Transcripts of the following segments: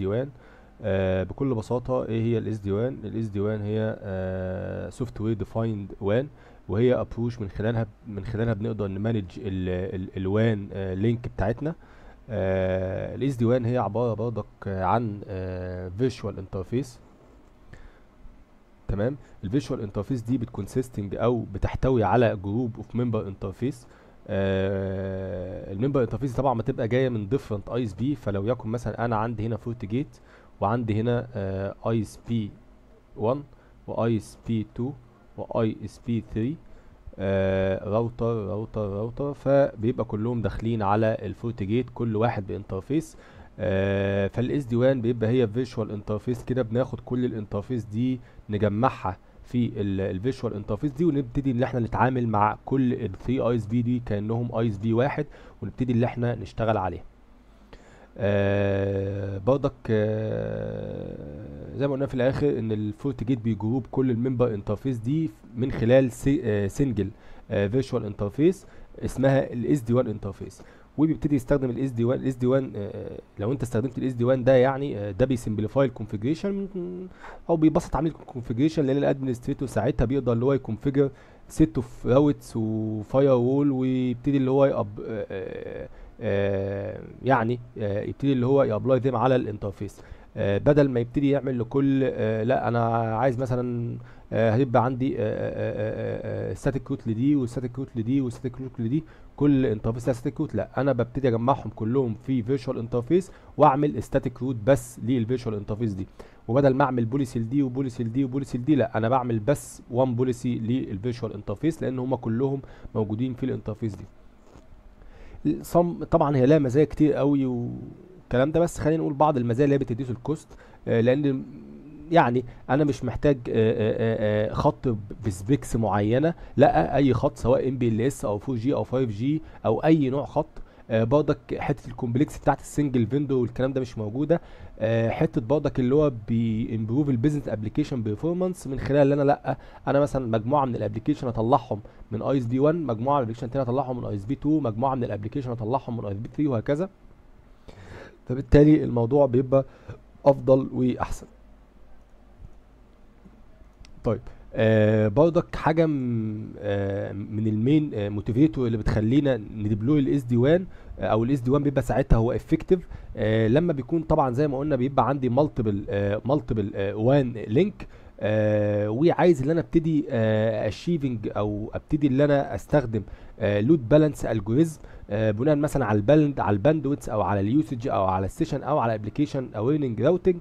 دي وان آه، بكل بساطه ايه هي الاس دي وان الاس دي وان هي سوفت وير ديفايند وان وهي ابروش من خلالها من خلالها بنقدر نمانج الوان لينك آه، بتاعتنا آه، الاس دي وان هي عباره برضك عن فيرتشوال انترفيس تمام الفيرتشوال انترفيس دي بتكونسيستنج او بتحتوي على جروب اوف ممبر انترفيس آه، الممبر انترفيس طبعا ما تبقى جايه من ديفرنت اي اس بي فلو يكن مثلا انا عندي هنا فورت جيت وعندي هنا اي اس بي 1 واي اس بي 2 واي اس بي 3 راوتر راوتر راوتر فبيبقى كلهم داخلين على الفورت جيت كل واحد بانترفيس فالاس دي وان بيبقى هي فيرتشوال انترفيس كده بناخد كل الانترفيس دي نجمعها في الفيجوال انترفيس دي ونبتدي ان احنا نتعامل مع كل ال 3 اي اس بي دي كانهم اي اس بي واحد ونبتدي ان احنا نشتغل عليها آه برضك آه زي ما قلنا في الاخر ان الفورت جيت بيجروب كل الممبر انترفيس دي من خلال سي آه سنجل آه انترفيس اسمها الاس دي 1 انترفيس وبيبتدي يستخدم الاس دي 1 الاس دي 1 لو انت استخدمت الاس دي 1 ده يعني آه، ده بيسمبليفاي الكونفجريشن او بيبسط عمليه الكونفجريشن لان الادمنستريتور ساعتها بيقدر اللي هو يكونفجر سيت اوف راوتس وفاير وول ويبتدي اللي هو يأب آه، آه، يعني يبتدي اللي هو يابلاي ذيم على الانترفيس بدل ما يبتدي يعمل لكل لا انا عايز مثلا آه، هيبقى عندي آه، آه، ستاتيك كوتل دي وستاتيك كوتل دي وستاتيك كوتل دي كل انترفيس لها ستاتيك كوت لا انا ببتدي اجمعهم كلهم في فيرتشوال انترفيس واعمل ستاتيك كوت بس للفيرتشوال انترفيس دي وبدل ما اعمل بوليسي لدي وبوليسي لدي وبوليسي لدي لا انا بعمل بس وان بوليسي للفيرتشوال انترفيس لان هم كلهم موجودين في الانترفيس دي طبعا هي لها مزايا كتير قوي والكلام ده بس خلينا نقول بعض المزايا اللي هي بتديته الكوست لان يعني انا مش محتاج آه، آه، آه، خط بسبيكس معينه لا اي خط سواء ام بي ال اس او 4 جي او 5 جي او اي نوع خط بردك حته الكومبلكس بتاعت السنجل فيندو والكلام ده مش موجوده حته بردك اللي هو بيمبروف البيزنس ابلكيشن بيرفورمانس من خلال اللي انا لا انا مثلا مجموعه من الابلكيشن اطلعهم من اي اس بي 1 مجموعه من الابلكيشن تاني اطلعهم من اي اس بي 2 مجموعه من الابلكيشن اطلعهم من اي اس بي 3 وهكذا فبالتالي الموضوع بيبقى افضل واحسن طيب آه برضك حاجه آه من المين آه موتيفيتور اللي بتخلينا ندبلوي الاس آه، دي وان او الاس دي وان بيبقى ساعتها هو افكتيف آه لما بيكون طبعا زي ما قلنا بيبقى عندي مالتيبل آه مالتيبل آه وان لينك آه وعايز ان انا ابتدي آه اشيفنج او ابتدي ان انا استخدم آه لود بالانس الجوريزم آه بناء مثلا على البند على الباندويتس او على اليوسج او على السيشن او على ابلكيشن اويرنج راوتنج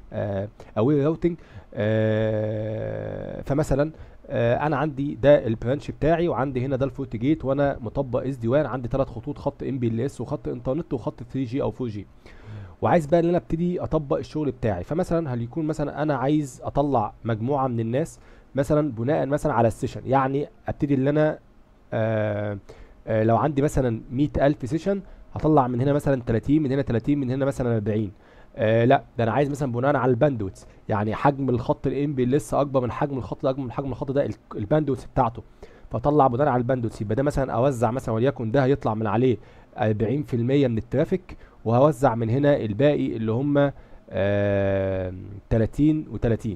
اوير راوتنج آه، فمثلا آه، انا عندي ده البرانش بتاعي وعندي هنا ده الفوت جيت وانا مطبق اس دي وان عندي ثلاث خطوط خط ام بي ال اس وخط انترنت وخط 3 جي او 4 جي وعايز بقى ان انا ابتدي اطبق الشغل بتاعي فمثلا هل يكون مثلا انا عايز اطلع مجموعه من الناس مثلا بناء مثلا على السيشن يعني ابتدي ان انا آآ آه، آآ لو عندي مثلا 100000 سيشن هطلع من هنا مثلا 30 من هنا 30 من هنا مثلا 40 آه لا ده انا عايز مثلا بناء على الباندويث يعني حجم الخط الام بي لسه اكبر من حجم الخط اكبر من حجم الخط ده الباندويث بتاعته فاطلع بناء على الباندويث يبقى ده مثلا اوزع مثلا وليكن ده هيطلع من عليه 40% من الترافيك وهوزع من هنا الباقي اللي هم آه 30 و30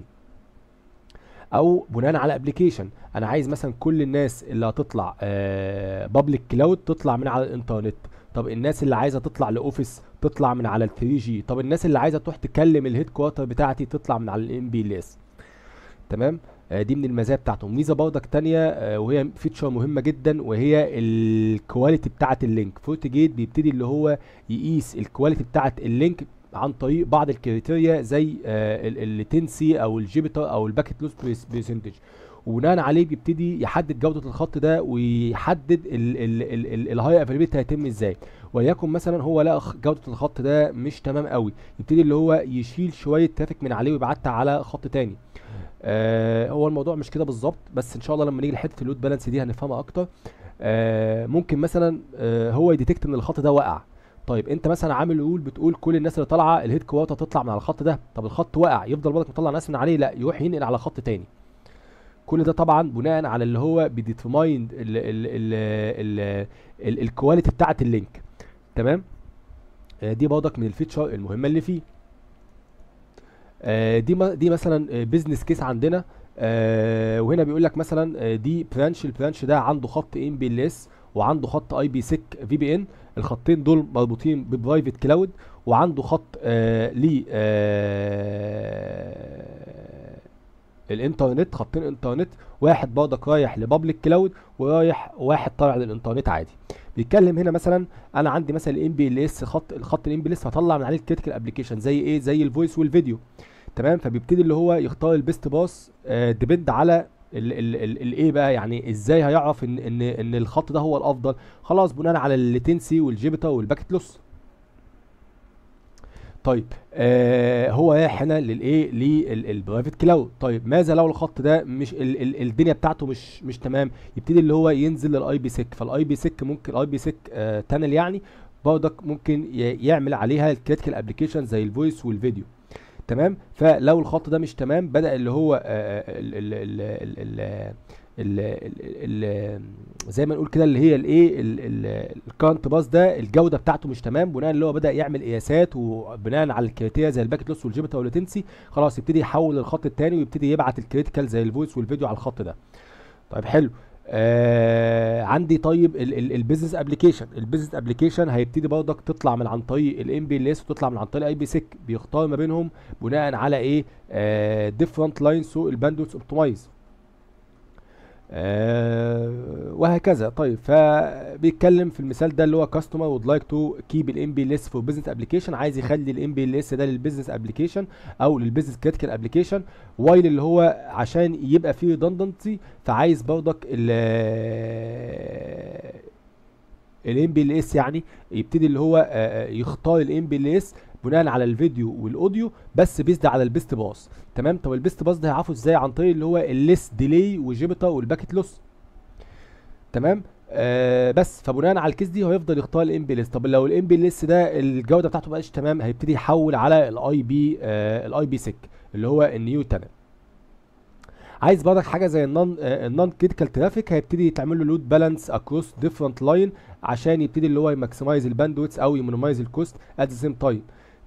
او بناء على ابلكيشن انا عايز مثلا كل الناس اللي هتطلع آه بابليك كلاود تطلع من على الانترنت طب الناس اللي عايزه تطلع لاوفيس تطلع من على ال 3 جي طب الناس اللي عايزه تروح تكلم الهيد كوارتر بتاعتي تطلع من على الام بي ال اس تمام آه، دي من المزايا بتاعتهم ميزه برضك تانية آه، وهي فيتشر مهمه جدا وهي الكواليتي بتاعه اللينك فورت جيت بيبتدي اللي هو يقيس الكواليتي بتاعه اللينك عن طريق بعض الكريتيريا زي آه، التنسي او الجيبيتر او الباكيت لوس برسنتج وبناء عليه بيبتدي يحدد جوده الخط ده ويحدد الهاي افيلابيلتي هيتم ازاي وليكن مثلا هو لقى جوده الخط ده مش تمام قوي يبتدي اللي هو يشيل شويه ترافيك من عليه ويبعتها على خط تاني آه هو الموضوع مش كده بالظبط بس ان شاء الله لما نيجي لحته اللود بالانس دي هنفهمها اكتر آه ممكن مثلا آه هو يديتكت ان الخط ده وقع طيب انت مثلا عامل رول بتقول كل الناس اللي طالعه الهيد كواتر تطلع من على الخط ده طب الخط وقع يفضل برضك مطلع ناس من عليه لا يروح ينقل على خط تاني كل ده طبعا بناء على اللي هو بيديتيرمايند الكواليتي بتاعه اللينك تمام آه دي برضك من الفيتشر المهمه اللي فيه آه دي دي مثلا بزنس آه، كيس عندنا آه وهنا بيقول لك مثلا آه، دي برانش البرانش ده عنده خط ام بي ال اس وعنده خط اي بي سيك في بي ان الخطين دول مربوطين ببرايفت كلاود وعنده خط آه آه الانترنت خطين انترنت واحد برضك رايح لبابليك كلاود ورايح واحد طالع للانترنت عادي بيتكلم هنا مثلا انا عندي مثلا الام بي ال اس خط الخط الام بي ال اس هطلع من عليه الكريتيكال ابلكيشن زي ايه زي الفويس والفيديو تمام فبيبتدي اللي هو يختار البيست باس ديبند على الايه بقى يعني ازاي هيعرف ان ان ان الخط ده هو الافضل خلاص بناء على الليتنسي والجيبتا والباكت لوس طيب آه هو هنا للايه للبرايفت كلاود طيب ماذا لو الخط ده مش الـ الـ الدنيا بتاعته مش مش تمام يبتدي اللي هو ينزل للاي بي سيك فالاي بي سيك ممكن الاي بي سيك آه تانل يعني برضك ممكن يعمل عليها الكريتيكال ابلكيشن زي الفويس والفيديو تمام فلو الخط ده مش تمام بدا اللي هو آه الـ آه، الـ الـ الـ الـ ال ال ال زي ما نقول كده اللي هي الايه الكانت باس ده الجوده بتاعته مش تمام بناء اللي هو بدا يعمل قياسات وبناء على الكريتيريا زي الباكت لوس والجيبتا واللاتنسي خلاص يبتدي يحول للخط الثاني ويبتدي يبعت الكريتيكال زي الفويس والفيديو على الخط ده طيب حلو آه عندي طيب البيزنس ابلكيشن البيزنس ابلكيشن هيبتدي برضك تطلع من عن طريق الام بي ال اس وتطلع من عن طريق اي بي سيك بيختار ما بينهم بناء على ايه ديفرنت لاين سو الباندوث اوبتمايز آه، وهكذا طيب فبيتكلم في المثال ده اللي هو كاستمر وود لايك تو كيب الام بي ال اس فور بزنس ابلكيشن عايز يخلي الام بي ال اس ده للبزنس ابلكيشن او للبزنس كريتيكال ابلكيشن وايل اللي هو عشان يبقى فيه ريدندنسي فعايز برضك ال الام بي ال اس يعني يبتدي اللي هو آه، آه، يختار الام بي ال اس بناء على الفيديو والاوديو بس بيزد على البيست باس تمام طب البيست باس ده هيعرفه ازاي عن طريق اللي هو الليس ديلي وجيبتا والباكت لوس تمام آه بس فبناء على الكيس دي هيفضل يختار الام بي طب لو الام بي ده الجوده بتاعته بقاش تمام هيبتدي يحول على الاي بي آه الاي بي سيك اللي هو النيو تانل عايز برضك حاجه زي النون آه، النون كريتيكال ترافيك هيبتدي تعمل له لود بالانس اكروس ديفرنت لاين عشان يبتدي اللي هو يماكسمايز الباندويتس او يمينمايز الكوست ات ذا سيم تايم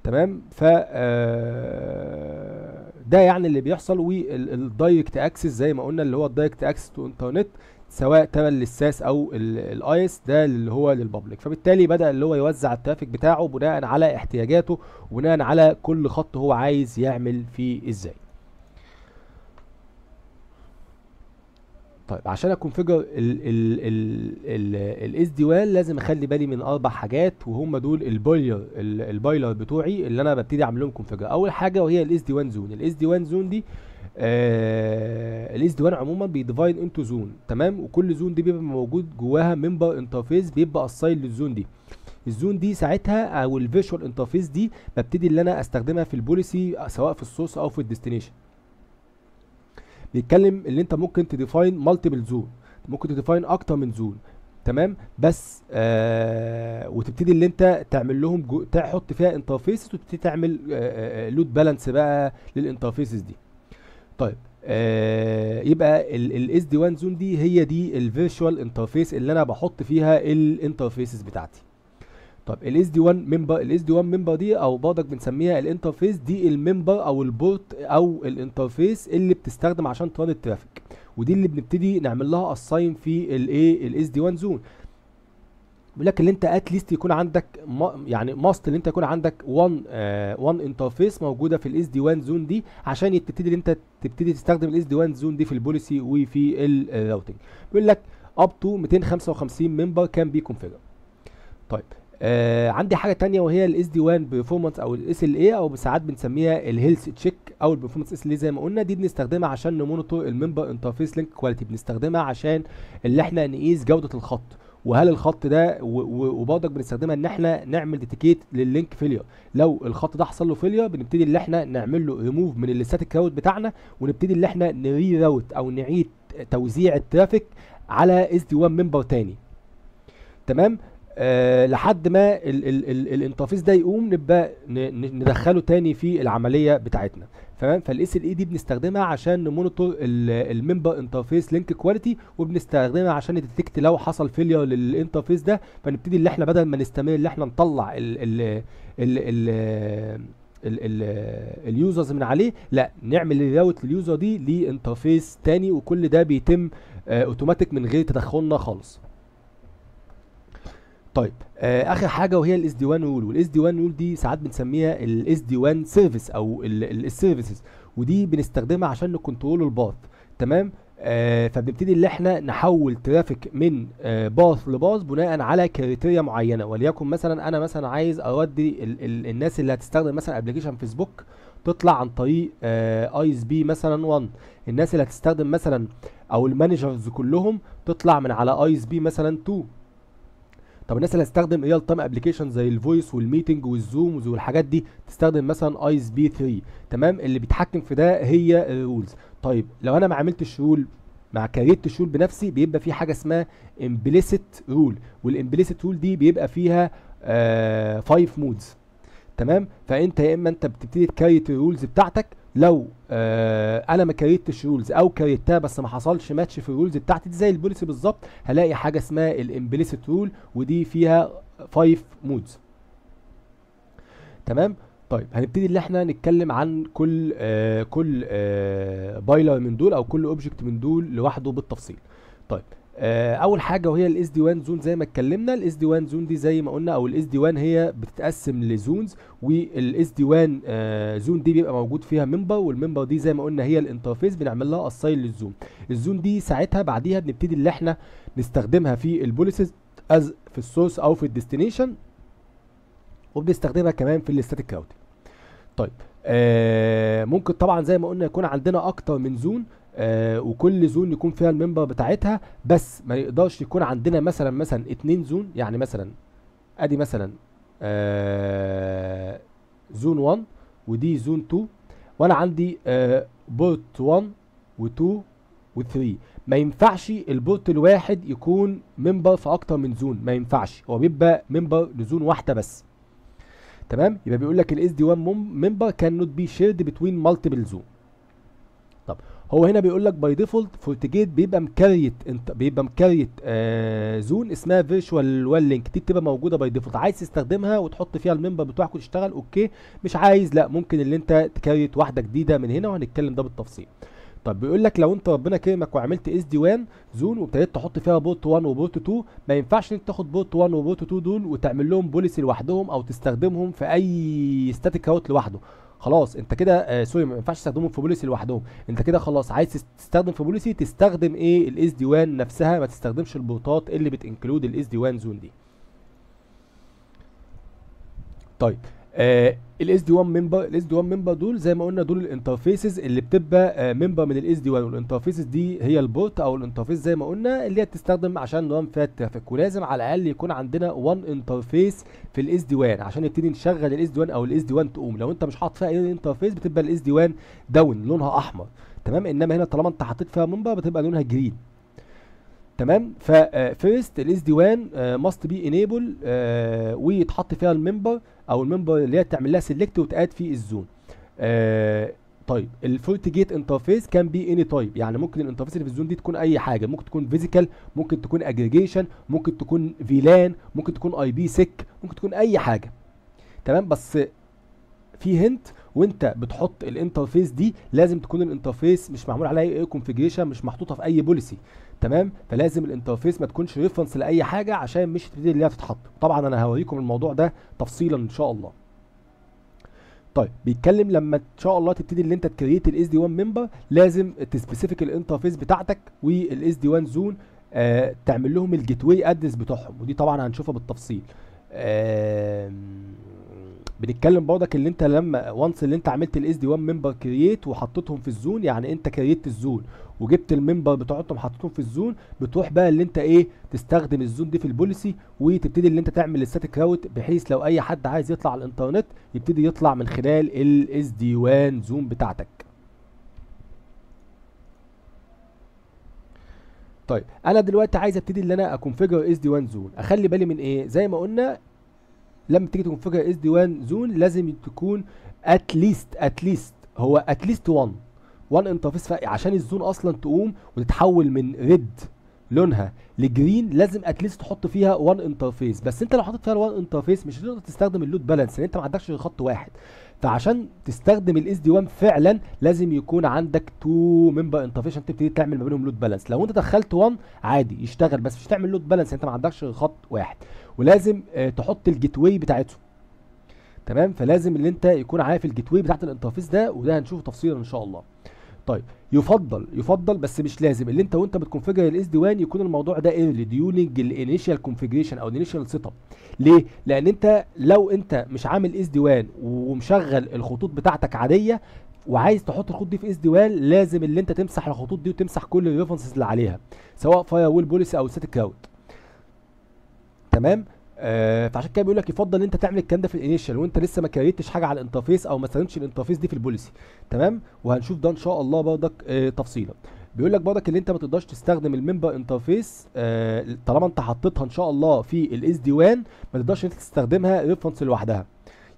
تمام ف آه، ده يعني اللي بيحصل والدايركت اكسس زي ما قلنا اللي هو الدايركت اكسس تو انترنت سواء تبع للساس او الايس ده اللي هو للبابليك فبالتالي بدا اللي هو يوزع الترافيك بتاعه بناء على احتياجاته وبناء على كل خط هو عايز يعمل فيه ازاي طيب عشان اكونفيجر الاس دي وان لازم اخلي بالي من اربع حاجات وهم دول البويلر البايلر بتوعي اللي انا ببتدي اعمل لهم كونفيجر اول حاجه وهي الاس دي 1 زون الاس دي 1 زون دي آه، الاس دي 1 عموما بيديفاين انتو زون تمام وكل زون دي بيبقى موجود جواها ممبر انترفيس بيبقى اصايل للزون دي الزون دي ساعتها او الفيشوال انترفيس دي ببتدي اللي انا استخدمها في البوليسي سواء في السورس او في الديستنيشن بيتكلم اللي انت ممكن تديفاين مالتيبل زون ممكن تديفاين اكتر من زون تمام بس آه وتبتدي اللي انت تعمل لهم تحط فيها انترفيسز وتبتدي تعمل آه لود آه، بالانس آه، بقى للانترفيسز دي طيب آه يبقى الاس دي 1 زون دي هي دي الفيرتشوال انترفيس اللي انا بحط فيها الانترفيسز بتاعتي طب الاس دي 1 ممبر الاس دي 1 ممبر دي او برضك بنسميها الانترفيس دي الممبر او البورت او الانترفيس اللي بتستخدم عشان تران الترافيك ودي اللي بنبتدي نعمل لها اساين في الايه الاس دي 1 زون بيقول لك اللي انت اتليست يكون عندك ما يعني ماست اللي انت يكون عندك 1 1 انترفيس موجوده في الاس دي 1 زون دي عشان تبتدي انت تبتدي تستخدم الاس دي 1 زون دي في البوليسي وفي الراوتنج بيقول لك اب تو 255 ممبر كان بي كونفيجر طيب آه عندي حاجه تانية وهي الاس دي 1 بيرفورمانس او الاس ال اي او ساعات بنسميها الهيلث تشيك او البرفورمانس اس ال زي ما قلنا دي بنستخدمها عشان نمونيتور الممبر انترفيس لينك كواليتي بنستخدمها عشان اللي احنا نقيس جوده الخط وهل الخط ده وبرضك بنستخدمها ان احنا نعمل ديتيكيت لللينك فيلير لو الخط ده حصل له فيلير بنبتدي اللي احنا نعمل له ريموف من الاستاتيك راوت بتاعنا ونبتدي اللي احنا نري راوت او نعيد توزيع الترافيك على اس دي 1 ممبر تاني تمام آه، لحد ما ال ال ال الانتفاض ده يقوم نبقى ندخله تاني في العمليه بتاعتنا تمام فالاس ال اي e دي بنستخدمها عشان نمونيتور الممبر انترفيس لينك كواليتي وبنستخدمها عشان نديتكت لو حصل فيلير للانترفيس ده فنبتدي اللي احنا بدل ما نستمر اللي احنا نطلع ال ال ال ال اليوزرز من عليه لا نعمل ريراوت لليوزر دي لانترفيس تاني وكل ده بيتم اوتوماتيك آه، من غير تدخلنا خالص طيب آه اخر حاجه وهي الاس دي 1 رول والاس دي 1 رول دي ساعات بنسميها الاس دي 1 سيرفيس او السيرفيسز ودي بنستخدمها عشان نكنترول الباث تمام آه فبنبتدي ان احنا نحول ترافيك من آه باث لباث بناء على كريتيريا معينه وليكن مثلا انا مثلا عايز اودي الـ الـ الناس اللي هتستخدم مثلا ابلكيشن فيسبوك تطلع عن طريق اي اس بي مثلا 1 الناس اللي هتستخدم مثلا او المانجرز كلهم تطلع من على اي اس بي مثلا 2 طب الناس اللي هتستخدم ريال تايم ابلكيشن زي الفويس والميتنج والزومز والحاجات دي تستخدم مثلا ايس بي 3 تمام اللي بيتحكم في ده هي الرولز طيب لو انا ما عملتش رول مع كريت شول بنفسي بيبقى في حاجه اسمها امبليسيت رول والامبليسيت رول دي بيبقى فيها 5 آه مودز تمام فانت يا اما انت بتبتدي تكريت الرولز بتاعتك لو آه انا ما كريتش رولز او كريتها بس ما حصلش ماتش في الرولز بتاعتي دي زي البوليسي بالظبط هلاقي حاجه اسمها الامبليسيت رول ودي فيها 5 مودز تمام طيب هنبتدي ان احنا نتكلم عن كل آه كل آه بايلر من دول او كل اوبجكت من دول لوحده بالتفصيل طيب آه، اول حاجه وهي الاس دي 1 زون زي ما اتكلمنا الاس دي 1 زون دي زي ما قلنا او الاس دي 1 هي بتتقسم لزونز والاس آه، دي 1 زون دي بيبقى موجود فيها منبر والمنبر دي زي ما قلنا هي الانترفيس بنعمل لها اساين للزون الزون دي ساعتها بعديها بنبتدي اللي احنا نستخدمها في البوليسز از في السورس او في الديستنيشن وبنستخدمها كمان في الاستاتيك راوتنج طيب آه ممكن طبعا زي ما قلنا يكون عندنا اكتر من زون آه وكل زون يكون فيها الممبر بتاعتها بس ما يقدرش يكون عندنا مثلا مثلا اتنين زون يعني مثلا ادي مثلا آه زون 1 ودي زون 2 وانا عندي آه بورت 1 و2 و3 ما ينفعش البورت الواحد يكون منبر في اكتر من زون ما ينفعش هو بيبقى منبر لزون واحده بس تمام يبقى بيقول لك الاس دي 1 منبر كان نوت بي شيرد بتوين مالتيبل زون هو هنا بيقول لك باي ديفولت فورتيجيت بيبقى مكريت انت بيبقى مكريت آه زون اسمها فيرتشوال ويل لينك دي بتبقى موجوده باي ديفولت عايز تستخدمها وتحط فيها الممبر بتوعك وتشتغل اوكي مش عايز لا ممكن اللي انت تكريت واحده جديده من هنا وهنتكلم ده بالتفصيل طب بيقول لك لو انت ربنا كرمك وعملت اس دي وان زون وابتديت تحط فيها بورت 1 وبورت 2 ما ينفعش انك تاخد بورت 1 وبورت 2 دول وتعمل لهم بوليسي لوحدهم او تستخدمهم في اي ستاتيك اوت لوحده خلاص انت كده آه سوري ما ينفعش تستخدمهم في بوليسي لوحدهم انت كده خلاص عايز تستخدم في بوليسي تستخدم ايه الاس دي 1 نفسها ما تستخدمش البورتات اللي بتنكلود الاس دي 1 زون دي طيب الاس دي 1 ممبر الاس دي 1 ممبر دول زي ما قلنا دول الانترفيسز اللي بتبقى ممبر آه، من الاس دي 1 والانترفيسز دي هي البورت او الانترفيس زي ما قلنا اللي هي بتستخدم عشان نران فيها الترافيك ولازم على الاقل يكون عندنا 1 انترفيس في الاس دي 1 عشان نبتدي نشغل الاس دي 1 او الاس دي 1 تقوم لو انت مش حاطط فيها اي انترفيس بتبقى الاس دي 1 داون لونها احمر تمام انما هنا طالما انت حطيت فيها منبر بتبقى لونها جرين تمام ففيرست الاس دي وان ماست بي انيبل ويتحط فيها الممبر او الممبر اللي هي تعمل لها سيلكت وتقعد في الزون آه طيب الفورت جيت انترفيس كان بي اني تايب يعني ممكن الانترفيس اللي في الزون دي تكون اي حاجه ممكن تكون فيزيكال ممكن تكون اجريجيشن ممكن تكون فيلان ممكن تكون اي بي سك ممكن تكون اي حاجه تمام بس في هنت وانت بتحط الانترفيس دي لازم تكون الانترفيس مش معمول عليها اي كونفيجريشن مش محطوطه في اي بوليسي تمام فلازم الانترفيس ما تكونش ريفرنس لاي حاجه عشان مش تبتدي اللي هي تتحط طبعا انا هوريكم الموضوع ده تفصيلا ان شاء الله طيب بيتكلم لما ان شاء الله تبتدي اللي انت تكريت الاس دي 1 ممبر لازم تسبيسيفيك الانترفيس بتاعتك والاس دي 1 زون تعمل لهم الجيت واي ادرس بتاعهم ودي طبعا هنشوفها بالتفصيل آه بنتكلم برضك اللي انت لما وانس اللي انت عملت الاس دي 1 ممبر كرييت وحطيتهم في الزون يعني انت كرييت الزون وجبت الممبر بتاعتهم حطيتهم في الزون بتروح بقى اللي انت ايه تستخدم الزون دي في البوليسي وتبتدي اللي انت تعمل الستاتيك راوت بحيث لو اي حد عايز يطلع على الانترنت يبتدي يطلع من خلال الاس دي 1 زون بتاعتك طيب انا دلوقتي عايز ابتدي ان انا اكونفيجر اس دي 1 زون اخلي بالي من ايه زي ما قلنا لما تيجي تكونفجر اس دي 1 زون لازم تكون اتليست اتليست هو اتليست 1 1 انترفيس عشان الزون اصلا تقوم وتتحول من ريد لونها لجرين لازم اتليست تحط فيها 1 انترفيس بس انت لو حطيت فيها 1 انترفيس مش هتقدر تستخدم اللود بالانس لان انت ما عندكش غير خط واحد فعشان تستخدم الاس دي 1 فعلا لازم يكون عندك 2 ممبر انترفيس عشان تبتدي تعمل ما بينهم لود بالانس لو انت دخلت 1 عادي يشتغل بس مش تعمل لود بالانس انت ما عندكش غير خط واحد ولازم آه، تحط الجيت واي بتاعته تمام فلازم ان انت يكون عارف الجيت واي بتاعت الانترفيس ده وده هنشوفه تفصيلا ان شاء الله طيب يفضل يفضل بس مش لازم اللي انت وانت بتكونفجر الاس دي وان يكون الموضوع ده ايرلي ديورنج الانيشال كونفجريشن او الانيشال سيت اب ليه لان انت لو انت مش عامل اس دي وان ومشغل الخطوط بتاعتك عاديه وعايز تحط الخطوط دي في اس دي وان لازم اللي انت تمسح الخطوط دي وتمسح كل الريفرنسز اللي عليها سواء فاير وول بوليسي او سيت كراود تمام آه فعشان كده بيقول لك يفضل ان انت تعمل الكلام ده في الانيشال وانت لسه ما كريتش حاجه على الانترفيس او ما استخدمتش الانترفيس دي في البوليسي تمام وهنشوف ده ان شاء الله برضك آه تفصيلا بيقول لك برضك ان انت ما تقدرش تستخدم الممبر انترفيس آه طالما انت حطيتها ان شاء الله في الاس دي وان ما تقدرش ان انت تستخدمها ريفرنس لوحدها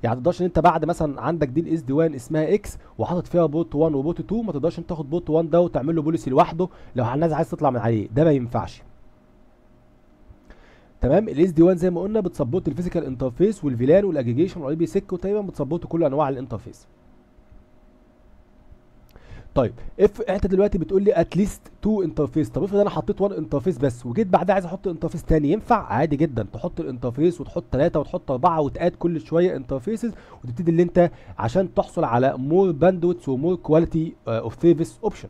يعني ما تقدرش ان انت بعد مثلا عندك دي الاس دي وان اسمها اكس وحاطط فيها بوت 1 وبوت 2 ما تقدرش انت تاخد بوت 1 ده وتعمل له بوليسي لوحده لو الناس عايز تطلع من عليه ده ما ينفعش تمام الاس دي 1 زي ما قلنا بتسبورت الفيزيكال انترفيس والفيلان والاجريجيشن والاي بي سيك وتقريبا بتسبورت كل انواع الانترفيس طيب اف انت دلوقتي بتقول لي اتليست تو انترفيس طب افرض انا حطيت وان انترفيس بس وجيت بعدها عايز احط انترفيس تاني ينفع عادي جدا تحط الانترفيس وتحط ثلاثه وتحط اربعه وتقاد كل شويه انترفيسز وتبتدي اللي انت عشان تحصل على مور باندويتس ومور كواليتي اوف سيرفيس اوبشن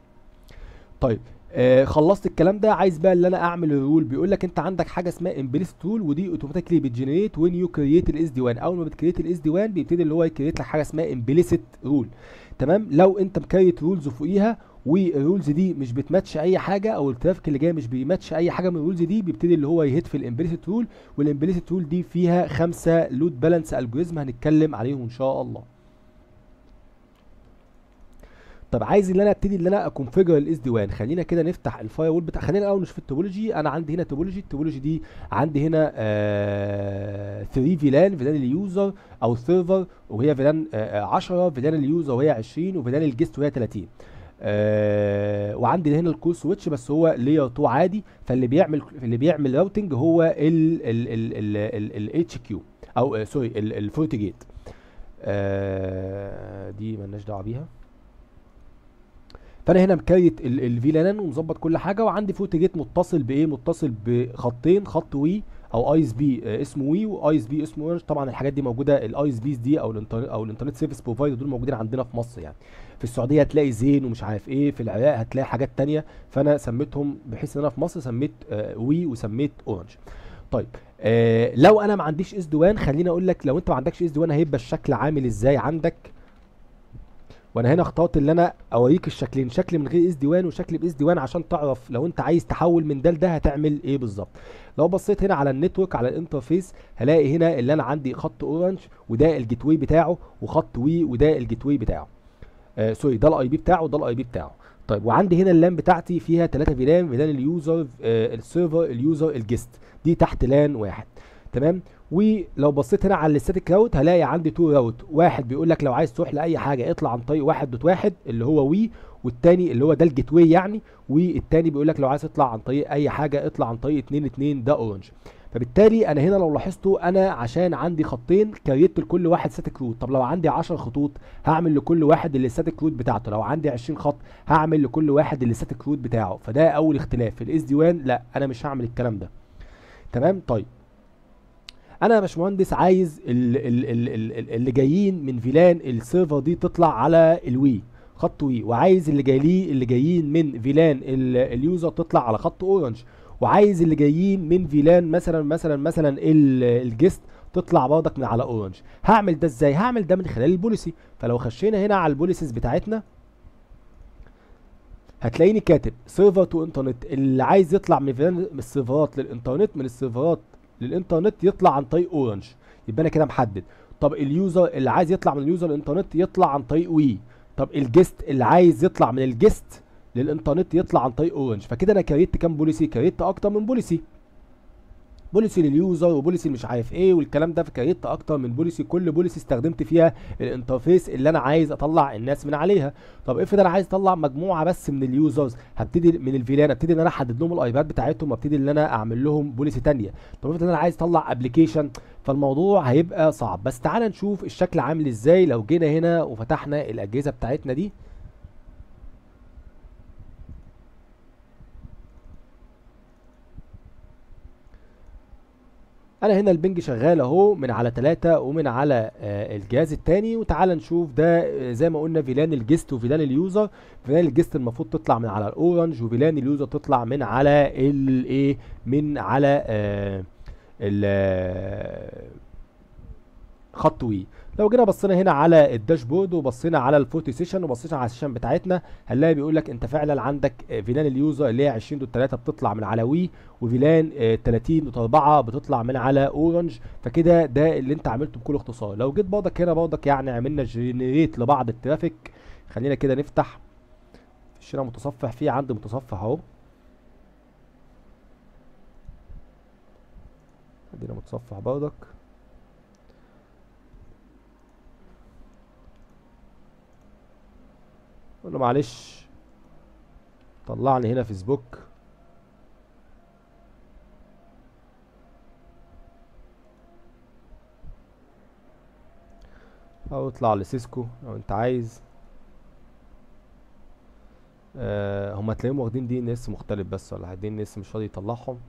طيب آه خلصت الكلام ده عايز بقى اللي انا اعمل الرول بيقول لك انت عندك حاجه اسمها امبليس رول ودي اوتوماتيكلي بتجنريت وين يو كرييت الاس دي 1 اول ما بتكرييت الاس دي 1 بيبتدي اللي هو يكرييت لك حاجه اسمها امبليسيت رول تمام لو انت مكريت رولز فوقيها والرولز دي مش بتماتش اي حاجه او الترافيك اللي جاي مش بيماتش اي حاجه من الرولز دي بيبتدي اللي هو يهيت في الامبليسيت رول والامبليسيت رول دي فيها خمسه لود بالانس الجوريزم هنتكلم عليهم ان شاء الله طب عايز ان انا ابتدي ان انا اكونفيجر الاس دي وان خلينا كده نفتح الفاير وول بتاع خلينا الاول نشوف التوبولوجي انا عندي هنا توبولوجي التوبولوجي دي عندي هنا 3 فيلان فيلان اليوزر او السيرفر وهي فيلان 10 فيلان اليوزر وهي 20 وفيلان الجيست وهي 30 آه وعندي هنا الكور سويتش بس هو لير 2 عادي فاللي بيعمل اللي بيعمل راوتنج هو الاتش كيو او سوري الفورتي جيت آه دي مالناش دعوه بيها فانا هنا مكيت الفيلانان ومظبط كل حاجه وعندي فوت جيت متصل بايه متصل بخطين خط وي او اي اس آه، بي اسمه وي واي اس بي اسمه اورنج طبعا الحاجات دي موجوده الاي اس بيز دي او او الانترنت سيرفيس بروفايدر دول موجودين عندنا في مصر يعني في السعوديه هتلاقي زين ومش عارف ايه في العراق هتلاقي حاجات تانية فانا سميتهم بحيث ان انا في مصر سميت آه وي وسميت اورنج طيب آه لو انا ما عنديش اس دوان خليني اقول لك لو انت ما عندكش اس دوان هيبقى الشكل عامل ازاي عندك وانا هنا اخترت اللي انا اوريك الشكلين شكل من غير اس دي وان وشكل باس دي وان عشان تعرف لو انت عايز تحول من ده لده هتعمل ايه بالظبط لو بصيت هنا على النتورك على الانترفيس هلاقي هنا اللي انا عندي خط اورنج وده الجيت واي بتاعه وخط وي وده الجيت واي بتاعه آه سوري ده الاي بي بتاعه وده الاي بي بتاعه طيب وعندي هنا اللان بتاعتي فيها 3 فيلان فيلان اليوزر آه السيرفر اليوزر الجست دي تحت لان واحد تمام ولو بصيت هنا على الاستاتيك راوت هلاقي عندي تو راوت واحد بيقول لك لو عايز تروح لاي حاجه اطلع عن طريق واحد دوت واحد اللي هو وي والتاني اللي هو ده الجيت واي يعني والتاني بيقول لك لو عايز تطلع عن طريق اي حاجه اطلع عن طريق 2 2 ده اورنج فبالتالي انا هنا لو لاحظتوا انا عشان عندي خطين كريت لكل واحد ستاتيك روت طب لو عندي 10 خطوط هعمل لكل واحد الاستاتيك روت بتاعته لو عندي 20 خط هعمل لكل واحد الاستاتيك روت بتاعه فده اول اختلاف الاس دي وان لا انا مش هعمل الكلام ده تمام طيب انا يا باشمهندس عايز اللي جايين من فيلان السيرفر دي تطلع على الوي خط وي وعايز اللي جاي لي اللي جايين من فيلان اليوزر تطلع على خط اورنج وعايز اللي جايين من فيلان مثلا مثلا مثلا الجست تطلع برضك من على اورنج هعمل ده ازاي هعمل ده من خلال البوليسي فلو خشينا هنا على البوليسيز بتاعتنا هتلاقيني كاتب سيرفر تو انترنت اللي عايز يطلع من فيلان السيرفرات للانترنت من السيرفرات للانترنت يطلع عن طريق اورنج يبقى انا كده محدد طب اليوزر اللي عايز يطلع من اليوزر للانترنت يطلع عن طريق وي طب الجست اللي عايز يطلع من الجست للانترنت يطلع عن طريق اورنج فكده انا كريت كام بوليسي كريت اكتر من بوليسي بوليسي لليوزر وبوليسي مش عارف ايه والكلام ده فكريت اكتر من بوليسي كل بوليسي استخدمت فيها الانترفيس اللي انا عايز اطلع الناس من عليها طب افرض انا عايز اطلع مجموعه بس من اليوزرز هبتدي من الفيلان ابتدي ان انا احدد لهم الايباد بتاعتهم وابتدي ان انا اعمل لهم بوليسي ثانيه طب افرض انا عايز اطلع ابلكيشن فالموضوع هيبقى صعب بس تعال نشوف الشكل عامل ازاي لو جينا هنا وفتحنا الاجهزه بتاعتنا دي تعالى هنا البنج شغال اهو من على تلاتة ومن على آه الجهاز التاني وتعالى نشوف ده آه، زي ما قلنا فيلان الجست وفيلان اليوزر فيلان الجست المفروض تطلع من على الاورنج وفيلان اليوزر تطلع من على الايه من على آه ال آه، خط وي لو جينا بصينا هنا على الداشبورد وبصينا على الفوتو سيشن وبصينا على السيشن بتاعتنا هنلاقي بيقول لك انت فعلا عندك آه، فيلان اليوزر اللي هي 20 دوت 3 بتطلع من على وي وفيلان 30 آه، دوت 4 بتطلع من على اورنج فكده ده اللي انت عملته بكل اختصار لو جيت برضك هنا برضك يعني عملنا جنريت لبعض الترافيك خلينا كده نفتح الشارع متصفح فيه عندي متصفح اهو ادينا متصفح برضك اقول له معلش طلعني هنا فيسبوك او اطلع لسيسكو لو انت عايز آه هما تلاقيهم واخدين دي ان اس مختلف بس ولا دي ان اس مش راضي يطلعهم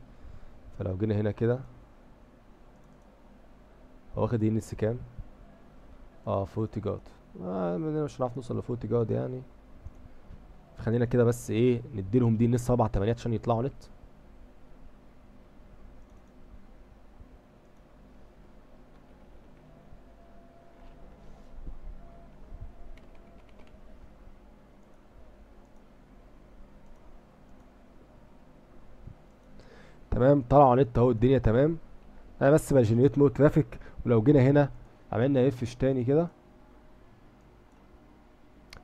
فلو جينا هنا كده هو واخد دي ان اس كام اه فوتي جاد آه مش هنعرف نوصل لفوتي جاد يعني خلينا كده بس ايه نديلهم دي النص سبع تمانيات عشان يطلعوا نت تمام طلعوا نت اهو الدنيا تمام انا بس بجنريت مود ترافيك ولو جينا هنا عملنا اف تاني كده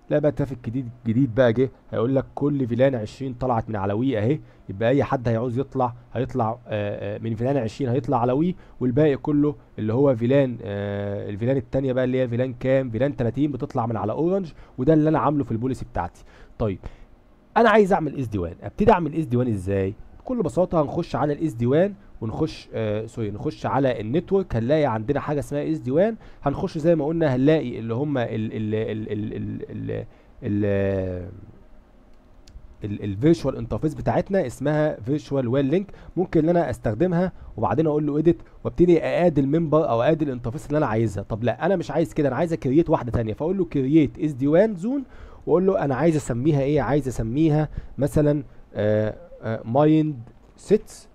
لا بقى الترافيك الجديد الجديد بقى جه هيقول لك كل فيلان 20 طلعت من على وي اهي يبقى اي حد هيعوز يطلع هيطلع آآ آه، آآ آه، من فيلان 20 هيطلع على وي والباقي كله اللي هو فيلان آه، الفيلان الثانيه بقى اللي هي فيلان كام فيلان 30 بتطلع من على اورنج وده اللي انا عامله في البوليسي بتاعتي طيب انا عايز اعمل اس دي وان ابتدي اعمل اس دي وان ازاي بكل بساطه هنخش على الاس دي وان ونخش آه سوري نخش على النتورك هنلاقي عندنا حاجه اسمها اس دي وان هنخش زي ما قلنا هنلاقي اللي هم ال ال ال ال ال ال الفيرشوال انترفيس بتاعتنا اسمها فيرشوال ويل لينك ممكن ان انا استخدمها وبعدين اقول له اديت وابتدي اقاد المنبر او اقاد الانترفيس اللي انا عايزها طب لا انا مش عايز كده انا عايز اكريت واحده ثانيه فاقول له كريت اس دي وان زون واقول له انا عايز اسميها ايه عايز اسميها مثلا مايند آه، سيتس آه،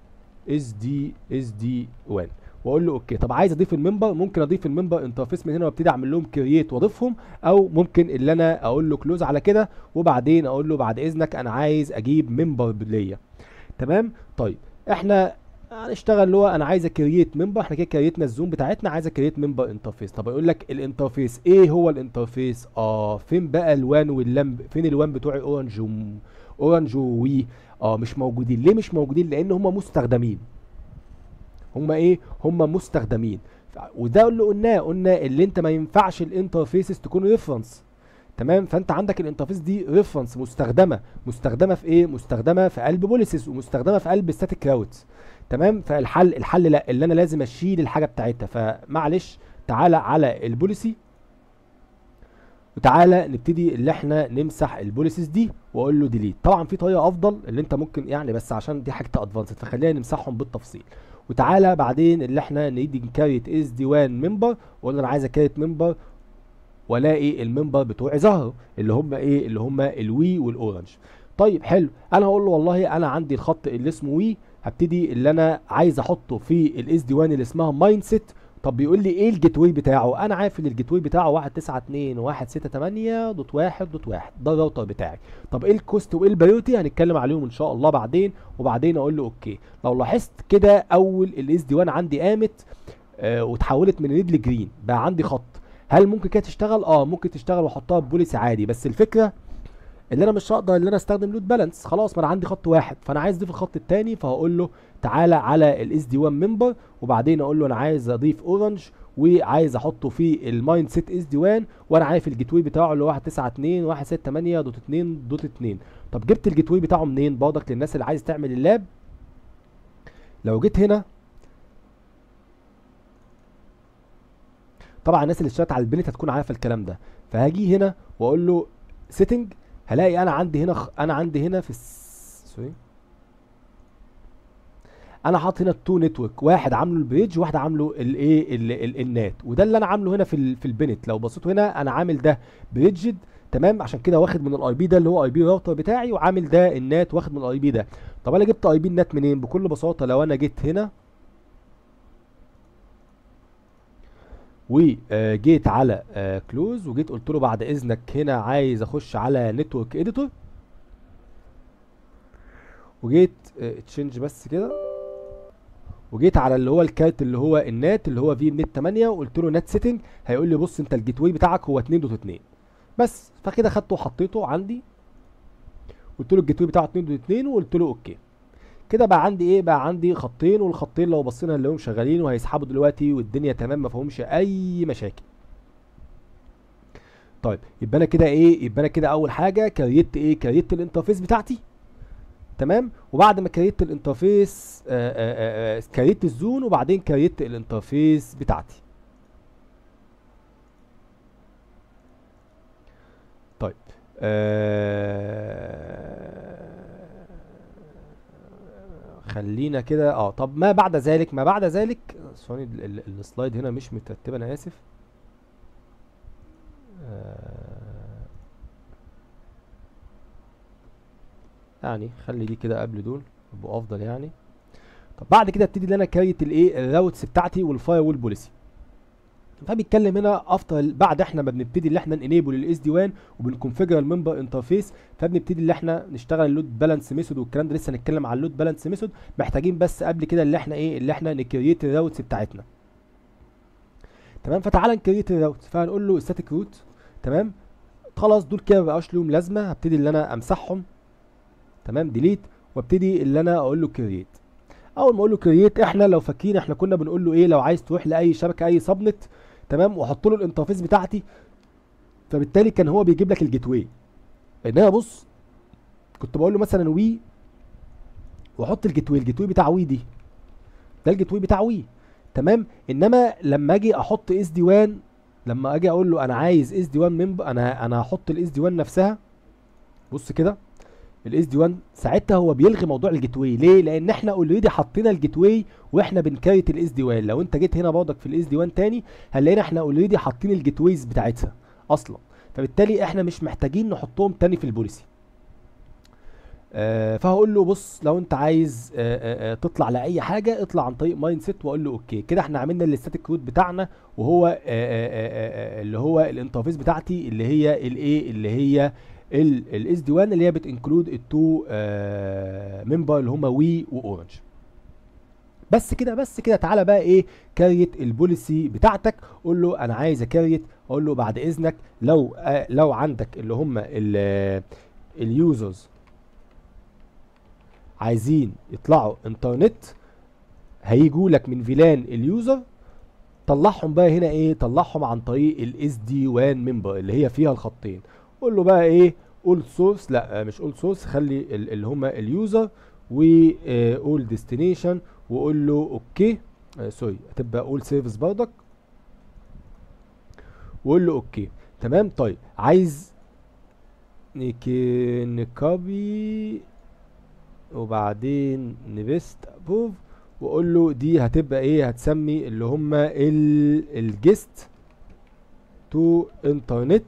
اس دي اس دي 1 واقول له اوكي طب عايز اضيف الممبر ممكن اضيف الممبر انترفيس من هنا وابتدي اعمل لهم كرييت واضيفهم او ممكن اللي انا اقول له كلوز على كده وبعدين اقول له بعد اذنك انا عايز اجيب ممبر ليا تمام طيب احنا هنشتغل اللي هو انا عايز اكرييت ممبر احنا كده كرييتنا الزوم بتاعتنا عايز اكرييت ممبر انترفيس طب يقول لك الانترفيس ايه هو الانترفيس اه فين بقى الوان واللمب فين الوان بتوعي اورنج اورنج ووي اه مش موجودين ليه مش موجودين لان هم مستخدمين هم ايه هم مستخدمين وده اللي قلناه قلنا اللي انت ما ينفعش الانترفيسز تكون ريفرنس تمام فانت عندك الانترفيس دي ريفرنس مستخدمه مستخدمه في ايه مستخدمه في قلب بوليسز ومستخدمه في قلب ستاتيك راوتس تمام فالحل الحل لا اللي انا لازم اشيل الحاجه بتاعتها فمعلش تعالى على البوليسي وتعالى نبتدي اللي احنا نمسح البوليسز دي واقول له ديليت طبعا في طريقه افضل اللي انت ممكن يعني بس عشان دي حاجه ادفانسد فخلينا نمسحهم بالتفصيل وتعالى بعدين اللي احنا ندي كاريت از ديوان ممبر واقول له انا عايز كاريت ممبر والاقي الممبر بتوعي ظهروا اللي هم ايه اللي هم الوي والاورنج طيب حلو انا هقول له والله انا عندي الخط اللي اسمه وي هبتدي اللي انا عايز احطه في الاس دي وان اللي اسمها مايند سيت طب بيقول لي ايه الجيت واي بتاعه انا عارف ان الجيت واي بتاعه 192.168.1.1 ده الراوتر بتاعي طب ايه الكوست وايه البريورتي هنتكلم عليهم ان شاء الله بعدين وبعدين اقول له اوكي لو لاحظت كده اول الاس دي 1 عندي قامت آه وتحولت من ريد لجرين بقى عندي خط هل ممكن كده تشتغل اه ممكن تشتغل واحطها ببوليس عادي بس الفكره اللي انا مش هقدر ان انا استخدم لود بالانس خلاص ما انا عندي خط واحد فانا عايز اضيف الخط الثاني فهقول له تعالى على الاس دي 1 ممبر وبعدين اقول له انا عايز اضيف اورنج وعايز احطه في المايند سيت اس دي 1 وانا عارف الجيت واي بتاعه اللي هو 192.168.2.2 طب جبت الجيت واي بتاعه منين برضك للناس اللي عايز تعمل اللاب لو جيت هنا طبعا الناس اللي اشتغلت على البنت هتكون عارفه الكلام ده فهاجي هنا واقول له سيتنج هلاقي انا عندي هنا انا عندي هنا في سوري انا حاطط هنا التو نتورك واحد عامله البيج وواحد عامله الايه النات وده اللي انا عامله هنا في في البنت لو بصيت هنا انا عامل ده بريدجد تمام عشان كده واخد من الاي بي ده اللي هو اي بي راوتر بتاعي وعامل ده النات واخد من الاي بي ده طب انا جبت اي بي النات منين بكل بساطه لو انا جيت هنا وجيت آه، على كلوز آه، وجيت قلت له بعد اذنك هنا عايز اخش على نتورك اديتور وجيت تشينج آه، بس كده وجيت على اللي هو الكارت اللي هو النات اللي هو في النت 8 وقلت له نات سيتنج هيقول لي بص انت الجيت واي بتاعك هو 2 دوت 2 بس فكده خدته وحطيته عندي قلت له الجيت واي بتاعه 2 دوت 2 وقلت له اوكي كده بقى عندي ايه بقى عندي خطين والخطين لو بصينا هنلاقيهم شغالين وهيسحبوا دلوقتي والدنيا تمام ما فيهمش اي مشاكل طيب يبقى انا كده ايه يبقى انا كده اول حاجه كريت ايه كريت الانترفيس بتاعتي تمام وبعد ما كريت الانترفيس آه، آه، آه، كريت الزون وبعدين كريت الانترفيس بتاعتي طيب خلينا كده اه طب ما بعد ذلك ما بعد ذلك سوري السلايد هنا مش مترتبه انا اسف آه يعني خلي دي كده قبل دول يبقوا افضل يعني طب بعد كده ابتدي ان انا كريت الايه الراوتس بتاعتي والفاير وول بوليسي فبيتكلم هنا افتر بعد احنا ما بنبتدي ان احنا انيبل الاس دي وان وبنكونفيجر الممبر انترفيس فبنبتدي ان احنا نشتغل اللود بالانس ميثود والكلام ده لسه هنتكلم على اللود بالانس ميثود محتاجين بس قبل كده اللي احنا ايه اللي احنا نكريت الراوتس بتاعتنا تمام فتعالى نكريت الراوتس فهنقول له ستاتيك روت تمام خلاص دول كده بقاش لهم لازمه هبتدي ان انا امسحهم تمام ديليت وابتدي اللي انا اقول له كرييت اول ما اقول له كرييت احنا لو فاكرين احنا كنا بنقول له ايه لو عايز تروح لاي شبكه اي سبنت تمام واحط له الانترفيس بتاعتي فبالتالي كان هو بيجيب لك الجيت واي انا بص كنت بقول له مثلا وي واحط الجيت واي الجيت واي بتاع وي دي ده الجيت واي بتاع وي تمام انما لما اجي احط اس دي وان لما اجي اقول له انا عايز اس دي وان انا انا هحط الاس دي وان نفسها بص كده الاس دي 1 ساعتها هو بيلغي موضوع الجيت واي ليه لان احنا اوريدي حطينا الجيت واي واحنا بنكريت الاس دي 1 لو انت جيت هنا برضك في الاس دي 1 تاني هنلاقينا احنا اوريدي حاطين الجيت ويز بتاعتها اصلا فبالتالي احنا مش محتاجين نحطهم تاني في البوليسي آه فهقول له بص لو انت عايز آه آه, آه، تطلع لاي حاجه اطلع عن طريق مايند سيت واقول له اوكي كده احنا عملنا الاستاتيك كود بتاعنا وهو آه، آه،, آه آه آه اللي هو الانترفيس بتاعتي اللي هي الايه اللي هي الاس دي 1 اللي هي بتنكلود التو ممبر اللي هم وي واورنج بس كده بس كده تعالى بقى ايه كاريت البوليسي بتاعتك قول له انا عايز اكاريت اقول له بعد اذنك لو آه لو عندك اللي هم اليوزرز آه، عايزين يطلعوا انترنت هيجوا لك من فيلان اليوزر طلعهم بقى هنا ايه طلعهم عن طريق الاس دي وان ممبر اللي هي فيها الخطين قول له بقى ايه اول سورس لا مش اول سورس خلي اللي هم اليوزر وقول ديستنيشن وقول له اوكي آه، سوري هتبقى اول سيرفيس برضك وقول له اوكي تمام طيب عايز نكابي وبعدين نبست ابوف واقول له دي هتبقى ايه هتسمي اللي هم الجست تو انترنت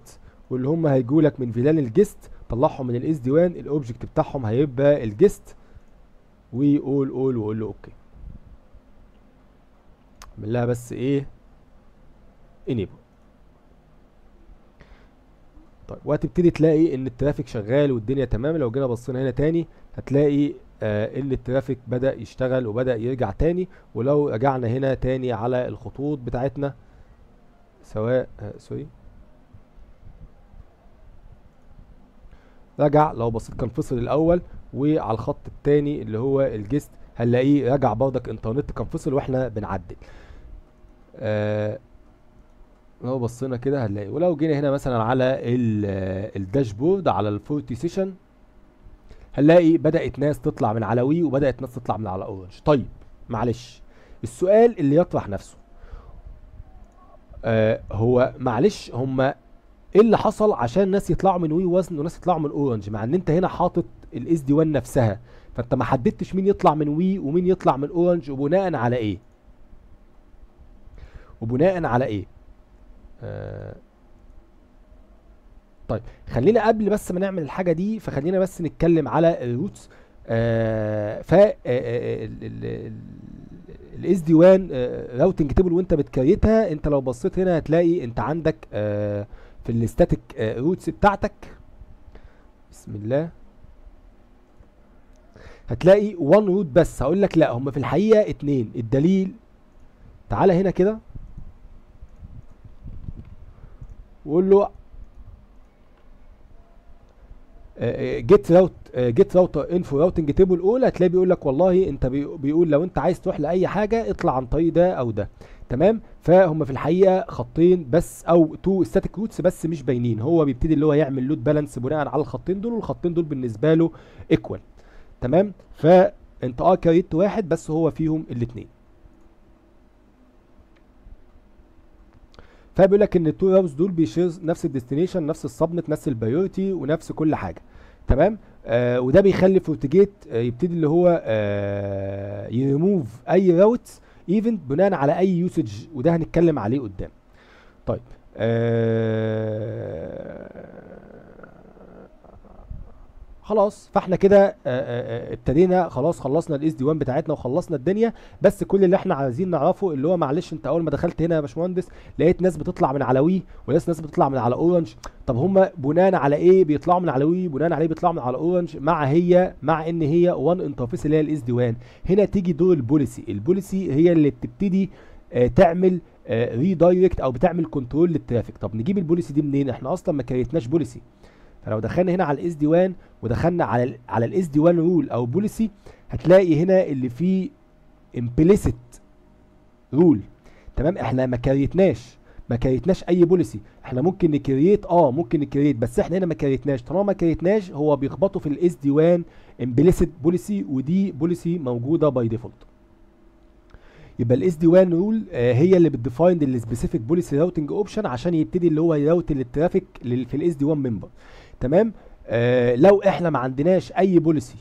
واللي هم هيجوا لك من فيلان الجست طلعهم من الاس دي وان الاوبجكت بتاعهم هيبقى الجست وقول قول وقول له اوكي اعمل لها بس ايه انيبل طيب وهتبتدي تلاقي ان الترافيك شغال والدنيا تمام لو جينا بصينا هنا تاني هتلاقي آه ان الترافيك بدا يشتغل وبدا يرجع تاني ولو رجعنا هنا تاني على الخطوط بتاعتنا سواء آه سوري رجع لو بصيت كان فصل الاول وعلى الخط الثاني اللي هو الجست هنلاقيه رجع برضك انترنت كان فصل واحنا بنعدل آه لو بصينا كده هنلاقي ولو جينا هنا مثلا على آه، الداشبورد على الفورتي سيشن هنلاقي بدات ناس تطلع من على وي وبدات ناس تطلع من على اورنج طيب معلش السؤال اللي يطرح نفسه آه هو معلش هما ايه اللي حصل عشان ناس يطلعوا من وي وزن وناس يطلعوا من اورنج مع ان انت هنا حاطط الاس دي 1 نفسها فانت ما حددتش مين يطلع من وي ومين يطلع من اورنج وبناء على ايه وبناء على ايه آه طيب خلينا قبل بس ما نعمل الحاجه دي فخلينا بس نتكلم على الروتس آه ف الاس دي وان راوتنج تيبل وانت بتكريتها انت لو بصيت هنا هتلاقي انت عندك آه في الاستاتيك آه، روتس بتاعتك بسم الله هتلاقي وان روت بس هقول لك لا هم في الحقيقه اتنين الدليل تعالى هنا كده وقول له جيت راوت جيت راوتر انفو راوتنج تيبل اول هتلاقيه بيقول لك والله انت بيقول لو انت عايز تروح لاي حاجه اطلع عن طريق ده او ده تمام فهم في الحقيقه خطين بس او تو ستاتيك روتس بس مش باينين هو بيبتدي اللي هو يعمل لود بالانس بناء على الخطين دول والخطين دول بالنسبه له ايكوال تمام فانت اه كريت واحد بس هو فيهم الاثنين فبيقول لك ان التو راوز دول بيشير نفس الديستنيشن نفس السبنت نفس البريورتي ونفس كل حاجه تمام آه وده بيخلي فورتيجيت آه يبتدي اللي هو آه يريموف اي راوت ايفنت بناء على اي يوسج وده هنتكلم عليه قدام طيب آه خلاص فاحنا كده آه، آه، آه، ابتدينا خلاص خلصنا الاس دي 1 بتاعتنا وخلصنا الدنيا بس كل اللي احنا عايزين نعرفه اللي هو معلش انت اول ما دخلت هنا يا باشمهندس لقيت ناس بتطلع من على وي وناس ناس بتطلع من على اورنج طب هم بناء على ايه بيطلعوا من على وي بناء عليه بيطلعوا من على اورنج مع هي مع ان هي وان انترفيس اللي هي الاس دي 1 هنا تيجي دور البوليسي البوليسي هي اللي بتبتدي تعمل ريدايركت او بتعمل كنترول للترافيك طب نجيب البوليسي دي منين احنا اصلا ما كريتناش بوليسي فلو دخلنا هنا على الاس دي 1 ودخلنا على الـ على الاس دي 1 رول او بوليسي هتلاقي هنا اللي فيه امبليسيت رول تمام احنا ما كريتناش ما كريتناش اي بوليسي احنا ممكن نكريت اه ممكن نكريت بس احنا هنا ما كريتناش طالما ما كريتناش هو بيخبطوا في الاس دي 1 امبليسيت بوليسي ودي بوليسي موجوده باي ديفولت يبقى الاس دي 1 رول آه، هي اللي بتديفايند السبيسيفيك بوليسي راوتنج اوبشن عشان يبتدي اللي هو يراوت الترافيك في الاس دي 1 ممبر تمام آه لو احنا ما عندناش اي بوليسي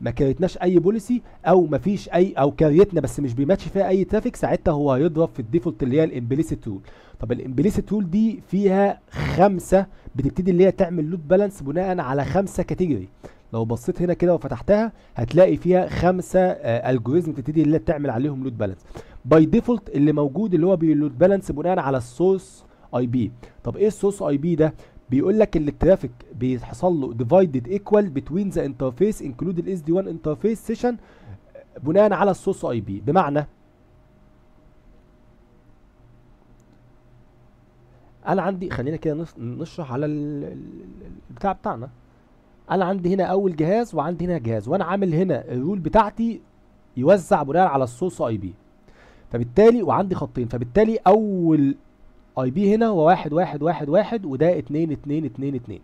ما كريتناش اي بوليسي او ما فيش اي او كريتنا بس مش بيماتش فيها اي ترافيك ساعتها هو هيضرب في الديفولت اللي هي الامبليسيت رول طب الامبليسيت رول دي فيها خمسه بتبتدي اللي هي تعمل لود بالانس بناء على خمسه كاتيجوري لو بصيت هنا كده وفتحتها هتلاقي فيها خمسه آه الجوريزم تبتدي اللي تعمل عليهم لود بالانس باي ديفولت اللي موجود اللي هو بيلود بالانس بناء على السورس اي بي طب ايه السورس اي بي ده بيقول لك ان الترافيك بيحصل له ديفايدد ايكوال بتوين ذا انترفيس انكلود الاس دي 1 انترفيس سيشن بناء على السورس اي بي بمعنى انا عندي خلينا كده نشرح على البتاع بتاعنا انا عندي هنا اول جهاز وعندي هنا جهاز وانا عامل هنا الرول بتاعتي يوزع بناء على السورس اي بي فبالتالي وعندي خطين فبالتالي اول اي بي هنا وواحد واحد واحد واحد وده اتنين اتنين اتنين اتنين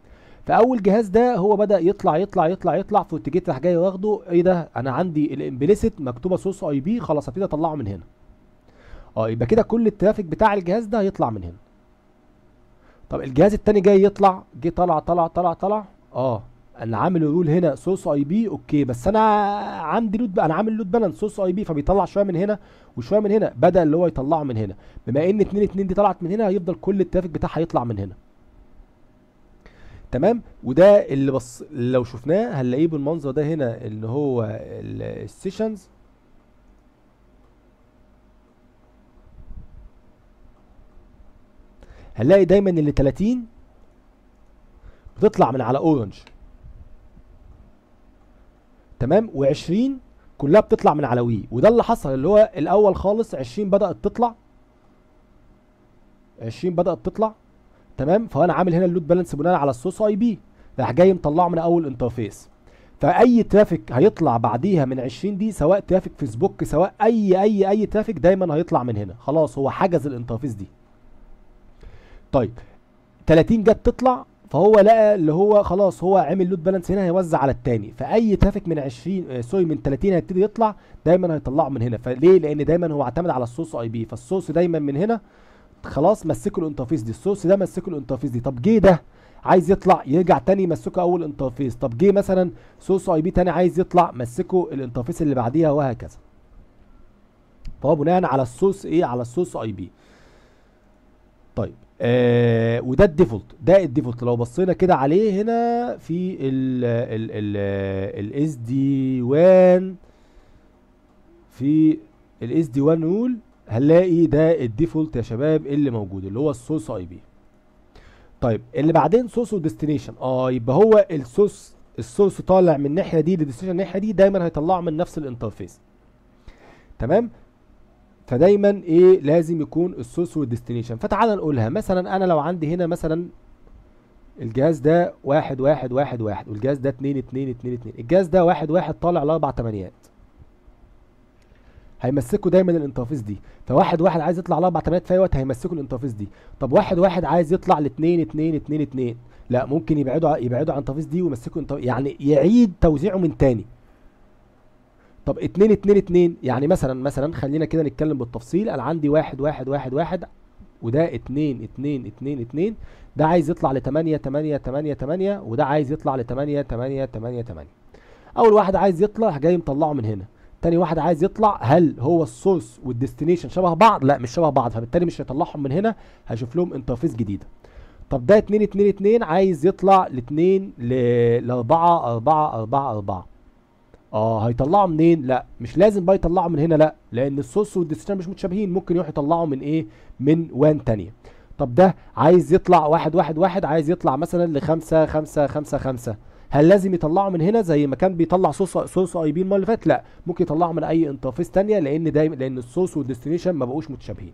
فاول جهاز ده هو بدا يطلع يطلع يطلع يطلع فقلت راح جاي واخده ايه ده انا عندي الامبليسيت مكتوبه سورس اي بي خلاص ابتدي اطلعه من هنا اه يبقى كده كل الترافيك بتاع الجهاز ده هيطلع من هنا طب الجهاز التاني جاي يطلع جه طلع طلع طلع طلع اه انا عامل رول هنا سورس اي بي اوكي بس انا عندي لود انا عامل لود بالانس سورس اي بي فبيطلع شويه من هنا وشويه من هنا بدا اللي هو يطلعه من هنا بما ان 2 2 دي طلعت من هنا هيفضل كل الترافيك بتاعها يطلع من هنا تمام وده اللي بص لو شفناه هنلاقيه بالمنظر ده هنا اللي هو السيشنز هنلاقي دايما اللي 30 بتطلع من على اورنج تمام و20 كلها بتطلع من على وي وده اللي حصل اللي هو الاول خالص 20 بدات تطلع 20 بدات تطلع تمام فانا عامل هنا اللود بالانس بناء على السوس اي بي راح جاي مطلعه من اول انترفيس فاي ترافيك هيطلع بعديها من 20 دي سواء ترافيك فيسبوك سواء اي اي اي ترافيك دايما هيطلع من هنا خلاص هو حجز الانترفيس دي طيب 30 جت تطلع فهو لقى اللي هو خلاص هو عامل لود بالانس هنا هيوزع على الثاني فاي ترافيك من 20 سوري آه، من 30 هيبتدي يطلع دايما هيطلعه من هنا فليه لان دايما هو اعتمد على السورس اي بي فالسورس دايما من هنا خلاص مسكوا الانترفيس دي السورس ده مسكوا الانترفيس دي طب جه ده عايز يطلع يرجع تاني يمسكه اول انترفيس طب جه مثلا سورس اي بي تاني عايز يطلع مسكه الانترفيس اللي بعديها وهكذا فهو بناء على السورس ايه على السورس اي بي طيب آه وده الديفولت ده الديفولت لو بصينا كده عليه هنا في الاس دي 1 في الاس دي 1 رول هنلاقي ده الديفولت يا شباب اللي موجود اللي هو السورس اي بي طيب اللي بعدين سورس وديستنيشن اه يبقى هو السورس السورس طالع من الناحيه دي للديستنيشن الناحيه دي دايما هيطلعه من نفس الانترفيس تمام فدايما ايه لازم يكون السورس والديستنيشن فتعال نقولها مثلا انا لو عندي هنا مثلا الجهاز ده واحد واحد واحد واحد والجهاز ده اتنين اتنين اتنين اتنين الجهاز ده واحد واحد طالع لاربع تمانيات هيمسكوا دايما الانترفيس دي فواحد واحد عايز يطلع لاربع تمانيات في اي وقت هيمسكوا الانترفيس دي طب واحد واحد عايز يطلع لاتنين اتنين اتنين اتنين لا ممكن يبعدوا يبعدوا عن الانترفيس دي ويمسكوا يعني يعيد توزيعه من تاني طب 2 2 2 يعني مثلا مثلا خلينا كده نتكلم بالتفصيل انا عندي 1 1 1 1 وده 2 2 2 2 ده عايز يطلع ل 8 8 8 8 وده عايز يطلع ل 8 8 8 8 اول واحد عايز يطلع جاي مطلعه من هنا تاني واحد عايز يطلع هل هو السورس والديستنيشن شبه بعض لا مش شبه بعض فبالتالي مش هيطلعهم من هنا هشوف لهم انترفيس جديده طب ده 2 2 2 عايز يطلع ل 2 ل 4 4 4 4 اه هيطلعه منين لا مش لازم بقى يطلعه من هنا لا لان السوس والديستيلر مش متشابهين ممكن يروح يطلعه من ايه من وان ثانيه. طب ده عايز يطلع واحد واحد واحد عايز يطلع مثلا لخمسة خمسة خمسة خمسة هل لازم يطلعه من هنا زي ما كان بيطلع سوس سوس اي بي المره اللي فاتت لا ممكن يطلعه من اي انترفيس ثانيه لان دايما لان السوس والديستنيشن ما بقوش متشابهين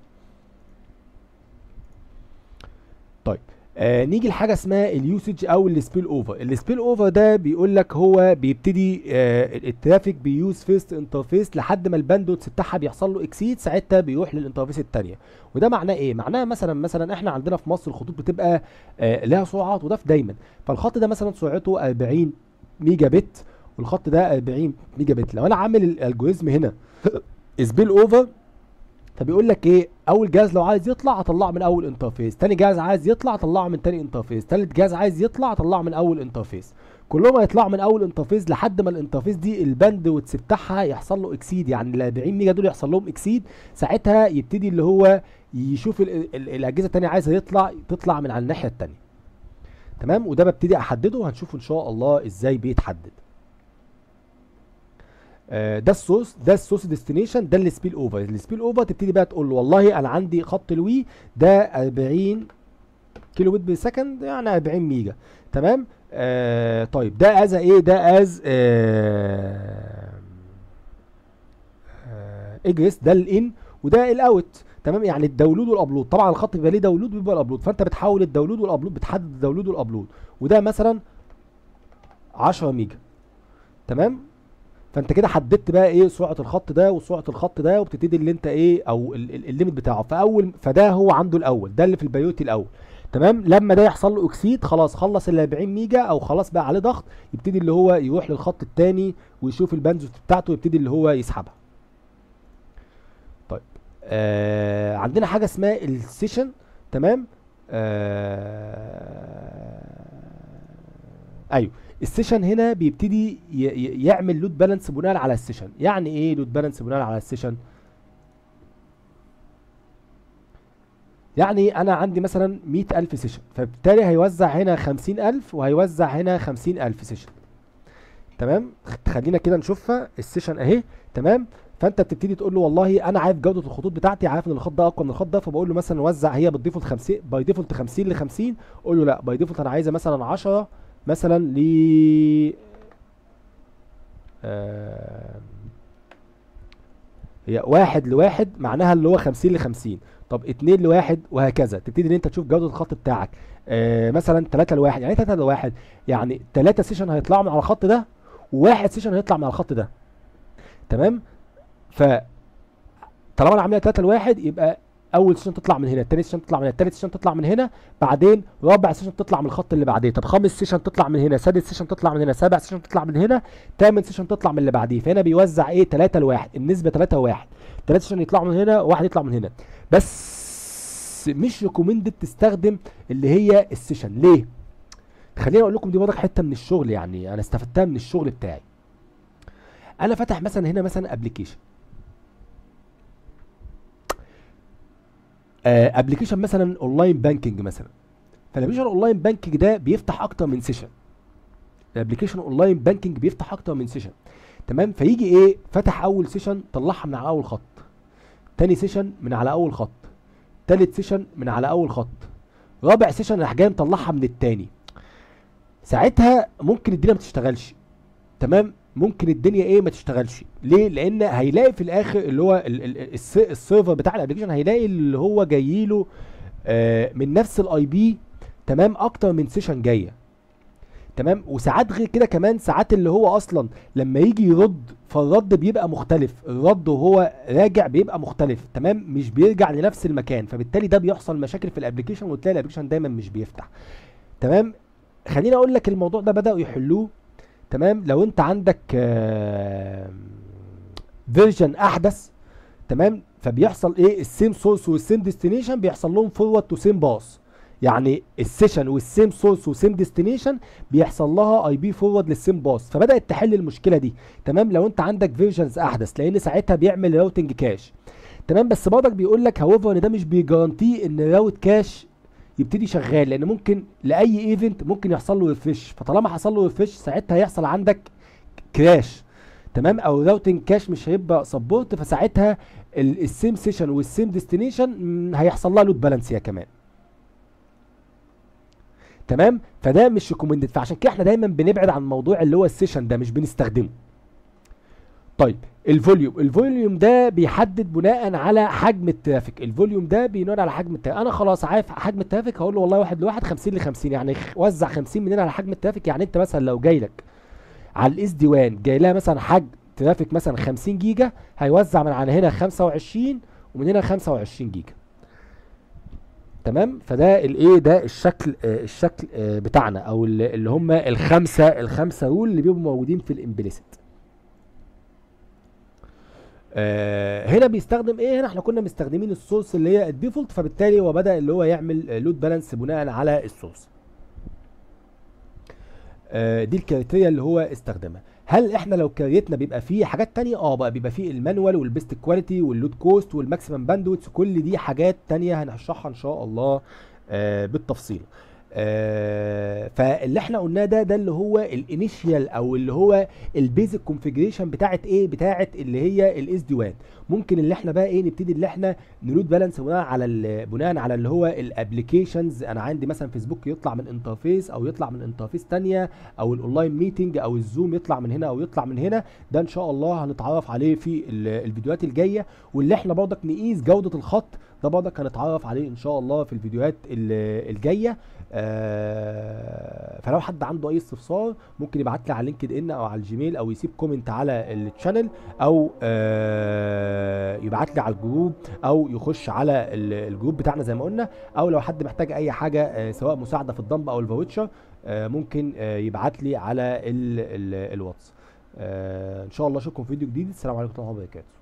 طيب آه نيجي لحاجه اسمها اليوسج او السبيل اوفر السبيل اوفر ده بيقول لك هو بيبتدي آه الترافيك بيوز فيست انترفيس لحد ما الباندوتس بتاعها بيحصل له اكسيد ساعتها بيروح للانترفيس الثانيه وده معناه ايه معناه مثلا مثلا احنا عندنا في مصر الخطوط بتبقى آه لها سرعات وده في دايما فالخط ده مثلا سرعته 40 ميجا بت والخط ده 40 ميجا بت لو انا عامل الالجوريزم هنا سبيل اوفر فبيقول لك ايه اول جهاز لو عايز يطلع اطلعه من اول انترفيس تاني جهاز عايز يطلع اطلعه من تاني انترفيس تالت جهاز عايز يطلع اطلعه من اول انترفيس كلهم هيطلعوا من اول انترفيس لحد ما الانترفيس دي البند ويدث بتاعها يحصل له اكسيد يعني ال 40 ميجا دول يحصل لهم اكسيد ساعتها يبتدي اللي هو يشوف الـ الـ الاجهزه الثانيه عايزه يطلع تطلع من على الناحيه الثانيه تمام وده ببتدي احدده وهنشوف ان شاء الله ازاي بيتحدد آه، ده السورس ده السورس ديستنيشن ده السبيل اوفر السبيل اوفر تبتدي بقى تقول له والله انا عندي خط الوي ده 40 كيلو بت بالسكند يعني 40 ميجا تمام آه طيب ده از ايه ده از آه،, آه اجريس ده الان وده الاوت تمام يعني الداونلود والابلود طبعا الخط بيبقى ليه داونلود بيبقى الابلود فانت بتحول الداونلود والابلود بتحدد الداونلود والابلود وده مثلا 10 ميجا تمام فانت كده حددت بقى ايه سرعه الخط ده وسرعه الخط ده وبتبتدي اللي انت ايه او الليميت بتاعه فاول فده هو عنده الاول ده اللي في البيوتي الاول تمام لما ده يحصل له اكسيد خلاص خلص ال 40 ميجا او خلاص بقى عليه ضغط يبتدي اللي هو يروح للخط الثاني ويشوف البانزوت بتاعته يبتدي اللي هو يسحبها طيب آه عندنا حاجه اسمها السيشن تمام آه ايوه السيشن هنا بيبتدي يعمل لود بالانس بناء على السيشن يعني ايه لود بالانس بناء على السيشن يعني انا عندي مثلا 100000 سيشن فبالتالي هيوزع هنا 50000 وهيوزع هنا 50000 سيشن تمام خلينا كده نشوفها السيشن اهي تمام فانت بتبتدي تقول له والله انا عارف جوده الخطوط بتاعتي عارف ان الخط ده اقوى من الخط ده فبقول له مثلا وزع هي بالديفولت 50 باي ديفولت 50 ل 50 قول له لا باي ديفولت انا عايزه مثلا 10 مثلا ل آه هي واحد لواحد معناها اللي هو 50 ل 50 طب 2 لواحد وهكذا تبتدي ان انت تشوف جوده الخط بتاعك آه مثلا 3 لواحد يعني 3 إيه لواحد يعني 3 سيشن هيطلعوا من على الخط ده وواحد سيشن هيطلع من على الخط ده تمام ف طالما انا عاملها 3 لواحد يبقى اول سيشن تطلع من هنا تاني سيشن تطلع من هنا تالت سيشن تطلع من هنا بعدين رابع سيشن تطلع من الخط اللي بعديه طب خامس سيشن تطلع من هنا سادس سيشن تطلع من هنا سابع سيشن تطلع من هنا تامن سيشن تطلع من اللي بعديه فهنا بيوزع ايه 3 ل 1 النسبه 3 ل 1 ثلاث سيشن يطلعوا من هنا واحد يطلع من هنا بس مش ريكومندد تستخدم اللي هي السيشن ليه خليني اقول لكم دي برضك حته من الشغل يعني انا استفدتها من الشغل بتاعي انا فاتح مثلا هنا مثلا ابلكيشن ابلكيشن آه، مثلا اونلاين بانكينج مثلا فالابلكيشن اونلاين بانكينج ده بيفتح اكتر من سيشن الابلكيشن اونلاين بانكينج بيفتح اكتر من سيشن تمام فيجي ايه فتح اول سيشن طلعها من على اول خط تاني سيشن من على اول خط تالت سيشن من على اول خط رابع سيشن راح جاي مطلعها من التاني ساعتها ممكن الدنيا ما تشتغلش تمام ممكن الدنيا ايه ما تشتغلش ليه لان هيلاقي في الاخر اللي هو السيرفر بتاع الابلكيشن هيلاقي اللي هو جاي له آه من نفس الاي بي تمام اكتر من سيشن جايه تمام وساعات غير كده كمان ساعات اللي هو اصلا لما يجي يرد فالرد بيبقى مختلف الرد وهو راجع بيبقى مختلف تمام مش بيرجع لنفس المكان فبالتالي ده بيحصل مشاكل في الابلكيشن وتلاقي الابلكيشن دايما مش بيفتح تمام خليني اقول لك الموضوع ده بداوا يحلوه تمام لو انت عندك فيرجن آه، احدث تمام فبيحصل ايه السيم سورس والسيم ديستنيشن بيحصل لهم فورورد تو سيم باس يعني السيشن والسيم سورس وسيم ديستنيشن بيحصل لها اي بي فورورد للسيم باس فبدات تحل المشكله دي تمام لو انت عندك فيرجنز احدث لان ساعتها بيعمل راوتنج كاش تمام بس برضك بيقول لك هوفر ان ده مش بيجرانتي ان راوت كاش يبتدي شغال لان ممكن لاي ايفنت ممكن يحصل له ريفريش فطالما حصل له ريفريش ساعتها هيحصل عندك كراش تمام او راوتنج كاش مش هيبقى سبورت فساعتها السيم سيشن والسيم ديستنيشن هيحصل لها لود بالانس يا كمان تمام فده مش ريكومندد فعشان كده احنا دايما بنبعد عن موضوع اللي هو السيشن ده مش بنستخدمه طيب الفوليوم الفوليوم ده بيحدد بناء على حجم الترافيك الفوليوم ده بناء على حجم الترافيك انا خلاص عارف حجم الترافيك هقول له والله واحد لواحد 50 ل 50 يعني وزع 50 من هنا على حجم الترافيك يعني انت مثلا لو جاي لك على الاس دي وان جاي لها مثلا حجم ترافيك مثلا 50 جيجا هيوزع من على هنا 25 ومن هنا 25 جيجا تمام فده الايه ده الشكل آه الشكل آه بتاعنا او اللي هم الخمسه الخمسه رول اللي بيبقوا موجودين في الامبليسيت آه هنا بيستخدم ايه هنا احنا كنا مستخدمين السورس اللي هي الديفولت فبالتالي هو بدا اللي هو يعمل لود بالانس بناء على السورس آه دي الكريتيريا اللي هو استخدمها هل احنا لو كريتنا بيبقى فيه حاجات تانية اه بقى بيبقى فيه المانوال والبيست كواليتي واللود كوست والماكسيمم باندويتس كل دي حاجات تانية هنشرحها ان شاء الله آه بالتفصيل آه، فاللي احنا قلناه ده ده اللي هو الانيشيال او اللي هو البيزك كونفيجريشن بتاعه ايه بتاعه اللي هي الاس دي وان ممكن اللي احنا بقى ايه نبتدي اللي احنا نلود بالانس بناء على بناء على اللي هو الابلكيشنز انا عندي مثلا فيسبوك يطلع من انترفيس او يطلع من انترفيس ثانيه او الاونلاين ميتنج او الزوم يطلع من هنا او يطلع من هنا ده ان شاء الله هنتعرف عليه في الفيديوهات الجايه واللي احنا برضك نقيس جوده الخط ده برضك هنتعرف عليه ان شاء الله في الفيديوهات الجايه آه، فلو حد عنده اي استفسار ممكن يبعت لي على لينكد ان او على الجيميل او يسيب كومنت على التشانل او آه، يبعت لي على الجروب او يخش على الجروب بتاعنا زي ما قلنا او لو حد محتاج اي حاجه آه، سواء مساعده في الضمب او الفاوتشر ممكن يبعت لي على الواتس ان شاء الله اشوفكم في فيديو جديد السلام عليكم ورحمه الله وبركاته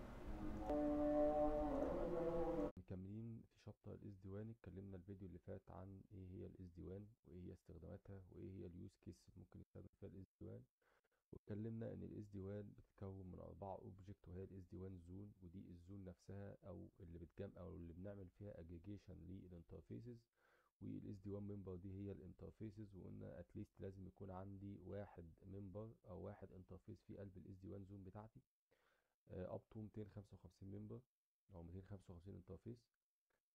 اتكلمنا ان الاس دي 1 بتتكون من اربعه اوبجكت وهي الاس دي 1 زون ودي الزون نفسها او اللي بتجمع او اللي بنعمل فيها اجريجيشن للانترفيسز والاس دي 1 ممبر دي هي الانترفيسز وقلنا اتليست لازم يكون عندي واحد ممبر او واحد انترفيس في قلب الاس دي 1 زون بتاعتي اب تو 255 ممبر او 255 انترفيس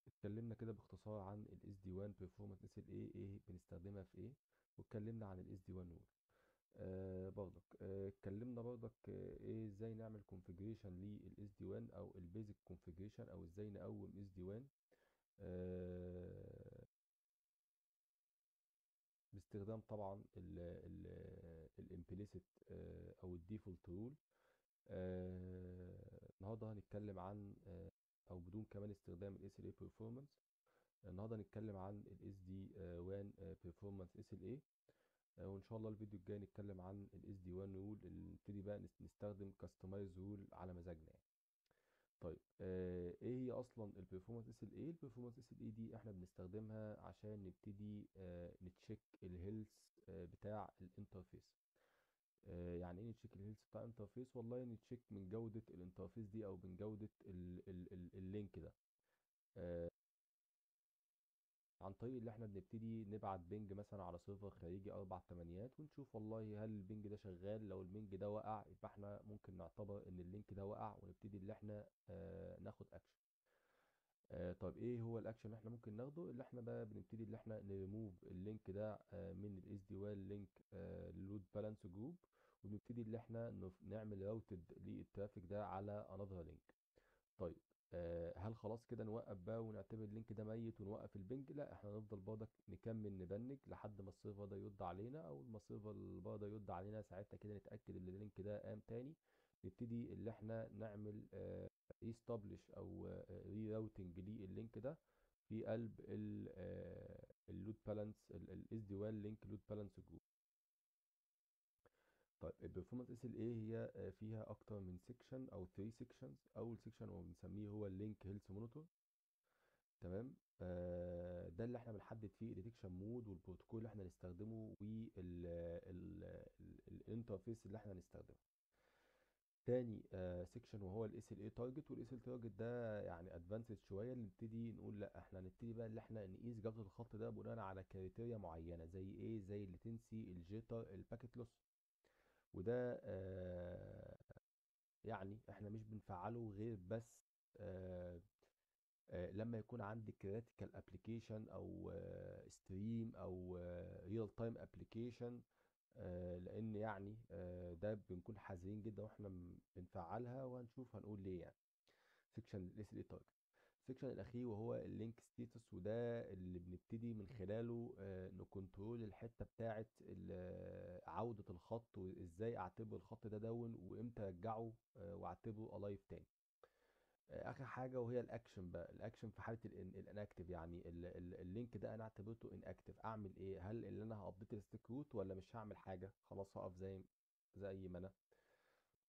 اتكلمنا كده باختصار عن الاس دي 1 بيرفورمانس ايه ايه بنستخدمها في ايه واتكلمنا عن الاس دي 1 نود آه، برضك آه، اتكلمنا برضك آه، ايه ازاي نعمل كونفيجريشن للاس دي وان او البيزك كونفيجريشن او ازاي نقوم اس دي وان باستخدام طبعا الامبليسيت او الديفولت رول النهارده هنتكلم عن او بدون كمان استخدام الاس ال اي بيرفورمانس النهارده هنتكلم عن الاس دي وان بيرفورمانس اس ال اي آه، وان شاء الله الفيديو الجاي نتكلم عن الاس دي 1 رول نبتدي بقى نستخدم كاستمايز رول على مزاجنا يعني طيب آه، ايه هي اصلا البرفورمانس اس ال اي البرفورمانس اس ال اي دي احنا بنستخدمها عشان نبتدي آه، نتشيك الهيلث بتاع الانترفيس يعني ايه نتشيك الهيلث بتاع الانترفيس والله نتشيك من جودة الانترفيس دي او من جودة اللينك ده عن طريق اللي احنا بنبتدي نبعت بنج مثلا على سيرفر خارجي اربع ثمانيات ونشوف والله هل البنج ده شغال لو البنج ده وقع يبقى احنا ممكن نعتبر ان اللينك ده وقع ونبتدي اللي احنا اه ناخد اكشن آه طب ايه هو الاكشن اللي احنا ممكن ناخده اللي احنا بقى بنبتدي اللي احنا نريموف اللينك ده آه من الاس دي وال لينك لود بالانس جروب ونبتدي اللي احنا نعمل راوتد للترافيك ده على انذر لينك طيب آه، هل خلاص كده نوقف بقى ونعتبر اللينك ده ميت ونوقف البنج لا احنا هنفضل برضك نكمل نبنج لحد ما السيرفر ده يرد علينا او ما السيرفر ده يرد علينا ساعتها كده نتاكد ان اللينك ده قام تاني نبتدي اللي احنا نعمل ريستابلش آه، او ري راوتنج للينك ده في قلب اللود بالانس الاس دي وان لينك لود بالانس جروب طيب البرفورمانس اس ال اي هي آه، فيها اكتر من سيكشن او 3 سيكشنز اول سيكشن هو بنسميه هو اللينك هيلث مونيتور تمام آه، ده اللي احنا بنحدد فيه الديتكشن مود والبروتوكول اللي احنا هنستخدمه والانترفيس اللي احنا بنستخدمه تاني سيكشن آه، وهو الاس ال اي تارجت والاس ال تارجت ده يعني ادفانسد شويه نبتدي نقول لا احنا نبتدي بقى ان احنا نقيس جوده الخط ده بناء على كريتيريا معينه زي ايه زي الليتنسي الجيتر الباكيت لوس وده يعني احنا مش بنفعله غير بس لما يكون عندك كريتيكال ابلكيشن او ستريم او ريل تايم ابلكيشن لان يعني ده بنكون حذرين جدا واحنا بنفعلها وهنشوف هنقول ليه يعني سكشن الاس تارجت السكشن الاخير وهو اللينك ستيتس وده اللي بنبتدي من خلاله آه، نكنترول الحته بتاعه آه، عوده الخط وازاي اعتبر الخط ده دون وامتى ارجعه آه، واعتبره الايف تاني اخر حاجه وهي الاكشن بقى الاكشن في حاله الاناكتيف يعني اللينك ده انا اعتبرته اناكتيف اعمل ايه هل اللي انا هابديت الستيك روت ولا مش هعمل حاجه خلاص هقف زي زي ما انا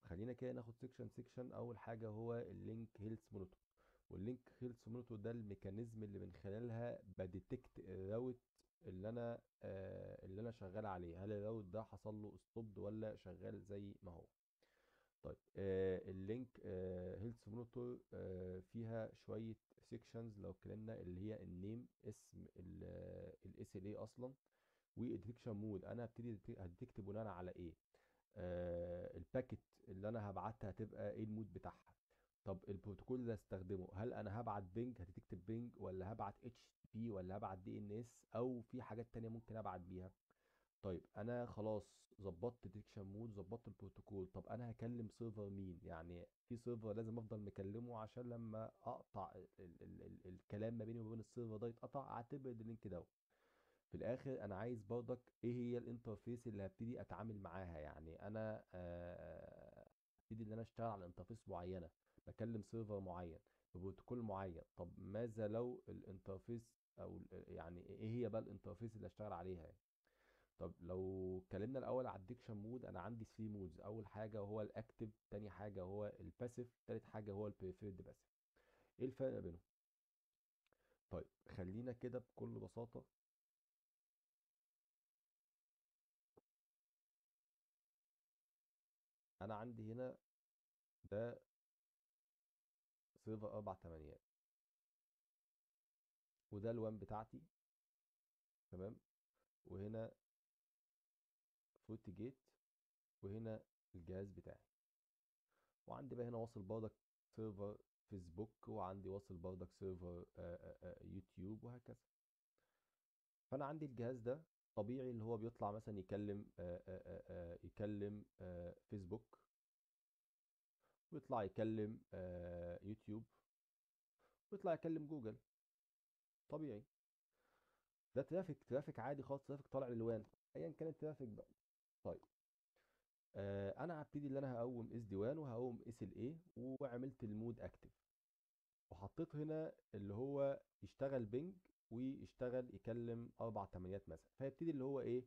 خلينا كده ناخد سيكشن سيكشن اول حاجه هو اللينك هيلث مونيتور واللينك هيلث مونيتور ده الميكانيزم اللي من خلالها بديتكت الراوت اللي انا آه اللي انا شغال عليه هل الراوت ده حصل له ستوبد ولا شغال زي ما هو طيب آه اللينك آه هيلث مونيتور آه فيها شويه سيكشنز لو اتكلمنا اللي هي النيم اسم الاس ال اي آه، اصلا والديتكشن مود انا هبتدي هتكتب بناء على ايه آه الباكت اللي انا هبعتها هتبقى ايه المود بتاعها طب البروتوكول اللي استخدمه هل انا هبعت بينج هتكتب بينج ولا هبعت اتش بي ولا هبعت دي ان اس او في حاجات تانية ممكن ابعت بيها طيب انا خلاص ظبطت ديكشن مود ظبطت البروتوكول طب انا هكلم سيرفر مين يعني في سيرفر لازم افضل مكلمه عشان لما اقطع ال ال ال الكلام ما بيني وما بين السيرفر ده يتقطع اعتبر اللينك ده في الاخر انا عايز برضك ايه هي الانترفيس اللي هبتدي اتعامل معاها يعني انا ابتدي ان انا اشتغل على انترفيس معينه بكلم سيرفر معين ببروتوكول معين طب ماذا لو الانترفيس او يعني ايه هي بقى الانترفيس اللي اشتغل عليها يعني طب لو اتكلمنا الاول على الديكشن مود انا عندي 3 مودز اول حاجه هو الاكتف تاني حاجه هو الباسيف تالت حاجه هو البريفيرد باسيف ايه الفرق بينهم طيب خلينا كده بكل بساطه انا عندي هنا ده صيغة أربع تمانيات وده الوان بتاعتي تمام وهنا فوت جيت وهنا الجهاز بتاعي وعندي بقى هنا واصل بردك سيرفر فيسبوك وعندي واصل بردك سيرفر آآ آآ يوتيوب وهكذا فانا عندي الجهاز ده طبيعي اللي هو بيطلع مثلا يكلم آآ آه، آه، آه، يكلم فيسبوك ويطلع يكلم آه، يوتيوب ويطلع يكلم جوجل طبيعي ده ترافيك ترافيك عادي خالص ترافيك طالع للوان ايا كان الترافيك بقى طيب آه انا هبتدي ان انا هقوم اس دي وان وهقوم اس ال اي وعملت المود اكتف وحطيت هنا اللي هو يشتغل بنج ويشتغل يكلم اربع تمانيات مثلا فيبتدي اللي هو ايه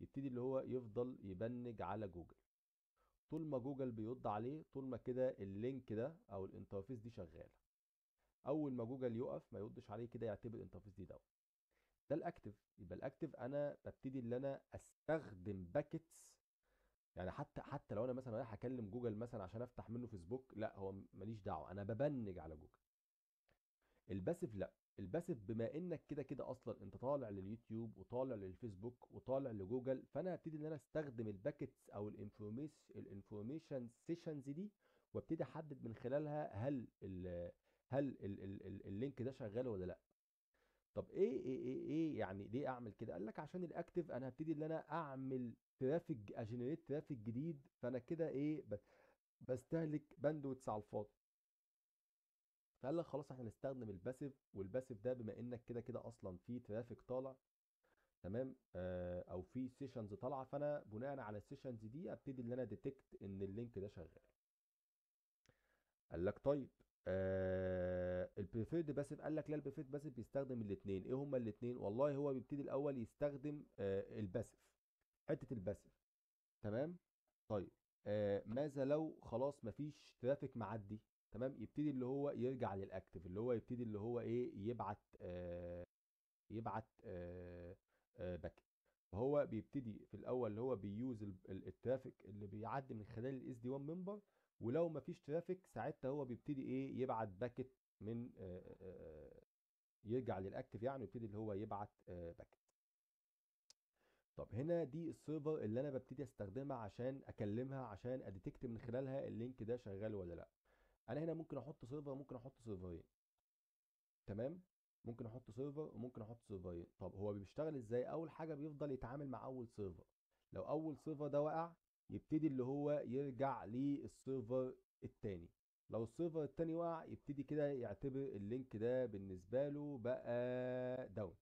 يبتدي اللي هو يفضل يبنج على جوجل طول ما جوجل بيرد عليه طول ما كده اللينك ده او الانترفيس دي شغاله اول ما جوجل يقف ما يردش عليه كده يعتبر الانترفيس دي دوت ده الاكتف يبقى الاكتف انا ببتدي ان انا استخدم باكيتس يعني حتى حتى لو انا مثلا رايح اكلم جوجل مثلا عشان افتح منه فيسبوك لا هو ماليش دعوه انا ببنج على جوجل الباسف لا الباسف بما انك كده كده اصلا انت طالع لليوتيوب وطالع للفيسبوك وطالع لجوجل فانا هبتدي ان انا استخدم الباكتس او الانفورميشن سيشنز دي وابتدي احدد من خلالها هل الـ هل الـ الـ الـ اللينك ده شغال ولا لا طب ايه ايه ايه, إيه يعني ليه اعمل كده قال لك عشان الاكتف انا هبتدي ان انا اعمل ترافيك اجنريت ترافيك جديد فانا كده ايه بستهلك باندويتس على الفاضي فقال لك خلاص احنا نستخدم الباسيف والباسيف ده بما انك كده كده اصلا في ترافيك طالع تمام آه او في سيشنز طالعه فانا بناء على السيشنز دي ابتدي ان انا ديتكت ان اللينك ده شغال قال لك طيب آه البريفيرد باسيف قال لك لا البريفيرد باسيف بيستخدم الاثنين ايه هما الاثنين والله هو بيبتدي الاول يستخدم آه الباسيف حته الباسيف تمام طيب آه ماذا لو خلاص مفيش ترافيك معدي تمام يبتدي اللي هو يرجع للاكتف اللي هو يبتدي اللي هو ايه يبعت آه يبعت آه آه باكت فهو بيبتدي في الاول اللي هو بيوز الترافيك اللي بيعدي من خلال الاس دي 1 ممبر ولو ما فيش ترافيك ساعتها هو بيبتدي ايه يبعت باكت من آه, آه،, آه، يرجع للاكتف يعني ويبتدي اللي هو يبعت باكت آه، طب هنا دي السيرفر اللي انا ببتدي استخدمها عشان اكلمها عشان اديتكت من خلالها اللينك ده شغال ولا لا انا هنا ممكن احط سيرفر ممكن احط سيرفرين تمام ممكن احط سيرفر وممكن احط سيرفرين طب هو بيشتغل ازاي اول حاجه بيفضل يتعامل مع اول سيرفر لو اول سيرفر ده وقع يبتدي اللي هو يرجع للسيرفر التاني لو السيرفر التاني وقع يبتدي كده يعتبر اللينك ده بالنسبه له بقى داون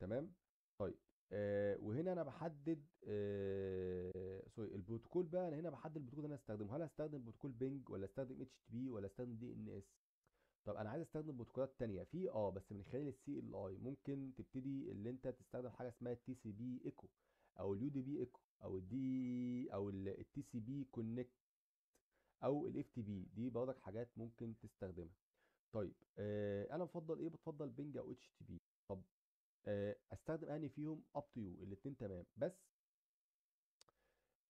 تمام طيب آه، وهنا انا بحدد آه، سوري البروتوكول بقى انا هنا بحدد البروتوكول اللي انا هستخدمه هل هستخدم بروتوكول بينج ولا استخدم اتش تي بي ولا استخدم دي ان اس طب انا عايز استخدم بروتوكولات تانية في اه بس من خلال السي ال اي ممكن تبتدي اللي انت تستخدم حاجه اسمها تي سي بي ايكو او اليو دي بي ايكو او الدي او التي سي بي كونكت او الاف تي بي دي برضك حاجات ممكن تستخدمها طيب آه انا بفضل ايه بفضل بينج او اتش تي بي طب آه، استخدم انهي فيهم اب تو يو الاثنين تمام بس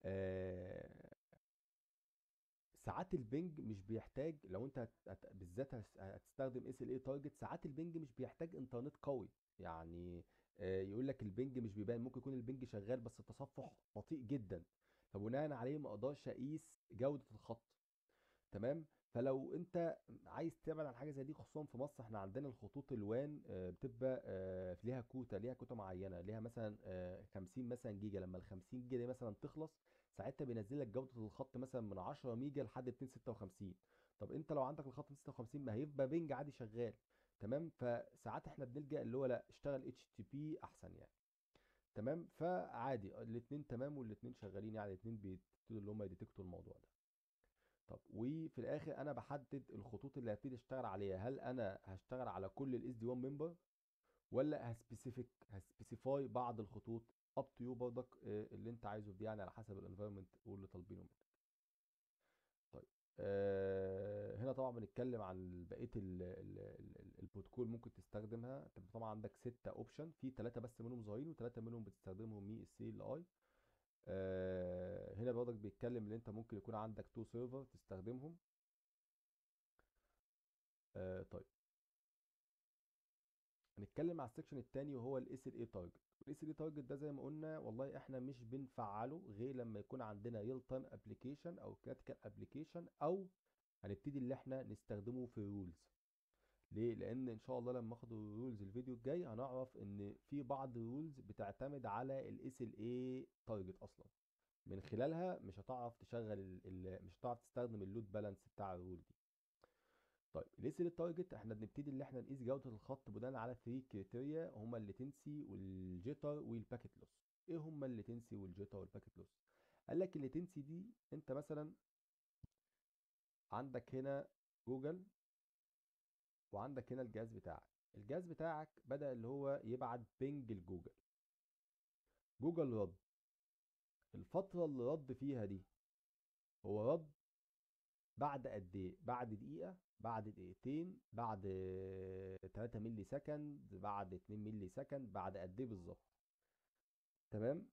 آه، ساعات البنج مش بيحتاج لو انت بالذات هتستخدم اس ال اي تارجت ساعات البنج مش بيحتاج انترنت قوي يعني آه، يقول لك البنج مش بيبان ممكن يكون البنج شغال بس التصفح بطيء جدا فبناء عليه ما اقدرش اقيس جوده الخط تمام فلو انت عايز تعمل على حاجه زي دي خصوصا في مصر احنا عندنا الخطوط الوان آه، بتبقى آه، ليها كوتا ليها كوتا معينه ليها مثلا 50 آه، مثلا جيجا لما ال 50 جيجا دي مثلا تخلص ساعتها بينزل لك جوده الخط مثلا من 10 ميجا لحد 256 طب انت لو عندك الخط 256 ما هيبقى بنج عادي شغال تمام فساعات احنا بنلجا اللي هو لا اشتغل اتش تي بي احسن يعني تمام فعادي الاثنين تمام والاثنين شغالين يعني الاثنين بيبتدوا اللي هم يديتكتوا الموضوع ده طب وفي الاخر انا بحدد الخطوط اللي هبتدي اشتغل عليها هل انا هشتغل على كل الاس دي 1 ممبر ولا هسبيسيفيك هسبيسيفاي بعض الخطوط اب تو يو برضك آه، اللي انت عايزه دي يعني على حسب الانفايرمنت واللي طالبينه منك طيب آه هنا طبعا بنتكلم عن بقيه البروتوكول ممكن تستخدمها انت طبعا عندك ستة اوبشن في ثلاثه بس منهم ظاهرين وثلاثه منهم بتستخدمهم اس السي ال اي آه هنا برضك بيتكلم ان انت ممكن يكون عندك تو سيرفر تستخدمهم آه طيب هنتكلم على السكشن الثاني وهو الاس ال اي تارجت الاس ال اي تارجت ده زي ما قلنا والله احنا مش بنفعله غير لما يكون عندنا ريل تايم ابلكيشن او كريتيكال ابلكيشن او هنبتدي اللي احنا نستخدمه في رولز ليه لان ان شاء الله لما اخد الرولز الفيديو الجاي هنعرف ان في بعض الرولز بتعتمد على الاس ال اي تارجت اصلا من خلالها مش هتعرف تشغل الـ مش هتعرف تستخدم اللود بالانس بتاع الرول دي طيب الاس ال تارجت احنا بنبتدي ان احنا نقيس جوده الخط بناء على 3 كريتيريا هما الليتنسي والجيتر والباكيت لوس ايه هما الليتنسي والجيتر والباكيت لوس قال لك الليتنسي دي انت مثلا عندك هنا جوجل وعندك هنا الجهاز بتاعك الجهاز بتاعك بدأ اللي هو يبعت بينج لجوجل جوجل رد الفترة اللي رد فيها دي هو رد بعد قد ايه بعد دقيقة بعد دقيقتين بعد 3 ملي سكند بعد 2 ملي سكند بعد قد ايه بالظبط تمام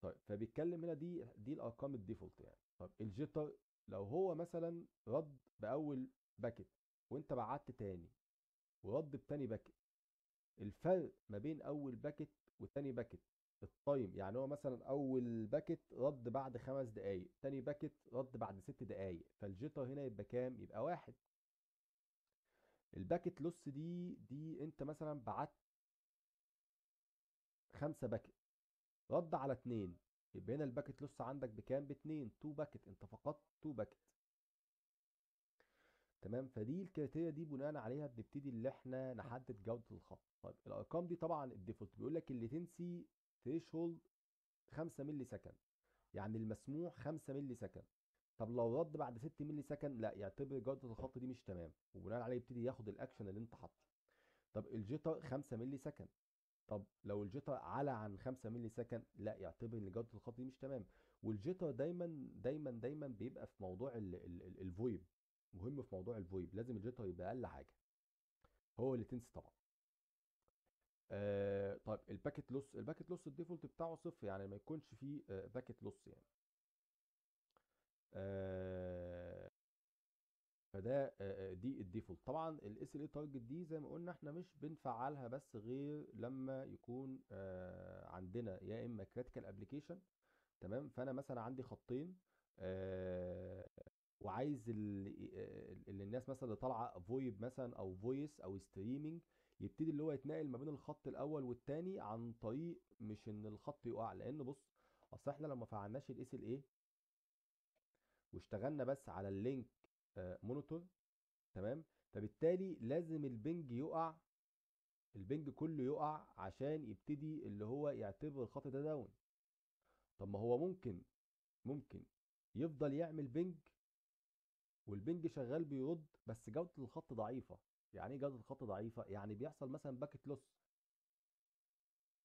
طيب فبيتكلم هنا دي دي الارقام الديفولت يعني طب الجيتر لو هو مثلا رد باول باكت وانت بعت تاني ورد بتاني باكت الفرق ما بين اول باكت وتاني باكت التايم يعني هو مثلا اول باكت رد بعد خمس دقايق تاني باكت رد بعد ست دقايق فالجيتر هنا يبقى كام يبقى واحد الباكت لوس دي دي انت مثلا بعت خمسة باكت رد على اتنين يبقى هنا الباكت لوس عندك بكام باتنين تو باكت انت فقدت تو باكت تمام فدي الكريتيريا دي بناء عليها بنبتدي اللي احنا نحدد جوده الخط طيب الارقام دي طبعا الديفولت بيقول لك الليتنسي ثريشولد 5 مللي سكند يعني المسموح 5 مللي سكند طب لو رد بعد 6 مللي سكند لا يعتبر جوده الخط دي مش تمام وبناء عليه يبتدي ياخد الاكشن اللي انت حاطه طب الجيتر 5 مللي سكند طب لو الجيتر على عن 5 مللي سكند لا يعتبر ان جوده الخط دي مش تمام والجيتر دايما دايما دايما بيبقى في موضوع الفويب مهم في موضوع الفويب لازم الجيتا يبقى اقل حاجه هو اللي تنسي طبعا آه طيب الباكت لوس الباكت لوس الديفولت بتاعه صفر يعني ما يكونش فيه آه باكت لوس يعني آه فده آه, آه، دي الديفولت طبعا الاس ال اي تارجت دي زي ما قلنا احنا مش بنفعلها بس غير لما يكون آه عندنا يا اما كريتيكال ابلكيشن تمام فانا مثلا عندي خطين آه وعايز اللي الناس مثلا اللي طالعه فويب مثلا او فويس او ستريمنج يبتدي اللي هو يتنقل ما بين الخط الاول والثاني عن طريق مش ان الخط يقع لان بص اصل احنا لو ما فعلناش الاس ال ايه واشتغلنا بس على اللينك مونيتور آه، تمام فبالتالي لازم البنج يقع البنج كله يقع عشان يبتدي اللي هو يعتبر الخط ده داون طب ما هو ممكن ممكن يفضل يعمل بنج والبنج شغال بيرد بس جوده الخط ضعيفه يعني ايه جوده الخط ضعيفه يعني بيحصل مثلا باكت لوس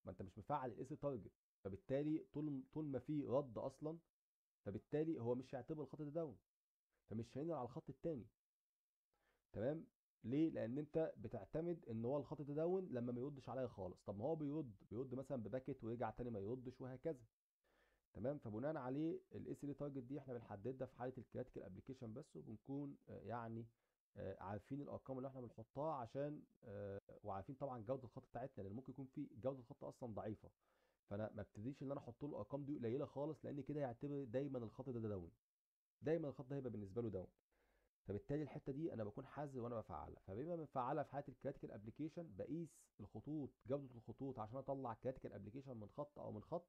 ما انت مش مفعل الاس تارجت فبالتالي طول طول ما في رد اصلا فبالتالي هو مش هيعتبر الخط ده داون فمش هينقل على الخط الثاني تمام ليه لان انت بتعتمد ان هو الخط ده داون لما ما يردش عليا خالص طب ما هو بيرد بيرد مثلا بباكت ويرجع تاني ما يردش وهكذا تمام فبناء عليه الاس ال تارجت دي احنا بنحددها في حاله الكريتيكال ابلكيشن بس وبنكون آه، يعني آه، عارفين الارقام اللي احنا بنحطها عشان آه، وعارفين طبعا جوده الخط بتاعتنا لان ممكن يكون في جوده الخط اصلا ضعيفه فانا ما ابتديش ان انا احط له الارقام دي قليله خالص لان كده هيعتبر دايما الخط ده, داون دايما الخط ده هيبقى بالنسبه له داون فبالتالي الحته دي انا بكون حذر وانا بفعلها فبما بفعلها في حاله الكريتيكال ابلكيشن بقيس الخطوط جوده الخطوط عشان اطلع كريتيكال ابلكيشن من خط او من خط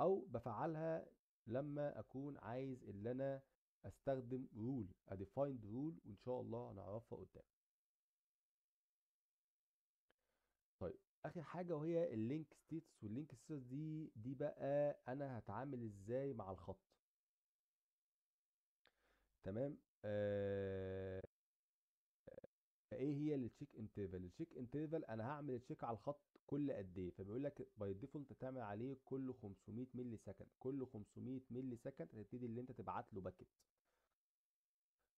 او بفعلها لما اكون عايز ان انا استخدم رول اديفايند رول وان شاء الله هنعرفها قدام طيب اخر حاجه وهي اللينك ستيتس واللينك ستيتس دي دي بقى انا هتعامل ازاي مع الخط تمام آه, آه، ايه هي التشيك انترفال التشيك انترفال انا هعمل تشيك على الخط كل قد ايه فبيقول لك باي ديفولت تعمل عليه كل 500 مللي سكند كل 500 مللي سكند هتبتدي اللي انت تبعت له باكت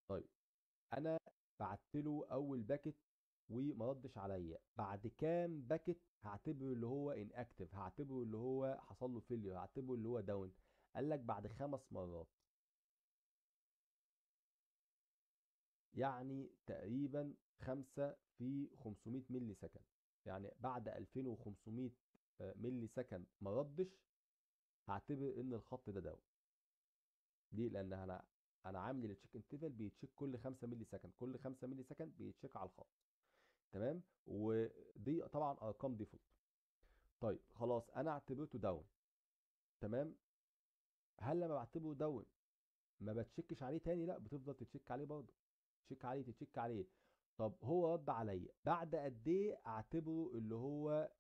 طيب انا بعت له اول باكت وما ردش عليا بعد كام باكت هعتبره اللي هو اناكتف هعتبره اللي هو حصل له فيلير هعتبره اللي هو داون قال لك بعد خمس مرات يعني تقريبا خمسة في 500 ملي سكند يعني بعد 2500 ملي سكند ما ردش هعتبر ان الخط ده داون ليه لان انا انا عامل التشيك انترفال بيتشيك كل 5 ملي سكند كل 5 ملي سكند بيتشيك على الخط تمام ودي طبعا ارقام ديفولت طيب خلاص انا اعتبرته داون تمام هل لما بعتبره داون ما بتشكش عليه تاني لا بتفضل تتشك عليه برضه تشك عليه تتشك عليه طب هو رد عليا بعد قد ايه اعتبره اللي هو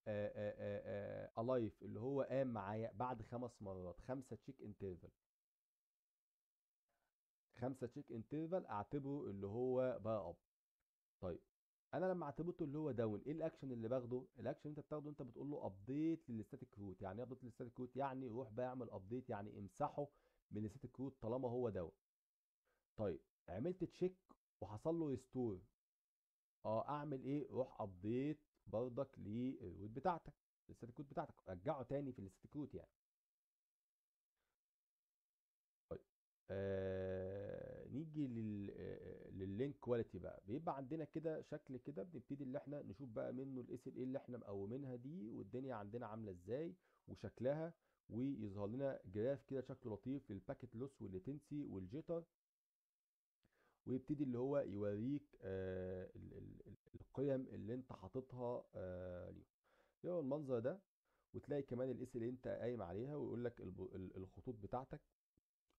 الايف اللي هو قام معايا بعد خمس مرات خمسه تشيك انترفال خمسه تشيك انترفال اعتبره اللي هو بقى اب طيب انا لما اعتبرته اللي هو داون ايه الاكشن اللي باخده الاكشن انت بتاخده انت بتقول له ابديت للستاتيك روت يعني ايه ابديت للستاتيك روت يعني روح بقى اعمل ابديت يعني امسحه من الستاتيك روت طالما هو داون طيب عملت تشيك وحصل له ريستور اه اعمل ايه روح ابديت برضك للروت بتاعتك الاستاتيك كود بتاعتك رجعه تاني في الاستاتيك كود يعني طيب آه نيجي لل آه، لللينك كواليتي بقى بيبقى عندنا كده شكل كده بنبتدي اللي احنا نشوف بقى منه الاس ال اللي احنا مقومينها دي والدنيا عندنا عامله ازاي وشكلها ويظهر لنا جراف كده شكله لطيف للباكت لوس والليتنسي والجيتر ويبتدي اللي هو يوريك آه القيم اللي انت حاططها آه ليهم هو المنظر ده وتلاقي كمان الاس اللي انت قايم عليها ويقول لك الخطوط بتاعتك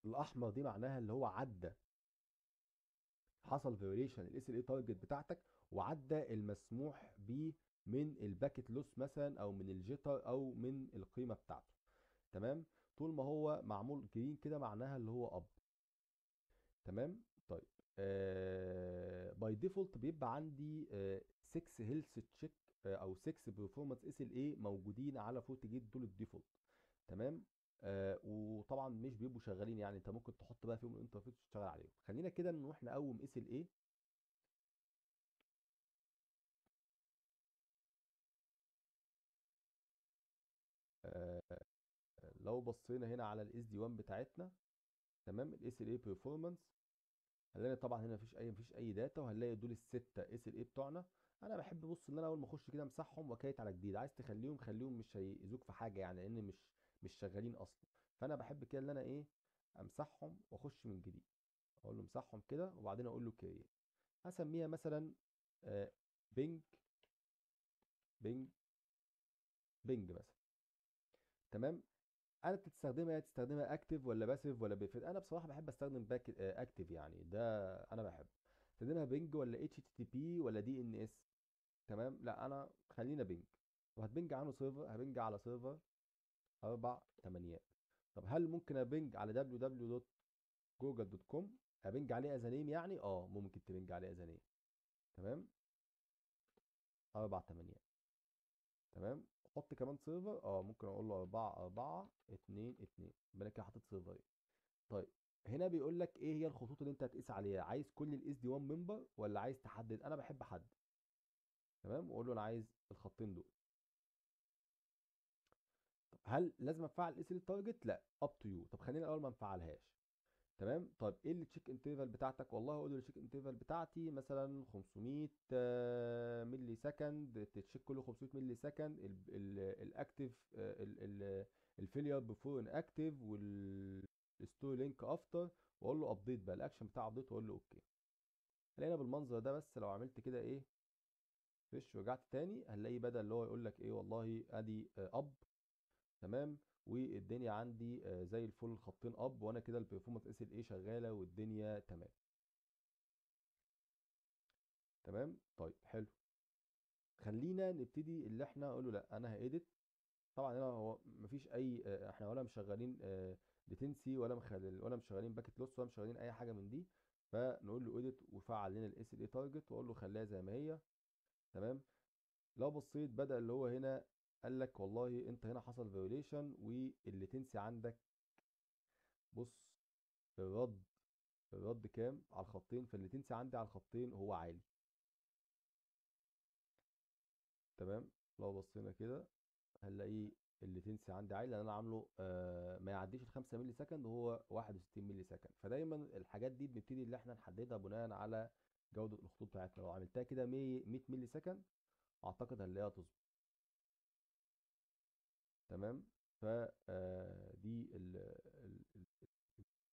الاحمر دي معناها اللي هو عدى حصل فيوليشن الاس ال اي تارجت بتاعتك وعدى المسموح بيه من الباكت لوس مثلا او من الجيتر او من القيمه بتاعته تمام طول ما هو معمول جرين كده معناها اللي هو اب تمام طيب باي آه، ديفولت بيبقى عندي 6 هيلث تشيك او 6 بيرفورمانس اس ال اي موجودين على فورت جيت دول الديفولت تمام آه وطبعا مش بيبقوا شغالين يعني انت ممكن تحط بقى فيهم الانترفيس وتشتغل عليهم خلينا كده نروح نقوم اس ال اي لو بصينا هنا على الاس دي 1 بتاعتنا تمام الاس ال اي بيرفورمانس هنلاقي طبعا هنا مفيش اي مفيش اي داتا وهنلاقي دول السته اس ايه بتوعنا انا بحب بص ان انا اول ما اخش كده امسحهم وكيت على جديد عايز تخليهم خليهم مش هيأذوك في حاجه يعني لان مش مش شغالين اصلا فانا بحب كده ان انا ايه امسحهم واخش من جديد اقول له امسحهم كده وبعدين اقول له كريت هسميها مثلا آه بينج بينج بينج مثلا تمام انا بتستخدمها يعني تستخدمها اكتف ولا باسيف ولا بيفيد انا بصراحه بحب استخدم باك اكتف آه، يعني ده انا بحب استخدمها بنج ولا اتش تي تي بي ولا دي ان اس تمام لا انا خلينا بنج وهتبنج عنه سيرفر هبنج على سيرفر اربع تمانيات طب هل ممكن ابنج على www.google.com ابنج عليه ازانيم يعني اه ممكن تبنج عليه ازانيم تمام اربع تمانيات تمام احط كمان سيرفر اه ممكن اقول له 4 4 2 2 يبقى كده حطيت يعني. سيرفر طيب هنا بيقول لك ايه هي الخطوط اللي انت هتقيس عليها عايز كل الاس دي 1 ممبر ولا عايز تحدد انا بحب احدد تمام واقول له انا عايز الخطين دول طب هل لازم افعل اس إيه؟ للتارجت لا اب تو يو طب خلينا الاول ما نفعلهاش تمام طيب ايه التشيك انترفال بتاعتك والله اقول له التشيك انترفال بتاعتي مثلا 500 ملي سكند تشيك كله 500 ملي سكند الاكتف الفيلير بيفور ان اكتف والستور لينك افتر واقول له ابديت بقى الاكشن بتاع ابديت واقول له اوكي هلاقينا بالمنظر ده بس لو عملت كده ايه فش ورجعت تاني هنلاقيه بدل اللي هو يقول لك ايه والله ادي اب آه، تمام والدنيا عندي آه، زي الفل خطين اب وانا كده البرفورمانس اس ال اي شغاله والدنيا تمام تمام طيب حلو خلينا نبتدي اللي احنا اقول له لا انا هاديت طبعا هنا هو مفيش اي آه، احنا ولا مشغلين لتنسي آه، ولا مخلل ولا مشغلين باكت لوس ولا مشغلين اي حاجه من دي فنقول له اديت وفعل لنا الاس ال اي تارجت واقول له خليها زي ما هي تمام لو بصيت بدا اللي هو هنا قال لك والله انت هنا حصل فيوليشن تنسي عندك بص الرد الرد كام على الخطين فالليتنسي عندي على الخطين هو عالي تمام لو بصينا كده هنلاقيه الليتنسي عندي عالي لان انا عامله آه ما يعديش ال 5 مللي سكند وهو 61 مللي سكند فدايما الحاجات دي بنبتدي اللي احنا نحددها بناء على جوده الخطوط بتاعتنا لو عملتها كده 100 مللي سكند اعتقد هنلاقيها تظبط تمام فدي آه،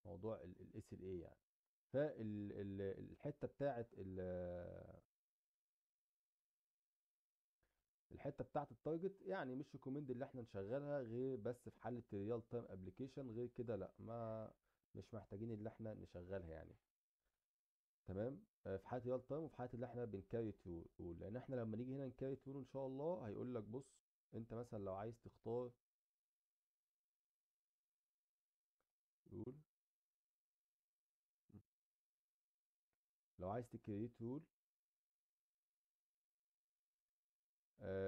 موضوع الاس ال اي يعني فالحته بتاعه الحته بتاعه التارجت يعني مش ريكومند اللي احنا نشغلها غير بس في حاله الريال تايم ابلكيشن غير كده لا ما مش محتاجين اللي احنا نشغلها يعني تمام آه، في حاله الريال تايم وفي حاله اللي احنا بنكاري تول لان احنا لما نيجي هنا نكاري ثرو ان شاء الله هيقول لك بص انت مثلا لو عايز تختار رول لو عايز تكريت رول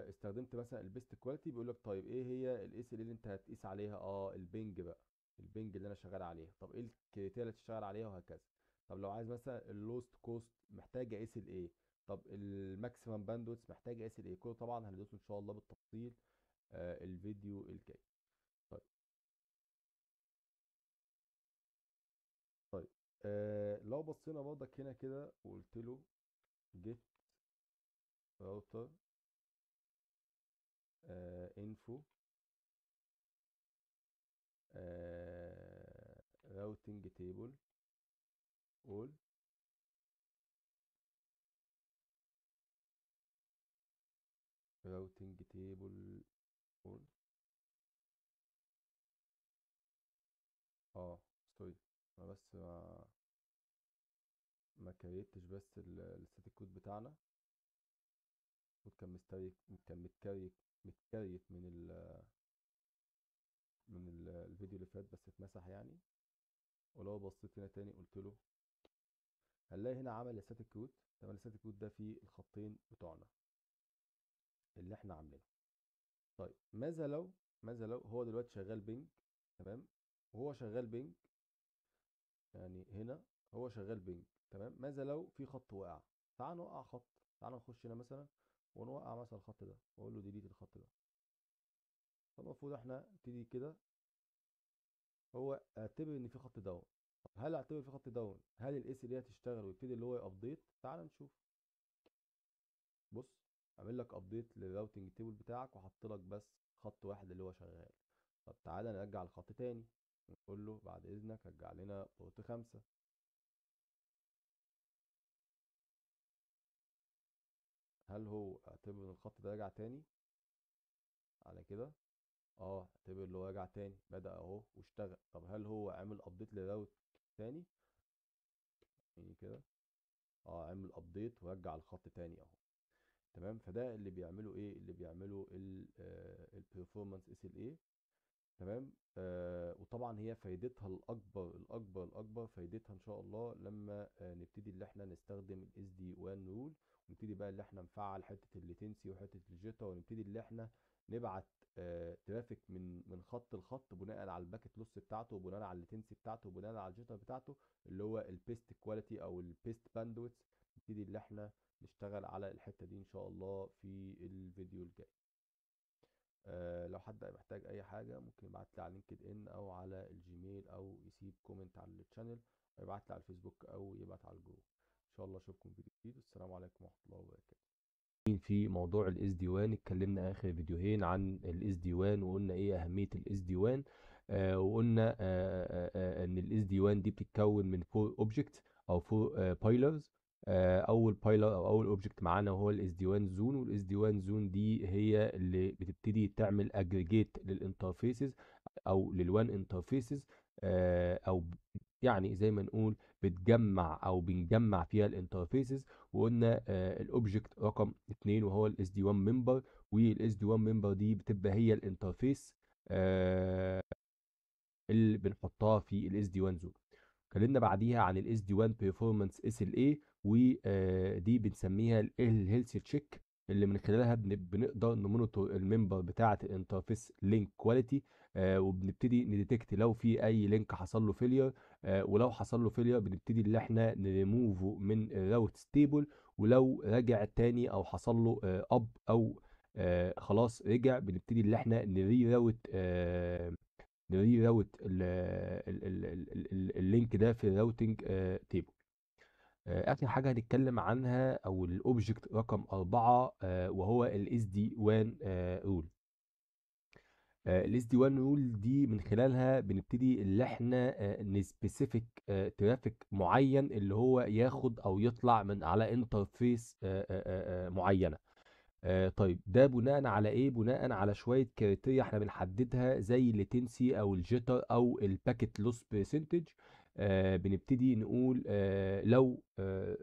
استخدمت مثلا البيست كواليتي بيقول لك طيب ايه هي الاس اللي انت هتقيس عليها اه البنج بقى البنج اللي انا شغال عليها طب ايه الكريتيريا اللي تشتغل عليها وهكذا طب لو عايز مثلا اللوست كوست محتاج اقيس الايه طب الماكسيمم باندويث محتاج قياس الايه كله طبعا هندرسه ان شاء الله بالتفصيل آه الفيديو الجاي طيب طيب آه لو بصينا برضك هنا كده وقلت له جيت راوتر آه انفو آه راوتنج تيبل اول راوتنج تيبل وورد اه سوري انا بس ما ما كريتش بس الستاتيك كود بتاعنا الكود كان مستريك كان متكريت متكريت من ال من ال الفيديو اللي فات بس اتمسح يعني ولو بصيت هنا تاني قلت له هنلاقي هنا عمل الستاتيك كود تمام الستاتيك كود ده فيه الخطين بتوعنا اللي احنا عاملينه طيب ماذا لو ماذا لو هو دلوقتي شغال بينج تمام وهو شغال بينج يعني هنا هو شغال بينج تمام ماذا لو في خط وقع تعال نوقع خط تعال نخش هنا مثلا ونوقع مثلا الخط ده واقول له ديليت الخط ده فالمفروض احنا نبتدي كده هو اعتبر ان في خط داون طب هل اعتبر في خط داون هل الاس اللي هي هتشتغل ويبتدي اللي هو يابديت تعال نشوف بص عامل لك ابديت للراوتنج تيبل بتاعك وحط لك بس خط واحد اللي هو شغال طب تعالى نرجع الخط تاني ونقول له بعد اذنك رجع لنا بورت خمسة هل هو اعتبر ان الخط ده رجع تاني على كده اه اعتبر اللي هو رجع تاني بدأ اهو واشتغل طب هل هو عمل ابديت للراوت تاني يعني كده اه عمل ابديت ورجع الخط تاني اهو تمام فده اللي بيعمله ايه اللي بيعمله البرفورمانس اس ال اي آه، تمام آه وطبعا هي فايدتها الاكبر الاكبر الاكبر فايدتها ان شاء الله لما آه نبتدي اللي احنا نستخدم الاس دي وان رول ونبتدي بقى اللي احنا نفعل حته الليتنسي وحته الجيتا ونبتدي اللي احنا نبعت آه ترافيك من من خط لخط بناء على الباكت لوس بتاعته وبناء على الليتنسي بتاعته وبناء على الجيتا بتاعته اللي هو البيست كواليتي او البيست باندويتس نبتدي اللي احنا نشتغل على الحتة دي ان شاء الله في الفيديو الجاي أه لو حد محتاج اي حاجة ممكن يبعت لي على لينكد ان او على الجيميل او يسيب كومنت على التشانل او يبعت لي على الفيسبوك او يبعت على الجروب ان شاء الله اشوفكم في فيديو جديد والسلام عليكم ورحمة الله وبركاته في موضوع الاس دي وان اتكلمنا اخر فيديوهين عن الاس دي وان وقلنا ايه اهميه الاس دي وان آه، وقلنا آآ آه، آآ آه، ان الاس دي وان دي بتتكون من فور اوبجكت او فور بايلرز آه، اول بايلر او اول اوبجكت معانا هو الاس دي 1 زون والاس دي 1 زون دي هي اللي بتبتدي تعمل اجريجيت للانترفيسز او للوان انترفيسز آه، او يعني زي ما نقول بتجمع او بنجمع فيها الانترفيسز وقلنا آه، الاوبجكت رقم 2 وهو الاس دي 1 ممبر والاس دي 1 ممبر دي بتبقى هي الانترفيس اللي بنحطها في الاس دي 1 زون اتكلمنا بعديها عن الاس آه، دي 1 بيرفورمانس اس ال اي ودي بنسميها الهيلث تشيك اللي من خلالها بنقدر نمونيتور الممبر بتاعه الانترفيس لينك كواليتي آه، وبنبتدي نديتكت لو في اي لينك حصل له فيلير آه، ولو حصل له فيلير بنبتدي ان احنا نريموفه من الراوت ستيبل ولو رجع تاني او حصل له اب او خلاص رجع بنبتدي ان احنا نري راوت آه نري راوت اللينك ده في الراوتنج تيبل آه، آه، اخر حاجه هنتكلم عنها او الاوبجكت رقم أربعة آه، وهو الاس دي 1 رول الاس دي 1 رول دي من خلالها بنبتدي اللي احنا نسبيسيفيك ترافيك معين اللي هو ياخد او يطلع من على انترفيس معينه آه طيب ده بناء على ايه بناء على شويه كريتيريا احنا بنحددها زي الليتنسي او الجيتر او الباكيت لوس برسنتج آه بنبتدي نقول آه لو آه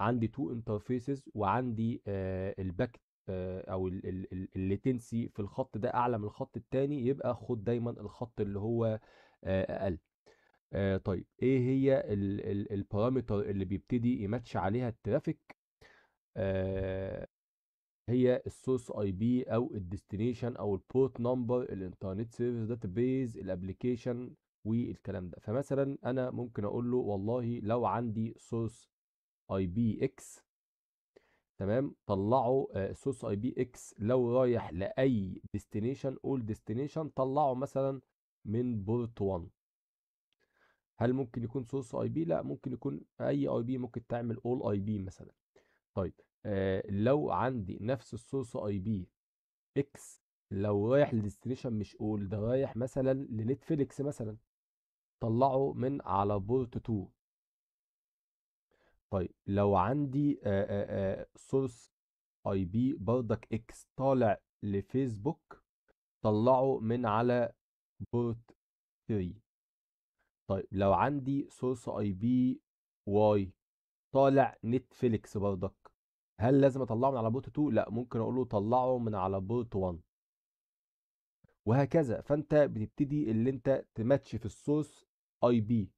عندي تو انترفيسز وعندي آه الباك آه او الليتنسي في الخط ده اعلى من الخط الثاني يبقى خد دايما الخط اللي هو آه اقل آه طيب ايه هي البارامتر اللي بيبتدي يماتش عليها الترافيك آه هي السورس اي بي او الديستنيشن او البورت نمبر الانترنت سيرفيس بيز الابلكيشن والكلام ده فمثلا انا ممكن اقول له والله لو عندي سورس اي بي اكس تمام طلعه سورس آه، اي بي اكس لو رايح لاي ديستنيشن اول ديستنيشن طلعه مثلا من بورت 1 هل ممكن يكون سورس اي بي لا ممكن يكون اي اي بي ممكن تعمل اول اي بي مثلا طيب آه لو عندي نفس السورس اي بي اكس لو رايح للديستنيشن مش اول ده رايح مثلا لنتفليكس مثلا طلعه من على بورت 2 طيب لو عندي سورس اي بي بردك اكس طالع لفيسبوك طلعه من على بورت 3 طيب لو عندي سورس اي بي واي طالع نتفليكس بردك هل لازم اطلعه من على بوت 2 لا ممكن اقول له طلعه من على بوت 1 وهكذا فانت بتبتدي اللي انت تماتش في السورس اي بي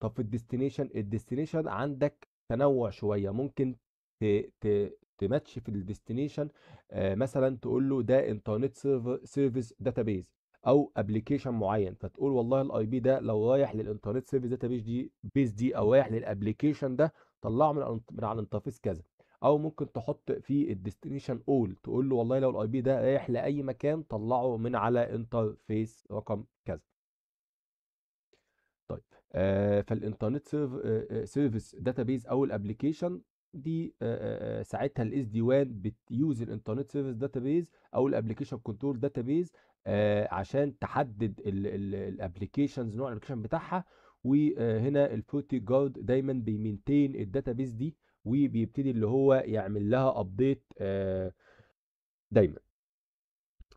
طب في الديستنيشن الديستنيشن عندك تنوع شويه ممكن ت... ت... تماتش في الديستنيشن آه مثلا تقول له ده انترنت سيرفر سيرفيس داتابيز او ابلكيشن معين فتقول والله الاي بي ده لو رايح للانترنت سيرفيس داتابيز دي بيز دي او رايح للابلكيشن ده طلعه من من على الانترفيس كذا او ممكن تحط في الديستنيشن اول تقول له والله لو الاي بي ده رايح لاي مكان طلعه من على انترفيس رقم كذا طيب آه فالانترنت سيرفيس داتابيز آه، آه، او الابلكيشن دي آه آه, آه، ساعتها الاس دي وان بتيوز الانترنت سيرفيس داتابيز او الابلكيشن كنترول داتابيز آه عشان تحدد الابلكيشنز نوع الابلكيشن بتاعها وهنا البروتي جارد دايما بيمينتين الداتابيز دي وبيبتدي اللي هو يعمل لها ابديت آه، دايما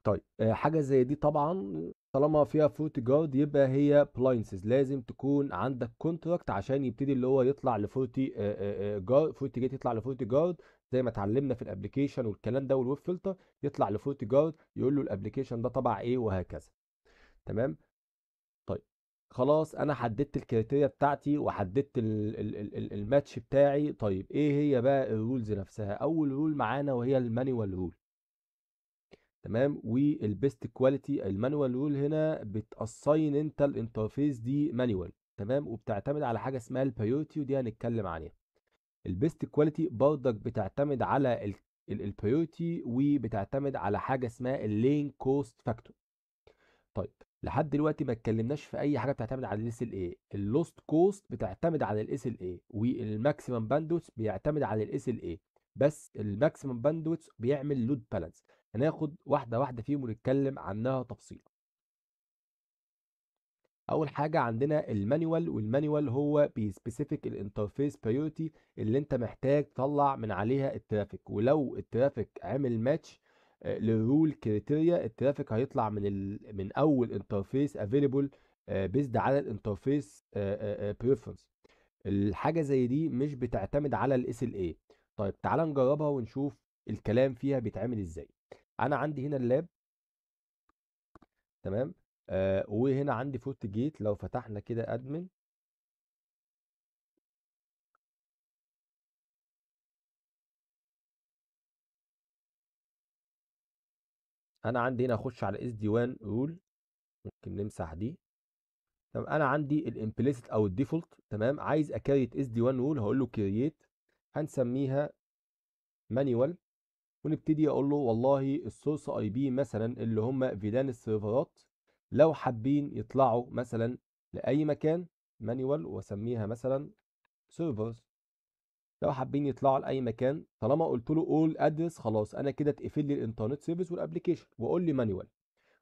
طيب آه، حاجه زي دي طبعا طالما فيها فورتي جارد يبقى هي بلاينسز لازم تكون عندك كونتراكت عشان يبتدي اللي هو يطلع لفورتي جارد فورتي جيت يطلع لفورتي جارد زي ما اتعلمنا في الابلكيشن والكلام ده والويب فلتر يطلع لفورتي جارد يقول له الابلكيشن ده تبع ايه وهكذا تمام خلاص انا حددت الكريتيريا بتاعتي وحددت الماتش بتاعي طيب ايه هي بقى الرولز نفسها اول رول معانا وهي المانيوال رول تمام والبيست كواليتي المانوال رول هنا بتاساين انت الانترفيس دي مانوال تمام وبتعتمد على حاجه اسمها البريورتي ودي هنتكلم عليها البيست كواليتي برضك بتعتمد على البريورتي وبتعتمد على حاجه اسمها اللين كوست فاكتور طيب لحد دلوقتي ما اتكلمناش في اي حاجه بتعتمد على الاس ال اي اللوست كوست بتعتمد على الاس ال اي والماكسيمم باندويث بيعتمد على الاس ال اي بس الماكسيمم باندويث بيعمل لود بالانس هناخد واحده واحده فيهم ونتكلم عنها تفصيلا اول حاجه عندنا المانيوال والمانيوال هو بيسبيسيفيك الانترفيس بريورتي اللي انت محتاج تطلع من عليها الترافيك ولو الترافيك عمل ماتش للرول آه، كريتيريا الترافيك هيطلع من ال... من اول انترفيس افيلبل بيزد على الانترفيس آه، بريفرنس آه، الحاجه زي دي مش بتعتمد على الاس ال اي طيب تعال نجربها ونشوف الكلام فيها بيتعمل ازاي انا عندي هنا اللاب تمام آه وهنا عندي فورت جيت لو فتحنا كده ادمن انا عندي هنا اخش على اس دي 1 رول ممكن نمسح دي تمام انا عندي الامبليسيت او الديفولت تمام عايز اكريت اس دي 1 رول هقول له كرييت هنسميها مانيوال ونبتدي اقول له والله السورس اي بي مثلا اللي هم فيلان السيرفرات لو حابين يطلعوا مثلا لاي مكان مانيوال واسميها مثلا سيرفرز لو حابين يطلعوا لاي مكان طالما قلت له اول ادرس خلاص انا كده اتقفل لي الانترنت سيرفيس والابلكيشن واقول لي مانيوال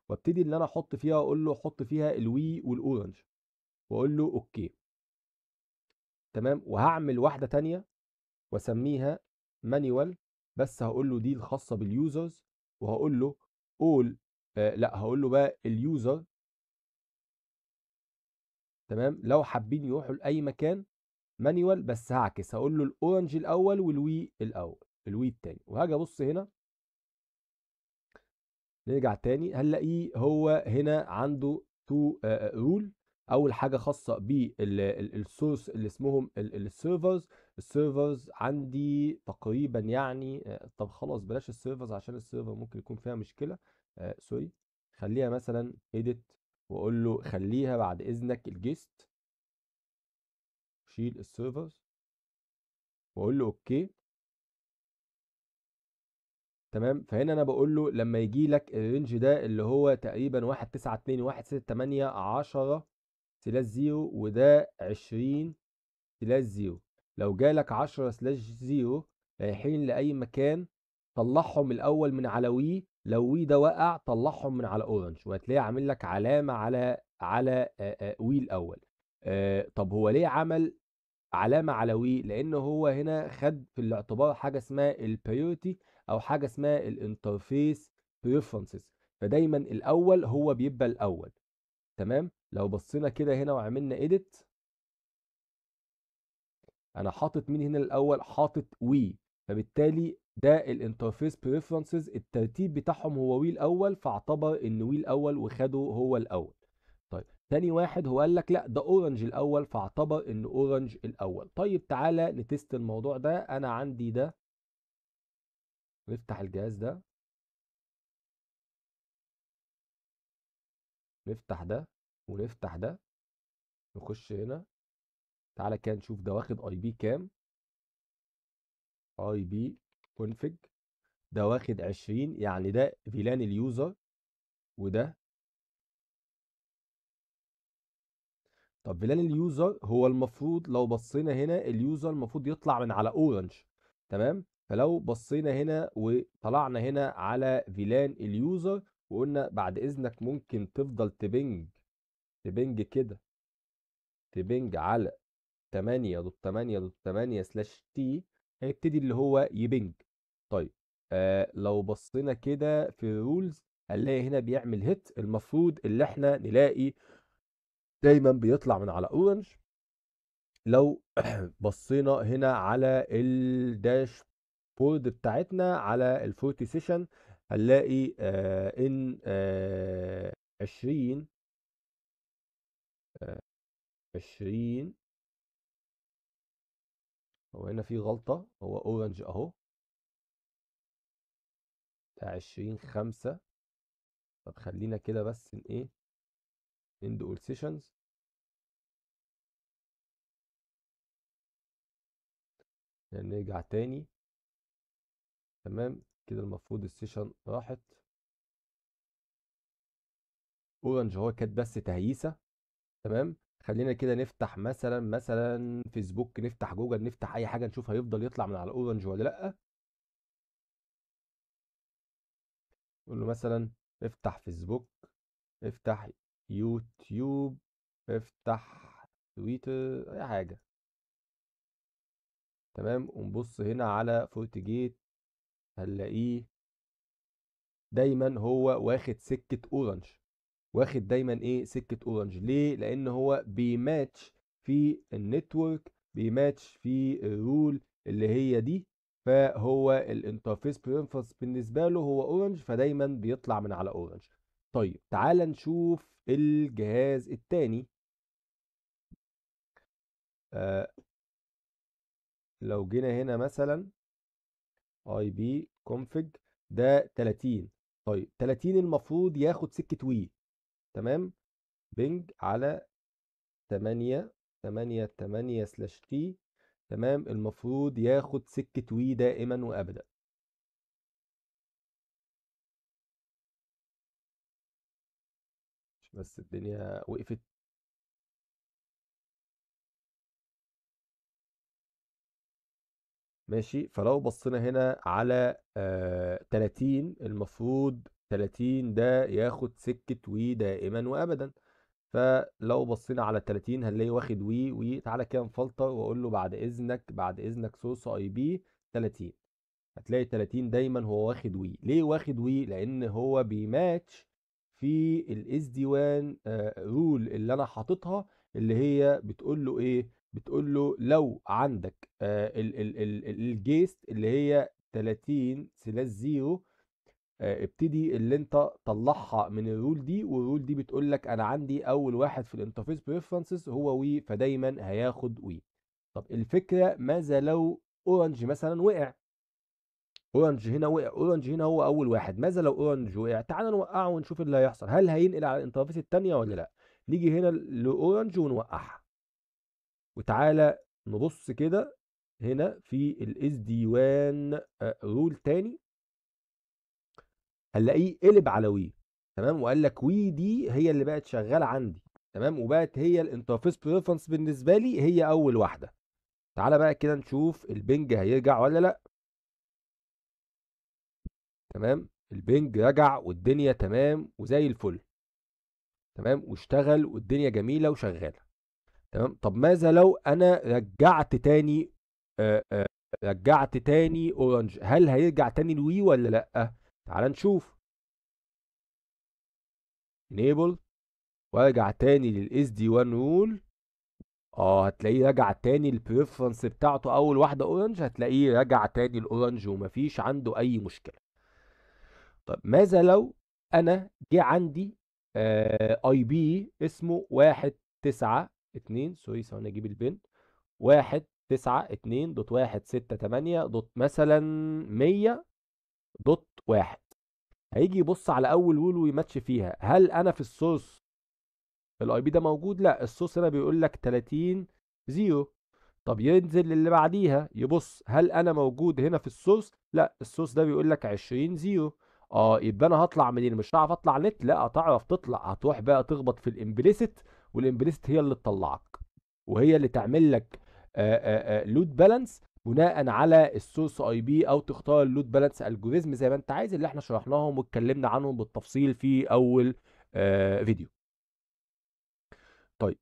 وابتدي ان انا احط فيها اقول له حط فيها الوي والاورنج واقول له اوكي تمام وهعمل واحده ثانيه واسميها مانيوال بس هقول له دي الخاصه باليوزرز وهقول له اول آه لا هقول له بقى اليوزر تمام لو حابين يروحوا لاي مكان مانيوال بس هعكس هقول له الاورنج الاول والوي الاول الوي الثاني وهاجي ابص هنا نرجع تاني هنلاقيه هو هنا عنده تو رول آه، آه، اول حاجه خاصه بالسورس اللي اسمهم السيرفرز السيرفرز عندي تقريبا يعني آه، طب خلاص بلاش السيرفرز عشان السيرفر ممكن يكون فيها مشكله سوري خليها مثلا ايديت واقول له خليها بعد اذنك الجيست شيل السيرفرز واقول له اوكي تمام فهنا انا بقول له لما يجي لك الرينج ده اللي هو تقريبا 1 9 2 1 6 8 10 سلاش 0 وده 20 سلاش 0 لو جالك 10 سلاش 0 رايحين لاي مكان طلعهم الاول من على وي لو وي ده وقع طلعهم من على اورنج وهتلاقيه عامل لك علامه على على وي الاول طب هو ليه عمل علامة وي لأن هو هنا خد في الاعتبار حاجة اسمها البريورتي أو حاجة اسمها الانترفيس بريفرنسز فدايما الأول هو بيبقى الأول تمام لو بصينا كده هنا وعملنا إيديت أنا حاطط مين هنا الأول حاطط وي فبالتالي ده الانترفيس بريفرنسز الترتيب بتاعهم هو وي الأول فاعتبر إن وي الأول وخده هو الأول تاني واحد هو قال لك لا ده اورنج الاول فاعتبر ان اورنج الاول طيب تعالى نتست الموضوع ده انا عندي ده نفتح الجهاز ده نفتح ده ونفتح ده نخش هنا تعالى كده نشوف ده واخد اي بي كام اي بي كونفج ده واخد 20 يعني ده فيلان اليوزر وده طب فيلان اليوزر هو المفروض لو بصينا هنا اليوزر المفروض يطلع من على اورنج تمام فلو بصينا هنا وطلعنا هنا على فيلان اليوزر وقلنا بعد اذنك ممكن تفضل تبنج تبنج كده تبنج على 8.8.8 سلاش تي هيبتدي اللي هو يبنج طيب آه لو بصينا كده في رولز هنلاقي هنا بيعمل هيت المفروض اللي احنا نلاقي دايما بيطلع من على اورنج لو بصينا هنا على الداش بورد بتاعتنا على الفورتي سيشن هنلاقي آه ان آه 20 آه 20 هو هنا في غلطة هو اورنج اهو ده 20 5 طب خلينا كده بس ايه end all sessions يعني نرجع تاني تمام كده المفروض السيشن راحت اورنج هو كانت بس تهيسه تمام خلينا كده نفتح مثلا مثلا فيسبوك نفتح جوجل نفتح اي حاجه نشوف هيفضل يطلع من على اورنج ولا لا نقول له مثلا افتح فيسبوك افتح يوتيوب افتح تويتر اي حاجة تمام ونبص هنا على فورتجيت هنلاقيه دايما هو واخد سكة اورنج واخد دايما ايه سكة اورنج ليه لان هو بيماتش في النتورك بيماتش في الرول اللي هي دي فهو الانترفيس بريفرنس بالنسبه له هو اورنج فدايما بيطلع من على اورنج طيب تعال نشوف الجهاز التاني آه لو جينا هنا مثلا اي بي كونفج ده 30 طيب 30 المفروض ياخد سكه وي تمام بنج على 8 8 8 سلاش تي تمام المفروض ياخد سكه وي دائما وابدا بس الدنيا وقفت ماشي فلو بصينا هنا على آه 30 المفروض 30 ده ياخد سكة وي دائما وأبدا فلو بصينا على 30 هنلاقي واخد وي وي تعالى كده نفلتر واقول له بعد اذنك بعد اذنك سورس اي بي 30 هتلاقي 30 دايما هو واخد وي ليه واخد وي لان هو بيماتش في الاس وان رول اللي انا حاططها اللي هي بتقول له ايه بتقول له لو عندك آه، الجيست اللي هي 30 سلاس زيرو ابتدي اللي انت طلعها من الرول دي والرول دي بتقول لك انا عندي اول واحد في الانترفيس بريفرنسز هو وي فدايما هياخد وي طب الفكره ماذا لو اورنج مثلا وقع اورنج هنا وقع اورنج هنا هو اول واحد ماذا لو اورنج وقع تعال نوقعه ونشوف اللي هيحصل هل هينقل على الانترفيس الثانيه ولا لا نيجي هنا لاورنج ونوقعها وتعالى نبص كده هنا في الاس دي 1 آه، رول تاني هنلاقيه قلب على وي تمام وقال لك وي دي هي اللي بقت شغاله عندي تمام وبقت هي الانترفيس بريفرنس بالنسبه لي هي اول واحده تعالى بقى كده نشوف البنج هيرجع ولا لا تمام البنج رجع والدنيا تمام وزي الفل تمام واشتغل والدنيا جميله وشغاله تمام طب ماذا لو انا رجعت تاني آآ آآ رجعت تاني اورنج هل هيرجع تاني الوي ولا لا تعال نشوف انيبل وارجع تاني للاس دي 1 رول اه هتلاقيه رجع تاني البريفرنس بتاعته اول واحده اورنج هتلاقيه رجع تاني الاورنج ومفيش عنده اي مشكله طب ماذا لو انا جه عندي آه، اي بي اسمه واحد تسعة اتنين سوري ثواني اجيب البن واحد تسعة اتنين دوت واحد ستة تمانية دوت مثلا مية دوت واحد هيجي يبص على اول ويل ويماتش فيها هل انا في السورس الاي بي ده موجود لا السورس هنا بيقول لك 30 زيرو طب ينزل للي بعديها يبص هل انا موجود هنا في السورس لا السورس ده بيقول لك 20 زيرو اه يبقى انا هطلع منين مش هعرف اطلع نت لا هتعرف تطلع هتروح بقى تخبط في الامبليسيت والامبليسيت هي اللي تطلعك وهي اللي تعمل لك لود بالانس بناء على السورس اي بي او تختار اللود بالانس الجوريزم زي ما انت عايز اللي احنا شرحناهم واتكلمنا عنهم بالتفصيل في اول آآ فيديو طيب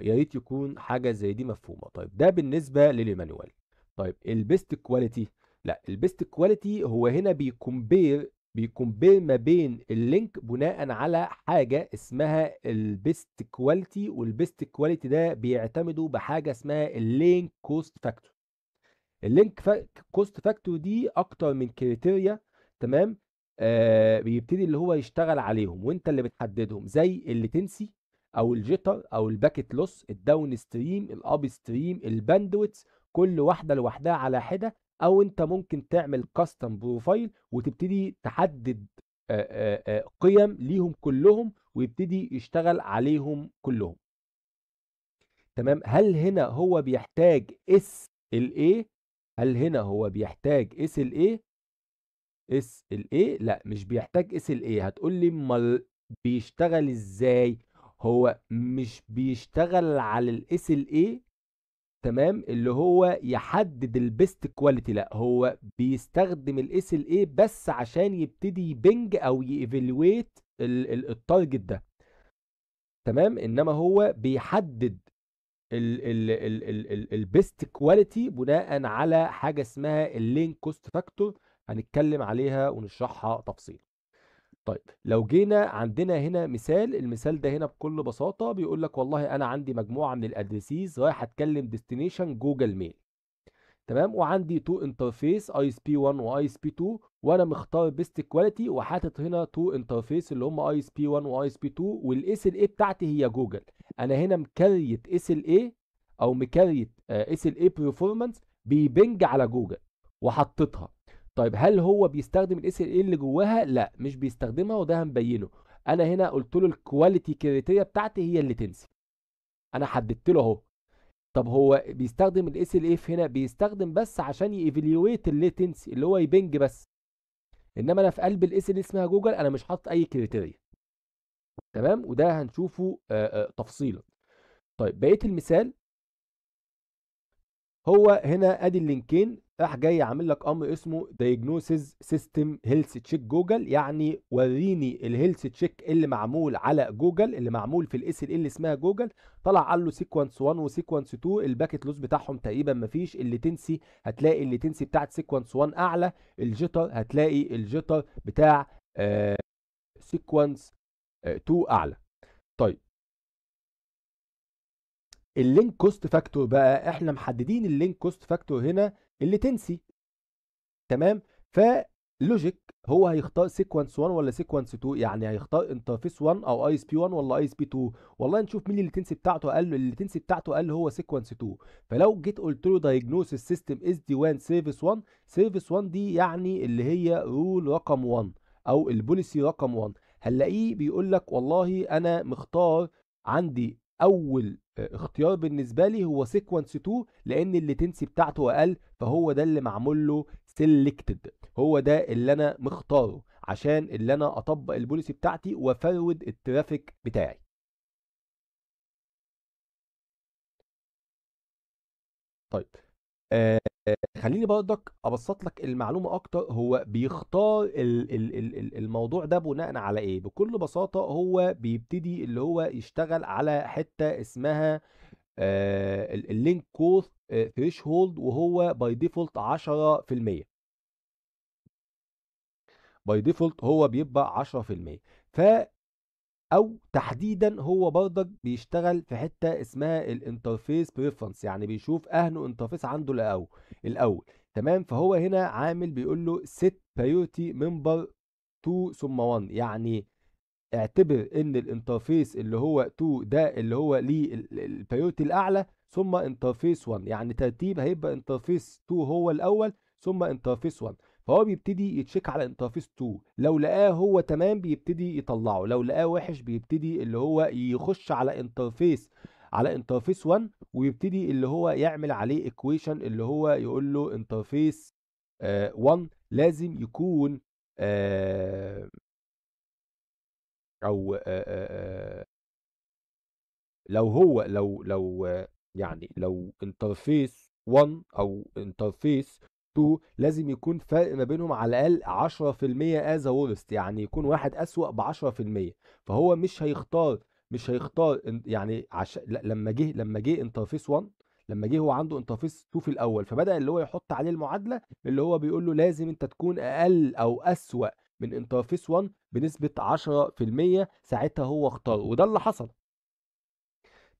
يا ريت يكون حاجه زي دي مفهومه طيب ده بالنسبه للمانوال طيب البيست كواليتي لا البيست كواليتي هو هنا بيكمبير بيكمبير ما بين اللينك بناء على حاجة اسمها البيست كواليتي والبيست كواليتي ده بيعتمدوا بحاجة اسمها اللينك كوست فاكتور اللينك كوست فاكتور دي اكتر من كريتيريا تمام آه بيبتدي اللي هو يشتغل عليهم وانت اللي بتحددهم زي اللي تنسي او الجيتر او الباكت لوس الداون ستريم الاب ستريم الباندويتس كل واحده لوحدها على حده او انت ممكن تعمل كاستم بروفايل وتبتدي تحدد قيم ليهم كلهم ويبتدي يشتغل عليهم كلهم تمام هل هنا هو بيحتاج اس الاي هل هنا هو بيحتاج اس الاي اس الاي لا مش بيحتاج اس الاي هتقول لي امال بيشتغل ازاي هو مش بيشتغل على الاس الاي تمام اللي هو يحدد البيست كواليتي لا هو بيستخدم الاس ال اي بس عشان يبتدي يبنج او ييفالويت التارجت ده تمام انما هو بيحدد البيست كواليتي بناء على حاجه اسمها اللينك كوست فاكتور هنتكلم عليها ونشرحها تفصيل طيب لو جينا عندنا هنا مثال المثال ده هنا بكل بساطة بيقول لك والله أنا عندي مجموعة من الأدريسيز رايح أتكلم ديستنيشن جوجل ميل تمام وعندي تو انترفيس اي اس بي 1 واي اس بي 2 وانا مختار بيست كواليتي وحاطط هنا تو انترفيس اللي هم اي اس بي 1 واي اس بي 2 والاس ال اي بتاعتي هي جوجل انا هنا مكريت اس ال اي او مكريت اس ال اي بيرفورمانس بيبنج على جوجل وحطيتها طيب هل هو بيستخدم الاس ال اللي جواها لا مش بيستخدمها وده هنبينه انا هنا قلت له الكواليتي كريتيريا بتاعتي هي اللي تنسي انا حددت له اهو طب هو بيستخدم الاس ال اف هنا بيستخدم بس عشان ييفاليويت الليتنسي اللي هو يبنج بس انما انا في قلب الاس ال اسمها جوجل انا مش حاطط اي كريتيريا تمام وده هنشوفه آآ آآ تفصيلا طيب بقيه المثال هو هنا ادي اللينكين راح جاي عامل لك امر اسمه دايجنوسيس سيستم هيلث تشيك جوجل يعني وريني الهيلث تشيك اللي معمول على جوجل اللي معمول في الاس ال اللي اسمها جوجل طلع قال له سيكونس 1 وسيكونس 2 الباكت لوس بتاعهم تقريبا ما فيش اللي تنسي هتلاقي اللي تنسي بتاعت سيكونس 1 اعلى الجيتر هتلاقي الجيتر بتاع سيكونس آه، 2 آه، اعلى طيب اللينك كوست فاكتور بقى احنا محددين اللينك كوست فاكتور هنا اللي تنسي تمام فلوجيك هو هيختار سيكونس 1 ولا سيكونس 2 يعني هيختار انترفيس 1 او اي اس بي 1 ولا اي اس بي 2 والله نشوف مين اللي تنسي بتاعته قال اللي تنسي بتاعته قال هو سيكونس 2 فلو جيت قلت له دايجنوسيس سيستم اس دي 1 سيرفيس 1 سيرفيس 1 دي يعني اللي هي رول رقم 1 او البوليسي رقم 1 هنلاقيه بيقول لك والله انا مختار عندي اول اختيار بالنسبة لي هو سيكونس 2 لأن الليتنسي بتاعته أقل فهو ده اللي معمول له سيلكتد هو ده اللي أنا مختاره عشان اللي أنا أطبق البوليسي بتاعتي وأفرود الترافيك بتاعي طيب آه، خليني برضك ابسط لك المعلومه اكتر هو بيختار الـ الـ الـ الموضوع ده بناء على ايه بكل بساطه هو بيبتدي اللي هو يشتغل على حته اسمها اللينك كوث ثريشولد هولد وهو باي ديفولت 10% باي ديفولت هو بيبقى 10% او تحديدا هو برضك بيشتغل في حته اسمها الانترفيس بريفرنس يعني بيشوف اهنه انترفيس عنده الاول الاول تمام فهو هنا عامل بيقول له set priority member 2 ثم 1 يعني اعتبر ان الانترفيس اللي هو 2 ده اللي هو ليه البريورتي الاعلى ثم انترفيس 1 يعني ترتيب هيبقى انترفيس 2 هو الاول ثم انترفيس 1 فهو بيبتدي يتشيك على انترفيس 2 لو لقاه هو تمام بيبتدي يطلعه لو لقاه وحش بيبتدي اللي هو يخش على انترفيس على انترفيس 1 ويبتدي اللي هو يعمل عليه ايكويشن اللي هو يقول له انترفيس 1 آه لازم يكون آه او آه آه, آه، لو هو لو لو آه، يعني لو انترفيس 1 او انترفيس تو لازم يكون فرق ما بينهم على الاقل 10% از ورست يعني يكون واحد اسوأ ب 10% فهو مش هيختار مش هيختار يعني عش... لما جه لما جه انترفيس 1 لما جه هو عنده انترفيس 2 في الاول فبدا اللي هو يحط عليه المعادله اللي هو بيقول له لازم انت تكون اقل او اسوأ من انترفيس 1 بنسبه 10% ساعتها هو اختار وده اللي حصل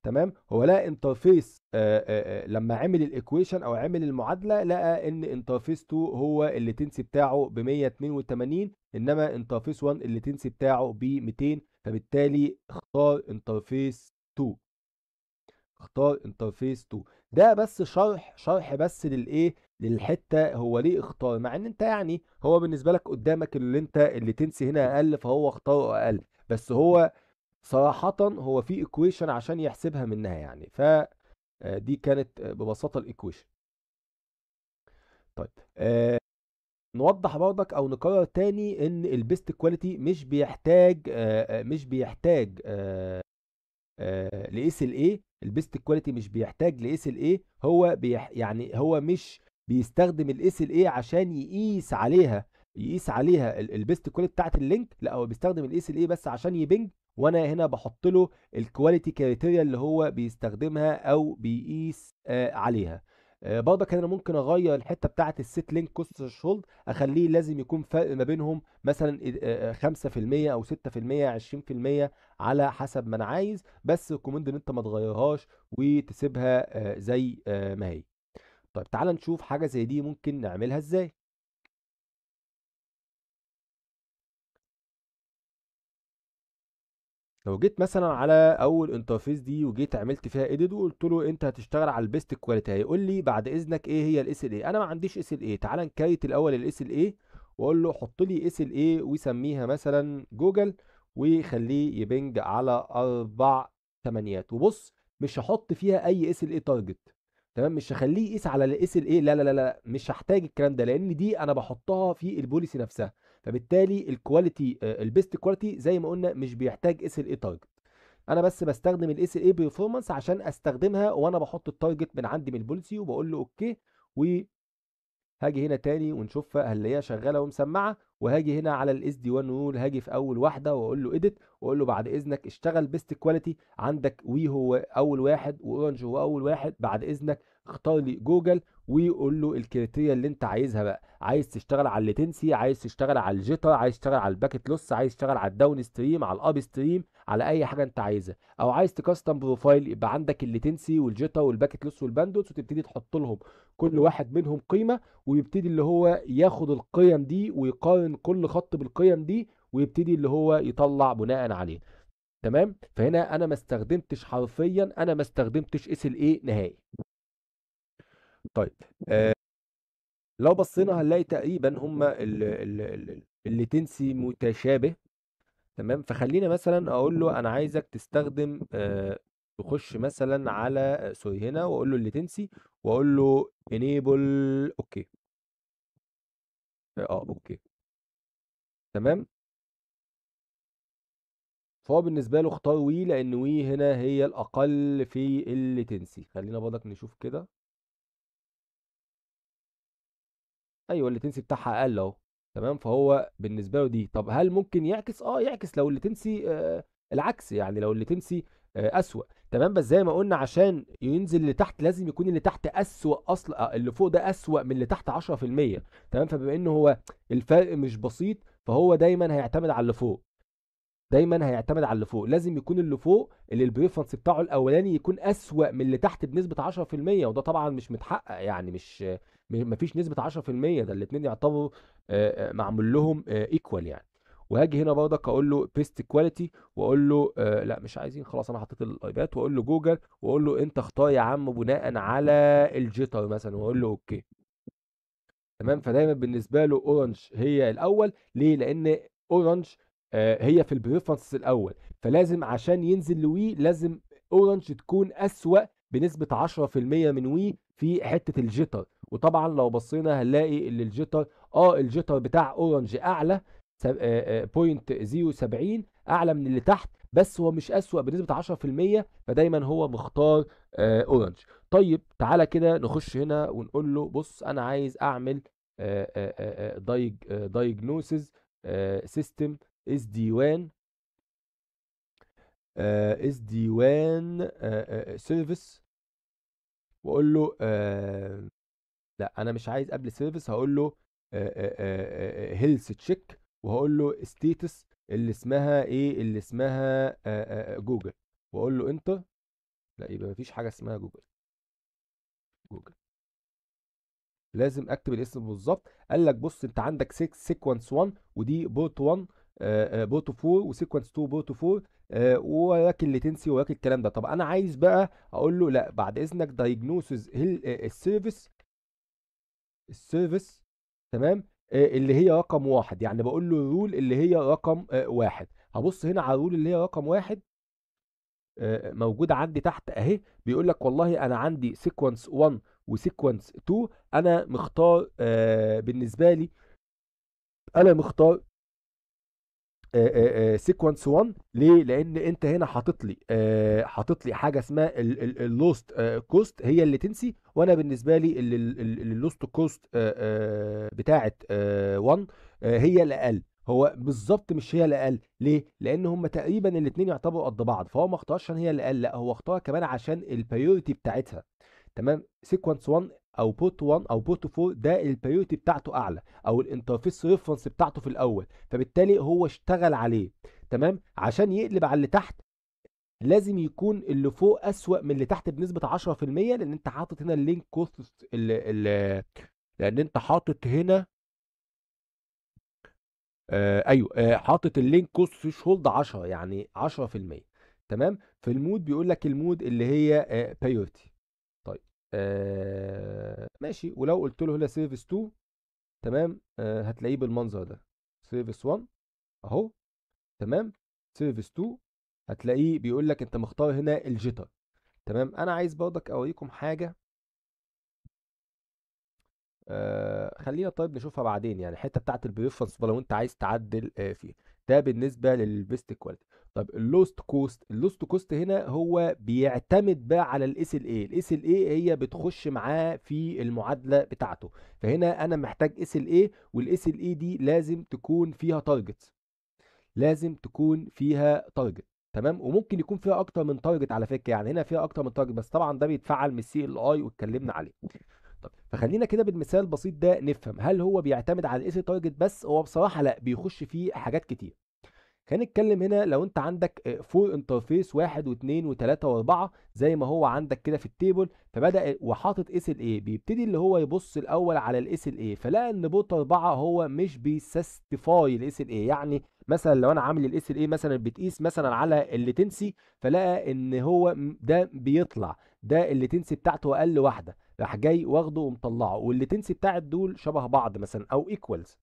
تمام هو لقى انترفيس آه، آه، آه، لما عمل الايكويشن او عمل المعادله لقى ان انترفيس 2 هو الليتنسي بتاعه ب 182 انما انترفيس 1 الليتنسي بتاعه ب 200 فبالتالي اختار انترفيس 2 اختار انترفيس 2 ده بس شرح شرح بس للايه للحته هو ليه اختار مع ان انت يعني هو بالنسبه لك قدامك اللي انت اللي تنسي هنا اقل فهو اختار اقل بس هو صراحة هو في ايكويشن عشان يحسبها منها يعني فدي آه، كانت آه، ببساطة الايكويشن طيب آه نوضح برضك او نكرر تاني ان البيست كواليتي مش بيحتاج آه،, آه مش بيحتاج آه لاس ال اي البيست كواليتي مش بيحتاج لاس ال اي هو بيح يعني هو مش بيستخدم الاس ال اي عشان يقيس عليها يقيس عليها البيست كواليتي بتاعت اللينك لا هو بيستخدم الاس ال اي بس عشان يبنج وانا هنا بحط له الكواليتي كريتيريا اللي هو بيستخدمها او بيقيس آه عليها آه برضك انا ممكن اغير الحته بتاعه السيت لينك كوست شولد اخليه لازم يكون فرق ما بينهم مثلا 5% آه، آه، او 6% 20% على حسب ما انا عايز بس ريكومند ان انت ما تغيرهاش وتسيبها آه زي آه، ما هي طيب تعال نشوف حاجه زي دي ممكن نعملها ازاي لو جيت مثلا على اول انترفيس دي وجيت عملت فيها ايديت وقلت له انت هتشتغل على البيست كواليتي هيقول لي بعد اذنك ايه هي الاس ال اي انا ما عنديش اس ال اي تعال نكريت الاول الاس ال اي واقول له حط لي اس ال اي وسميها مثلا جوجل وخليه يبنج على اربع ثمانيات وبص مش هحط فيها اي اس ال اي تارجت تمام مش هخليه يقيس على الاس ال اي لا لا لا مش هحتاج الكلام ده لان دي انا بحطها في البوليسي نفسها فبالتالي الكواليتي البيست كواليتي زي ما قلنا مش بيحتاج اس ال اي تارجت انا بس بستخدم الاس ال اي بيرفورمانس عشان استخدمها وانا بحط التارجت من عندي من البوليسي وبقول له اوكي و هاجي هنا تاني ونشوف هل هي شغاله ومسمعه وهاجي هنا على الاس دي 1 رول هاجي في اول واحده واقول له اديت واقول له بعد اذنك اشتغل بيست كواليتي عندك وي هو اول واحد واورنج هو اول واحد بعد اذنك اختار لي جوجل ويقول له الكريتيريا اللي انت عايزها بقى عايز تشتغل على الليتنسي عايز تشتغل على الجيتا عايز تشتغل على الباكت لوس عايز تشتغل على الداون ستريم على الاب ستريم على اي حاجه انت عايزها او عايز تكستم بروفايل يبقى عندك الليتنسي والجيتا والباكت لوس والباندوتس وتبتدي تحط لهم كل واحد منهم قيمه ويبتدي اللي هو ياخد القيم دي ويقارن كل خط بالقيم دي ويبتدي اللي هو يطلع بناء عليه تمام فهنا انا ما استخدمتش حرفيا انا ما استخدمتش اس ال اي نهائي طيب آه لو بصينا هنلاقي تقريبا هما الليتنسي متشابه تمام فخلينا مثلا اقول له انا عايزك تستخدم آه تخش مثلا على آه، سوري هنا واقول له الليتنسي واقول له انيبل اوكي اه اوكي آه، تمام فهو بالنسبه له اختار وي لان وي هنا هي الاقل في الليتنسي خلينا برضك نشوف كده ايوه تنسي بتاعها اقل اهو تمام فهو بالنسبه له دي طب هل ممكن يعكس اه يعكس لو اللاتنسي آه العكس يعني لو اللاتنسي آه اسوأ تمام بس زي ما قلنا عشان ينزل اللي تحت لازم يكون اللي تحت اسوأ اصلا آه، اللي فوق ده اسوأ من اللي تحت 10% تمام فبما ان هو الفرق مش بسيط فهو دايما هيعتمد على اللي فوق دايما هيعتمد على اللي فوق لازم يكون اللي فوق اللي البريفرنس بتاعه الاولاني يكون اسوأ من اللي تحت بنسبه 10% وده طبعا مش متحقق يعني مش مفيش نسبه 10% ده الاثنين يعتبروا معمول لهم ايكوال يعني وهاجي هنا برضك اقول له بيست كواليتي واقول له لا مش عايزين خلاص انا حطيت الايباد واقول له جوجل واقول له انت اختار يا عم بناء على الجيتر مثلا واقول له اوكي تمام فدايما بالنسبه له اورنج هي الاول ليه لان اورنج هي في البريفرنس الاول فلازم عشان ينزل لوي لازم اورنج تكون اسوا بنسبه 10% من وي في حته الجيتر وطبعا لو بصينا هنلاقي ان الجيتر اه الجيتر بتاع اورنج اعلى بوينت سبعين آه، آه، اعلى من اللي تحت بس هو مش اسوأ بنسبة 10% فدايما هو مختار آه، اورنج طيب تعالى كده نخش هنا ونقول له بص انا عايز اعمل دايجنوسز سيستم اس دي وان اس دي وان سيرفيس واقول له لا انا مش عايز قبل سيرفيس هقول له هيلث تشيك وهقول له ستيتس اللي اسمها ايه اللي اسمها جوجل واقول له انتر لا يبقى مفيش حاجه اسمها جوجل جوجل لازم اكتب الاسم بالظبط قال لك بص انت عندك سيكونس 1 ودي بورت 1 بورت 4 وسيكونس 2 بورت 4 وراك اللي تنسي وراك الكلام ده طب انا عايز بقى اقول له لا بعد اذنك دايجنوسز السيرفيس السيرفيس تمام اللي هي رقم واحد يعني بقول له الرول اللي هي رقم واحد هبص هنا على الرول اللي هي رقم واحد موجود عندي تحت اهي بيقول لك والله انا عندي سيكونس 1 وسيكونس 2 انا مختار بالنسبه لي انا مختار سيكونس آه، 1 آه، آه، ليه لان انت هنا حاطط لي حاطط لي حاجه اسمها اللوست كوست هي اللي تنسي وانا بالنسبه لي اللوست كوست بتاعه 1 هي الاقل هو بالظبط مش هي الاقل ليه لان هم تقريبا الاثنين يعتبروا قد بعض فهو ما اختارش عشان هي الاقل لا هو اختار كمان عشان البريورتي بتاعتها تمام سيكونس 1 او بوت 1 او بوت 4 ده البريورتي بتاعته اعلى او الانترفيس ريفرنس بتاعته في الاول فبالتالي هو اشتغل عليه تمام عشان يقلب على اللي تحت لازم يكون اللي فوق اسوأ من اللي تحت بنسبه 10% لان انت حاطط هنا اللينك كوست لان انت حاطط هنا آه ايوه آه حاطط اللينك كوست ثريشولد 10 يعني 10% تمام في المود بيقول لك المود اللي هي آه بايوتي آه ماشي ولو قلت له هنا سيرفيس 2 تمام آه هتلاقيه بالمنظر ده سيرفيس 1 اهو تمام سيرفيس 2 هتلاقيه بيقول لك انت مختار هنا الجيتر تمام انا عايز برضك اوريكم حاجه آه خلينا طيب نشوفها بعدين يعني الحته بتاعت البريفرنس لو انت عايز تعدل آه فيها ده بالنسبه للبيست كواليتي طب اللوست كوست اللوست كوست هنا هو بيعتمد بقى على الاس ال اي الاس ال اي إيه هي بتخش معاه في المعادله بتاعته فهنا انا محتاج اس ال اي والاس ال اي دي لازم تكون فيها تارجت لازم تكون فيها تارجت تمام وممكن يكون فيها اكتر من تارجت على فكره يعني هنا فيها اكتر من تارجت بس طبعا ده بيتفعل من السي ال اي واتكلمنا عليه طب فخلينا كده بالمثال البسيط ده نفهم هل هو بيعتمد على الاس تارجت بس هو بصراحه لا بيخش فيه حاجات كتير نتكلم هنا لو انت عندك فور انترفيس واحد واثنين وثلاثة واربعة زي ما هو عندك كده في التيبل فبدأ وحاطط اس ال ايه بيبتدي اللي هو يبص الاول على الاس ال ايه فلقى ان بوت اربعة هو مش بيسستيفاي الاس ال ايه يعني مثلا لو انا عامل الاس ال ايه مثلا بتقيس مثلا على الليتنسي فلقى ان هو ده بيطلع ده الليتنسي بتاعته اقل واحدة راح جاي واخده ومطلعه واللتنسي بتاعت دول شبه بعض مثلا او ايكوالز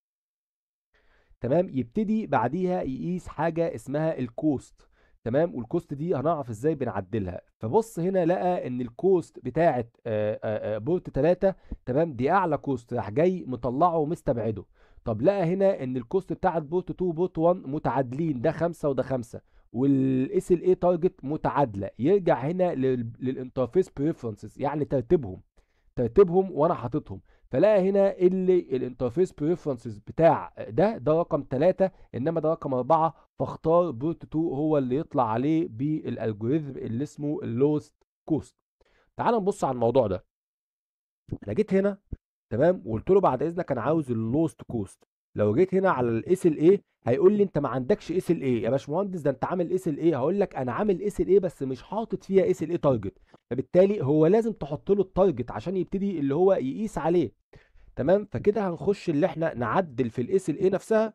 تمام يبتدي بعديها يقيس حاجه اسمها الكوست تمام والكوست دي هنعرف ازاي بنعدلها فبص هنا لقى ان الكوست بتاعه بورت 3 تمام دي اعلى كوست راح جاي مطلعه ومستبعده طب لقى هنا ان الكوست بتاعت بورت 2 وبورت 1 متعادلين ده 5 وده 5 والاس ال اي تارجت متعادله يرجع هنا للانترفيس بريفرنسز يعني ترتيبهم ترتيبهم وانا حاططهم فلاقي هنا اللي الانترفيس بريفرنسز بتاع ده ده رقم 3 انما ده رقم 4 فاختار بورت 2 هو اللي يطلع عليه بالالجوريزم اللي اسمه اللوست كوست تعال نبص على الموضوع ده انا جيت هنا تمام وقلت له بعد اذنك انا عاوز اللوست كوست لو جيت هنا على الاس ال اي هيقول لي انت ما عندكش اس ال اي يا باشمهندس ده انت عامل اس ال اي هقول لك انا عامل اس ال اي بس مش حاطط فيها اس ال اي تارجت فبالتالي هو لازم تحط له التارجت عشان يبتدي اللي هو يقيس عليه تمام فكده هنخش اللي احنا نعدل في الاس ال اي نفسها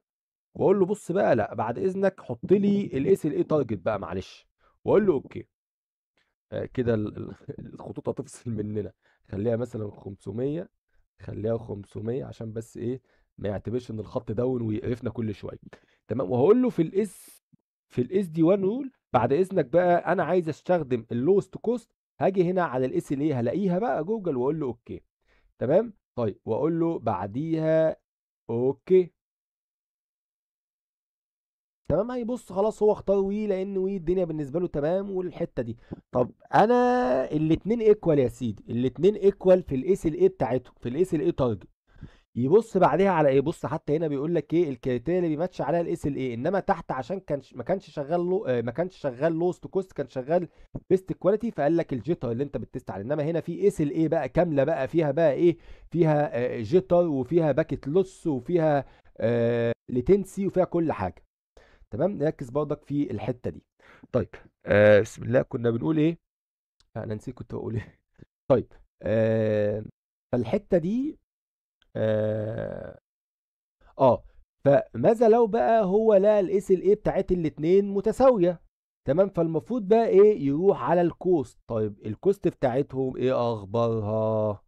واقول له بص بقى لا بعد اذنك حط لي الاس ال اي تارجت بقى معلش واقول له اوكي آه كده الخطوط هتفصل مننا خليها مثلا 500 خليها 500 عشان بس ايه ما يعتبرش ان الخط داون ويقرفنا كل شويه تمام وهقول له في الاس في الاس دي 1 رول بعد اذنك بقى انا عايز استخدم اللوست كوست هاجي هنا على الاس اللي هلاقيها بقى جوجل واقول له اوكي تمام طيب واقول له بعديها اوكي تمام هيبص خلاص هو اختار وي لان وي الدنيا بالنسبه له تمام والحته دي طب انا الاثنين ايكوال يا سيدي الاثنين ايكوال في الاس ال اي بتاعتهم في الاس ال اي تارجت يبص بعدها على ايه بص حتى هنا بيقول لك ايه الكريتيريا اللي بيماتش عليها الاس ال اي انما تحت عشان كان ما كانش شغال له آه ما كانش شغال لوست كوست كان شغال بيست كواليتي فقال لك الجيتر اللي انت بتست عليه انما هنا في اس ال اي بقى كامله بقى فيها بقى ايه فيها جيتر آه، وفيها باكت لوس وفيها آه ليتنسي وفيها كل حاجه تمام نركز برضك في الحته دي طيب آه بسم الله كنا بنقول ايه انا نسيت كنت بقول ايه طيب آه فالحته دي اه, آه فماذا لو بقى هو لقى الاس ال اي بتاعت الاتنين متساويه تمام فالمفروض بقى ايه يروح على الكوست طيب الكوست بتاعتهم ايه اخبارها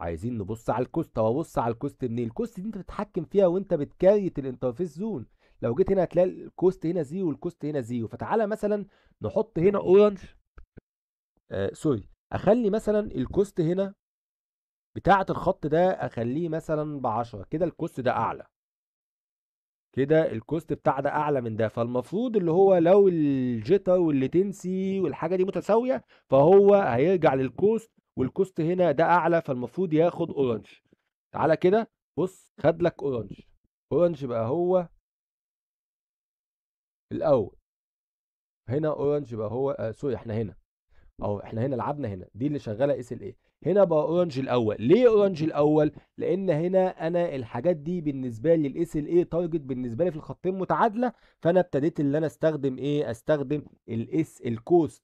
عايزين نبص على الكوست طب ابص على الكوست منين الكوست دي انت بتتحكم فيها وانت بتكريت الانترفيس زون لو جيت هنا هتلاقي الكوست هنا زيرو والكوست هنا زيرو فتعالى مثلا نحط هنا اورنج آه سوري اخلي مثلا الكوست هنا بتاعة الخط ده اخليه مثلا ب 10 كده الكوست ده اعلى كده الكوست بتاع ده اعلى من ده فالمفروض اللي هو لو الجيتا والليتنسي والحاجه دي متساويه فهو هيرجع للكوست والكوست هنا ده اعلى فالمفروض ياخد اورنج تعالى كده بص خد لك اورنج اورنج بقى هو الاول هنا اورنج بقى هو آه سوري احنا هنا اهو احنا هنا لعبنا هنا دي اللي شغاله اس ال ايه هنا بقى اورنج الاول ليه اورنج الاول لان هنا انا الحاجات دي بالنسبه لي الاس ال اي تارجت بالنسبه لي في الخطين متعادله فانا ابتديت اللي انا استخدم ايه استخدم الاس الكوست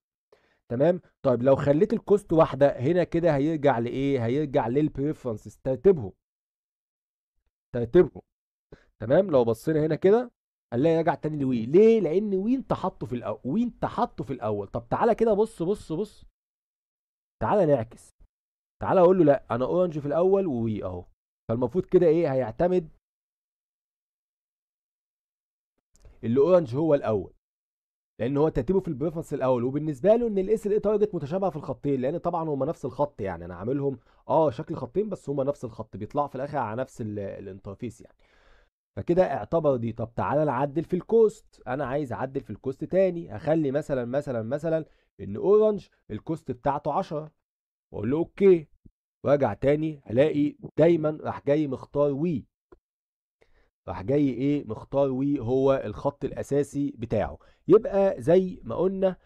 تمام طيب لو خليت الكوست واحده هنا كده هيرجع لايه هيرجع للبريفرنسز ترتيبهم ترتيبهم تمام لو بصينا هنا كده هنلاقي رجع تاني لوي ليه لان وي انت حاطه في الاول وي انت حاطه في الاول طب تعالى كده بص بص بص تعالى نعكس تعالى اقول له لا انا اورنج في الاول ووي اهو فالمفروض كده ايه هيعتمد اللي اورنج هو الاول لان هو ترتيبه في البريفرنس الاول وبالنسبه له ان الاس اي تارجت متشابهه في الخطين لان طبعا هما نفس الخط يعني انا عاملهم اه شكل خطين بس هما نفس الخط بيطلعوا في الاخر على نفس الانترفيس يعني فكده اعتبر دي طب تعالى نعدل في الكوست انا عايز اعدل في الكوست تاني اخلي مثلا مثلا مثلا ان اورنج الكوست بتاعته 10 واقول له اوكي وارجع تاني الاقي دايما راح جاي مختار وي راح جاي ايه مختار وي هو الخط الاساسي بتاعه يبقى زي ما قلنا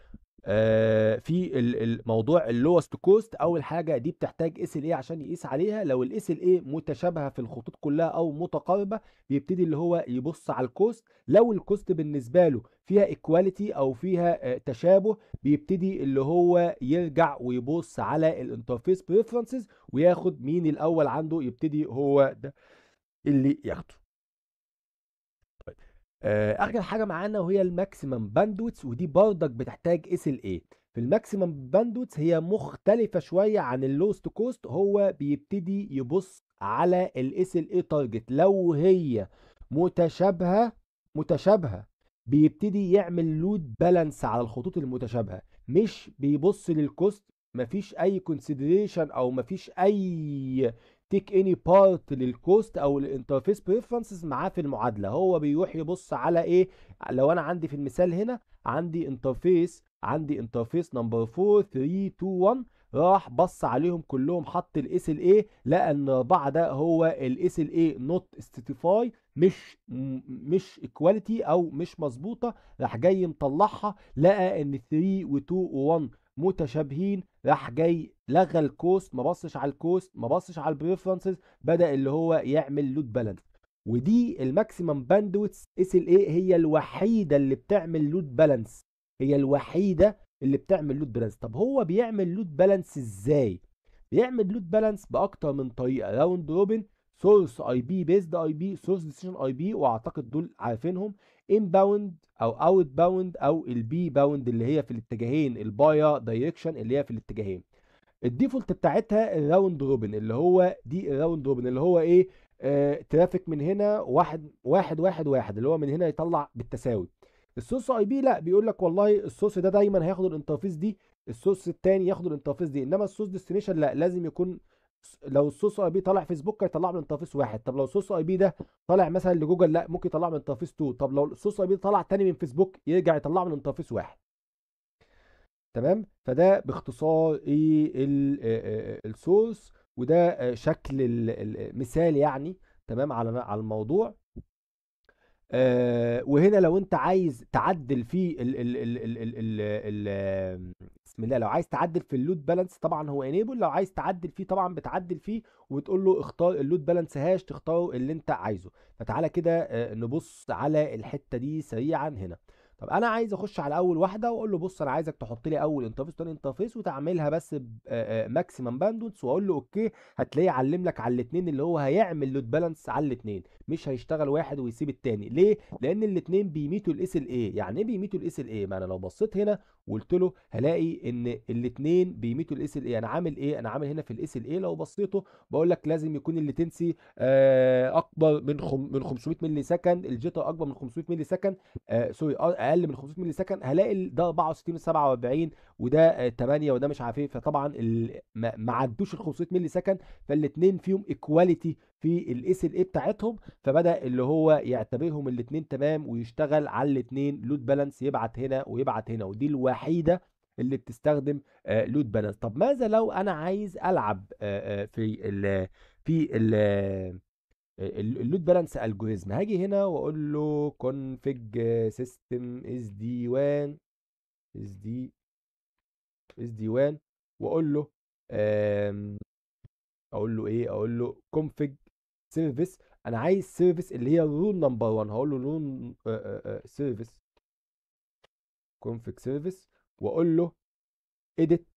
آه، في الموضوع اللوست كوست اول حاجه دي بتحتاج اس ال اي عشان يقيس عليها لو الاس ال اي متشابهه في الخطوط كلها او متقاربه بيبتدي اللي هو يبص على الكوست لو الكوست بالنسبه له فيها ايكواليتي او فيها آه، تشابه بيبتدي اللي هو يرجع ويبص على الانترفيس بريفرنسز وياخد مين الاول عنده يبتدي هو ده اللي ياخده اخر آه، حاجه معانا وهي الماكسيمم باندوتس ودي بردك بتحتاج اس ال اي في الماكسيمم باندوتس هي مختلفه شويه عن اللوست كوست هو بيبتدي يبص على الاس ال اي تارجت لو هي متشابهه متشابهه بيبتدي يعمل لود بالانس على الخطوط المتشابهه مش بيبص للكوست مفيش اي كونسيدريشن او مفيش اي تيك اني بارت للكوست او الانترفيس بريفرنسز معاه في المعادله هو بيروح يبص على ايه لو انا عندي في المثال هنا عندي انترفيس عندي انترفيس نمبر 4 3 2 1 راح بص عليهم كلهم حط الاس ال اي لقى ان 4 ده هو الاس ال اي نوت ستيتيفاي مش مش ايكواليتي او مش مظبوطه راح جاي مطلعها لقى ان 3 و2 و1 متشابهين راح جاي لغى الكوست ما بصش على الكوست ما بصش على البريفرنسز بدا اللي هو يعمل لود بالانس ودي الماكسيمم باندويتس اس ال اي هي الوحيده اللي بتعمل لود بالانس هي الوحيده اللي بتعمل لود بالانس طب هو بيعمل لود بالانس ازاي بيعمل لود بالانس باكتر من طريقه راوند روبن سورس اي بي بيزد اي بي سورس ديسيشن اي بي واعتقد دول عارفينهم inbound او اوت باوند او البي باوند اللي هي في الاتجاهين البايا دايركشن اللي هي في الاتجاهين الديفولت بتاعتها الراوند روبن اللي هو دي الراوند روبن اللي هو ايه آه ترافيك من هنا واحد واحد واحد واحد اللي هو من هنا يطلع بالتساوي السورس اي بي لا بيقول لك والله السورس ده دا دايما هياخد الانترفيس دي السورس الثاني ياخد الانترفيس دي انما السورس ديستنيشن لا لازم يكون لو السورس اي بي طالع فيسبوك هيطلع من انترفيس واحد طب لو السورس اي بي ده طالع مثلا لجوجل لا ممكن يطلع من انترفيس 2 طب لو السورس اي بي طالع تاني من فيسبوك يرجع يطلع من انترفيس واحد تمام فده باختصار ايه السورس وده شكل المثال يعني تمام على على الموضوع وهنا لو انت عايز تعدل في بسم الله لو عايز تعدل في اللود بالانس طبعا هو انيبل لو عايز تعدل فيه طبعا بتعدل فيه وتقول له اختار اللود بالانس هاش تختاره اللي انت عايزه فتعالى كده آه، نبص على الحته دي سريعا هنا طب انا عايز اخش على اول واحده واقول له بص انا عايزك تحط لي اول انترفيس وتاني انترفيس وتعملها بس ماكسيمم آه، باندونس آه، واقول له اوكي هتلاقيه علم لك على الاثنين اللي هو هيعمل لود بالانس على الاثنين مش هيشتغل واحد ويسيب الثاني ليه لان الاثنين بيميتوا الاس ال اي يعني ايه بيميتوا الاس ال اي ما انا لو بصيت هنا وقلت له هلاقي ان الاثنين بيميتوا الاس ال اي انا عامل ايه انا عامل هنا في الاس ال اي لو بصيته بقول لك لازم يكون الليتنسي آه، اكبر من خم من 500 ملي سكن الجيتا اكبر من 500 ملي سكن سوري آه، اقل من 500 ملي سكن هلاقي ده 64 47 وده 8 وده مش عارف ايه فطبعا ما عدوش ال 500 مللي سكند فالاثنين فيهم ايكواليتي في الاس ال اي بتاعتهم فبدا اللي هو يعتبرهم الاثنين تمام ويشتغل على الاثنين لود بالانس يبعت هنا ويبعت هنا ودي الوحيده اللي بتستخدم لود آه، بالانس طب ماذا لو انا عايز العب في آه، الـ آه، في ال اللود بالانس الجوريزم هاجي هنا واقول له كونفج سيستم اس دي 1 اس دي رئيس ديوان واقول له آمم، اقول له ايه اقول له كونفج سيرفيس انا عايز سيرفيس اللي هي رول نمبر 1 هقول له رول سيرفيس كونفج سيرفيس واقول له اديت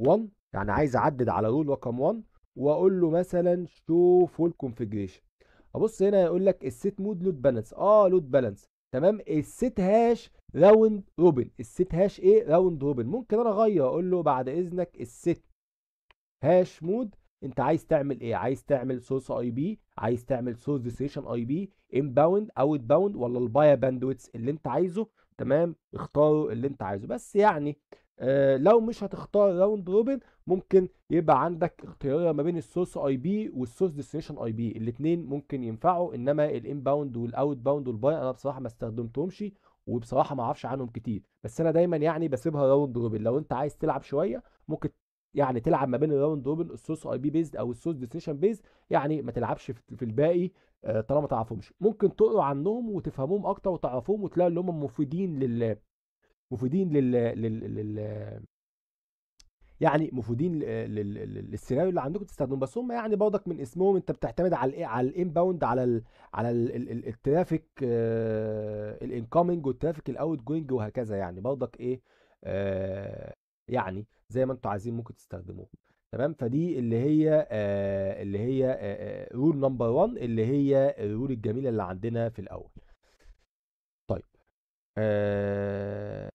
1 يعني عايز اعدد على رول رقم 1 واقول له مثلا شو فول كونفجريشن ابص هنا يقول لك السيت مود لود بالانس اه لود بالانس تمام السيت هاش راوند روبن الست هاش ايه راوند روبن ممكن انا اغير اقول له بعد اذنك الست هاش مود انت عايز تعمل ايه عايز تعمل سورس اي بي عايز تعمل سورس ديستريشن اي بي انباوند اوت باوند ولا البايا باندويتس اللي انت عايزه تمام اختاره اللي انت عايزه بس يعني آه لو مش هتختار راوند روبن ممكن يبقى عندك اختيار ما بين السورس اي بي والسورس ديستنيشن اي بي الاثنين ممكن ينفعوا انما الانباوند والاوت باوند والباي انا بصراحه ما استخدمتهمش وبصراحه ما اعرفش عنهم كتير بس انا دايما يعني بسيبها راوند روبن لو انت عايز تلعب شويه ممكن يعني تلعب ما بين الراوند روبن السوس اي بي بيزد او السوس ديستنيشن بيزد يعني ما تلعبش في الباقي آه، طالما ما تعرفهمش ممكن تقروا عنهم وتفهمهم اكتر وتعرفهم وتلاقوا اللي هم مفيدين لل مفيدين لل لل, لل... يعني مفيدين للسيناريو اللي عندكم تستخدموه بس هم يعني برضك من اسمهم انت بتعتمد على الايه على الانباوند على الـ على الترافيك آه، الانكومنج والترافيك الاوت جوينج وهكذا يعني برضك ايه آه يعني زي ما انتم عايزين ممكن تستخدموه تمام فدي اللي هي آه اللي هي رول نمبر 1 اللي هي الرول الجميله اللي عندنا في الاول طيب آه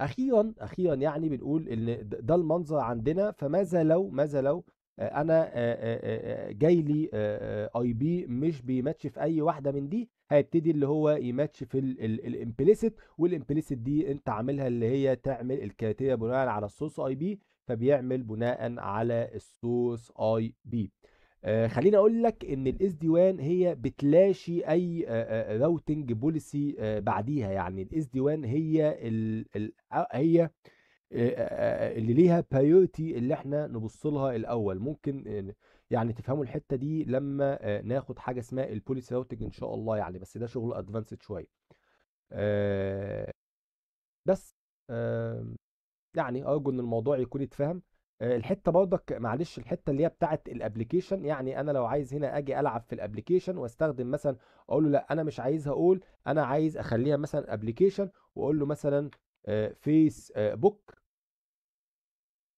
اخيرا اخيرا يعني بنقول ان ده المنظر عندنا فماذا لو ماذا لو آه، انا آه، آه، جاي لي اي بي مش بيماتش في اي واحده من دي هيبتدي اللي هو يماتش في الامبليسيت والامبليسيت دي انت عاملها اللي هي تعمل الكريتيريا بناء على السورس اي بي فبيعمل بناء على السورس اي بي آه خليني اقول لك ان الاس دي وان هي بتلاشي اي راوتنج آه، بوليسي آه، آه، بعديها يعني الاس دي وان هي الـ الـ هي اللي ليها بايورتي اللي احنا نبص لها الاول ممكن يعني تفهموا الحته دي لما ناخد حاجه اسمها البوليسي راوتنج ان شاء الله يعني بس ده شغل ادفانسد شويه بس يعني ارجو ان الموضوع يكون اتفهم آه، الحته برضك معلش الحته اللي هي بتاعه الابلكيشن يعني انا لو عايز هنا اجي العب في الابلكيشن واستخدم مثلا اقول له لا انا مش عايزها اقول انا عايز اخليها مثلا ابلكيشن واقول له مثلا فيس بوك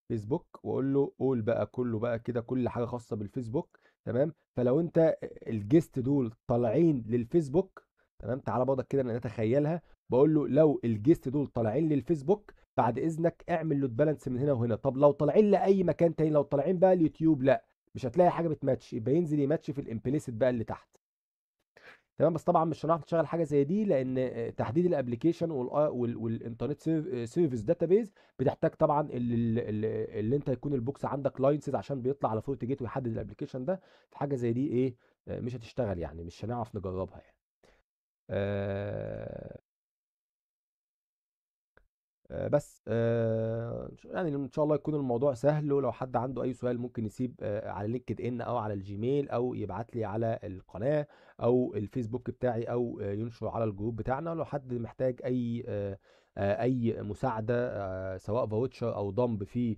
فيسبوك واقول له قول بقى كله بقى كده كل حاجه خاصه بالفيسبوك تمام فلو انت الجست دول طالعين للفيسبوك تمام تعالى برضك كده انا اتخيلها بقول له لو الجست دول طالعين للفيسبوك بعد اذنك اعمل لود بالانس من هنا وهنا طب لو طالعين لاي مكان تاني لو طالعين بقى اليوتيوب لا مش هتلاقي حاجه بتماتش يبقى ينزل يماتش في الامبليسيت بقى اللي تحت تمام بس طبعا مش هنعرف نشغل حاجه زي دي لان تحديد الابلكيشن والانترنت سيرفيس داتابيز بتحتاج طبعا اللي, اللي انت يكون البوكس عندك لاينسز عشان بيطلع على فورت جيت ويحدد الابلكيشن ده في حاجه زي دي ايه مش هتشتغل يعني مش هنعرف نجربها يعني آه آه، بس آه، يعني ان شاء الله يكون الموضوع سهل ولو حد عنده اي سؤال ممكن يسيب آه، على لينكد ان او على الجيميل او يبعت لي على القناه او الفيسبوك بتاعي او ينشر على الجروب بتاعنا لو حد محتاج اي اي مساعده سواء فاوتشر او ضم في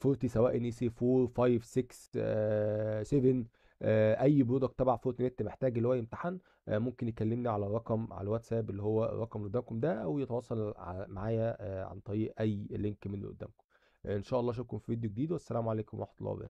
فورتي سواء ان سي 4 5 6 7 آه، اي برودكت تبع نت محتاج اللي هو يمتحن آه، ممكن يكلمني على الرقم على الواتساب اللي هو الرقم اللي قدامكم ده او يتواصل معايا آه، عن طريق اي لينك من اللي قدامكم ان شاء الله اشوفكم في فيديو جديد والسلام عليكم ورحمه الله وبركاته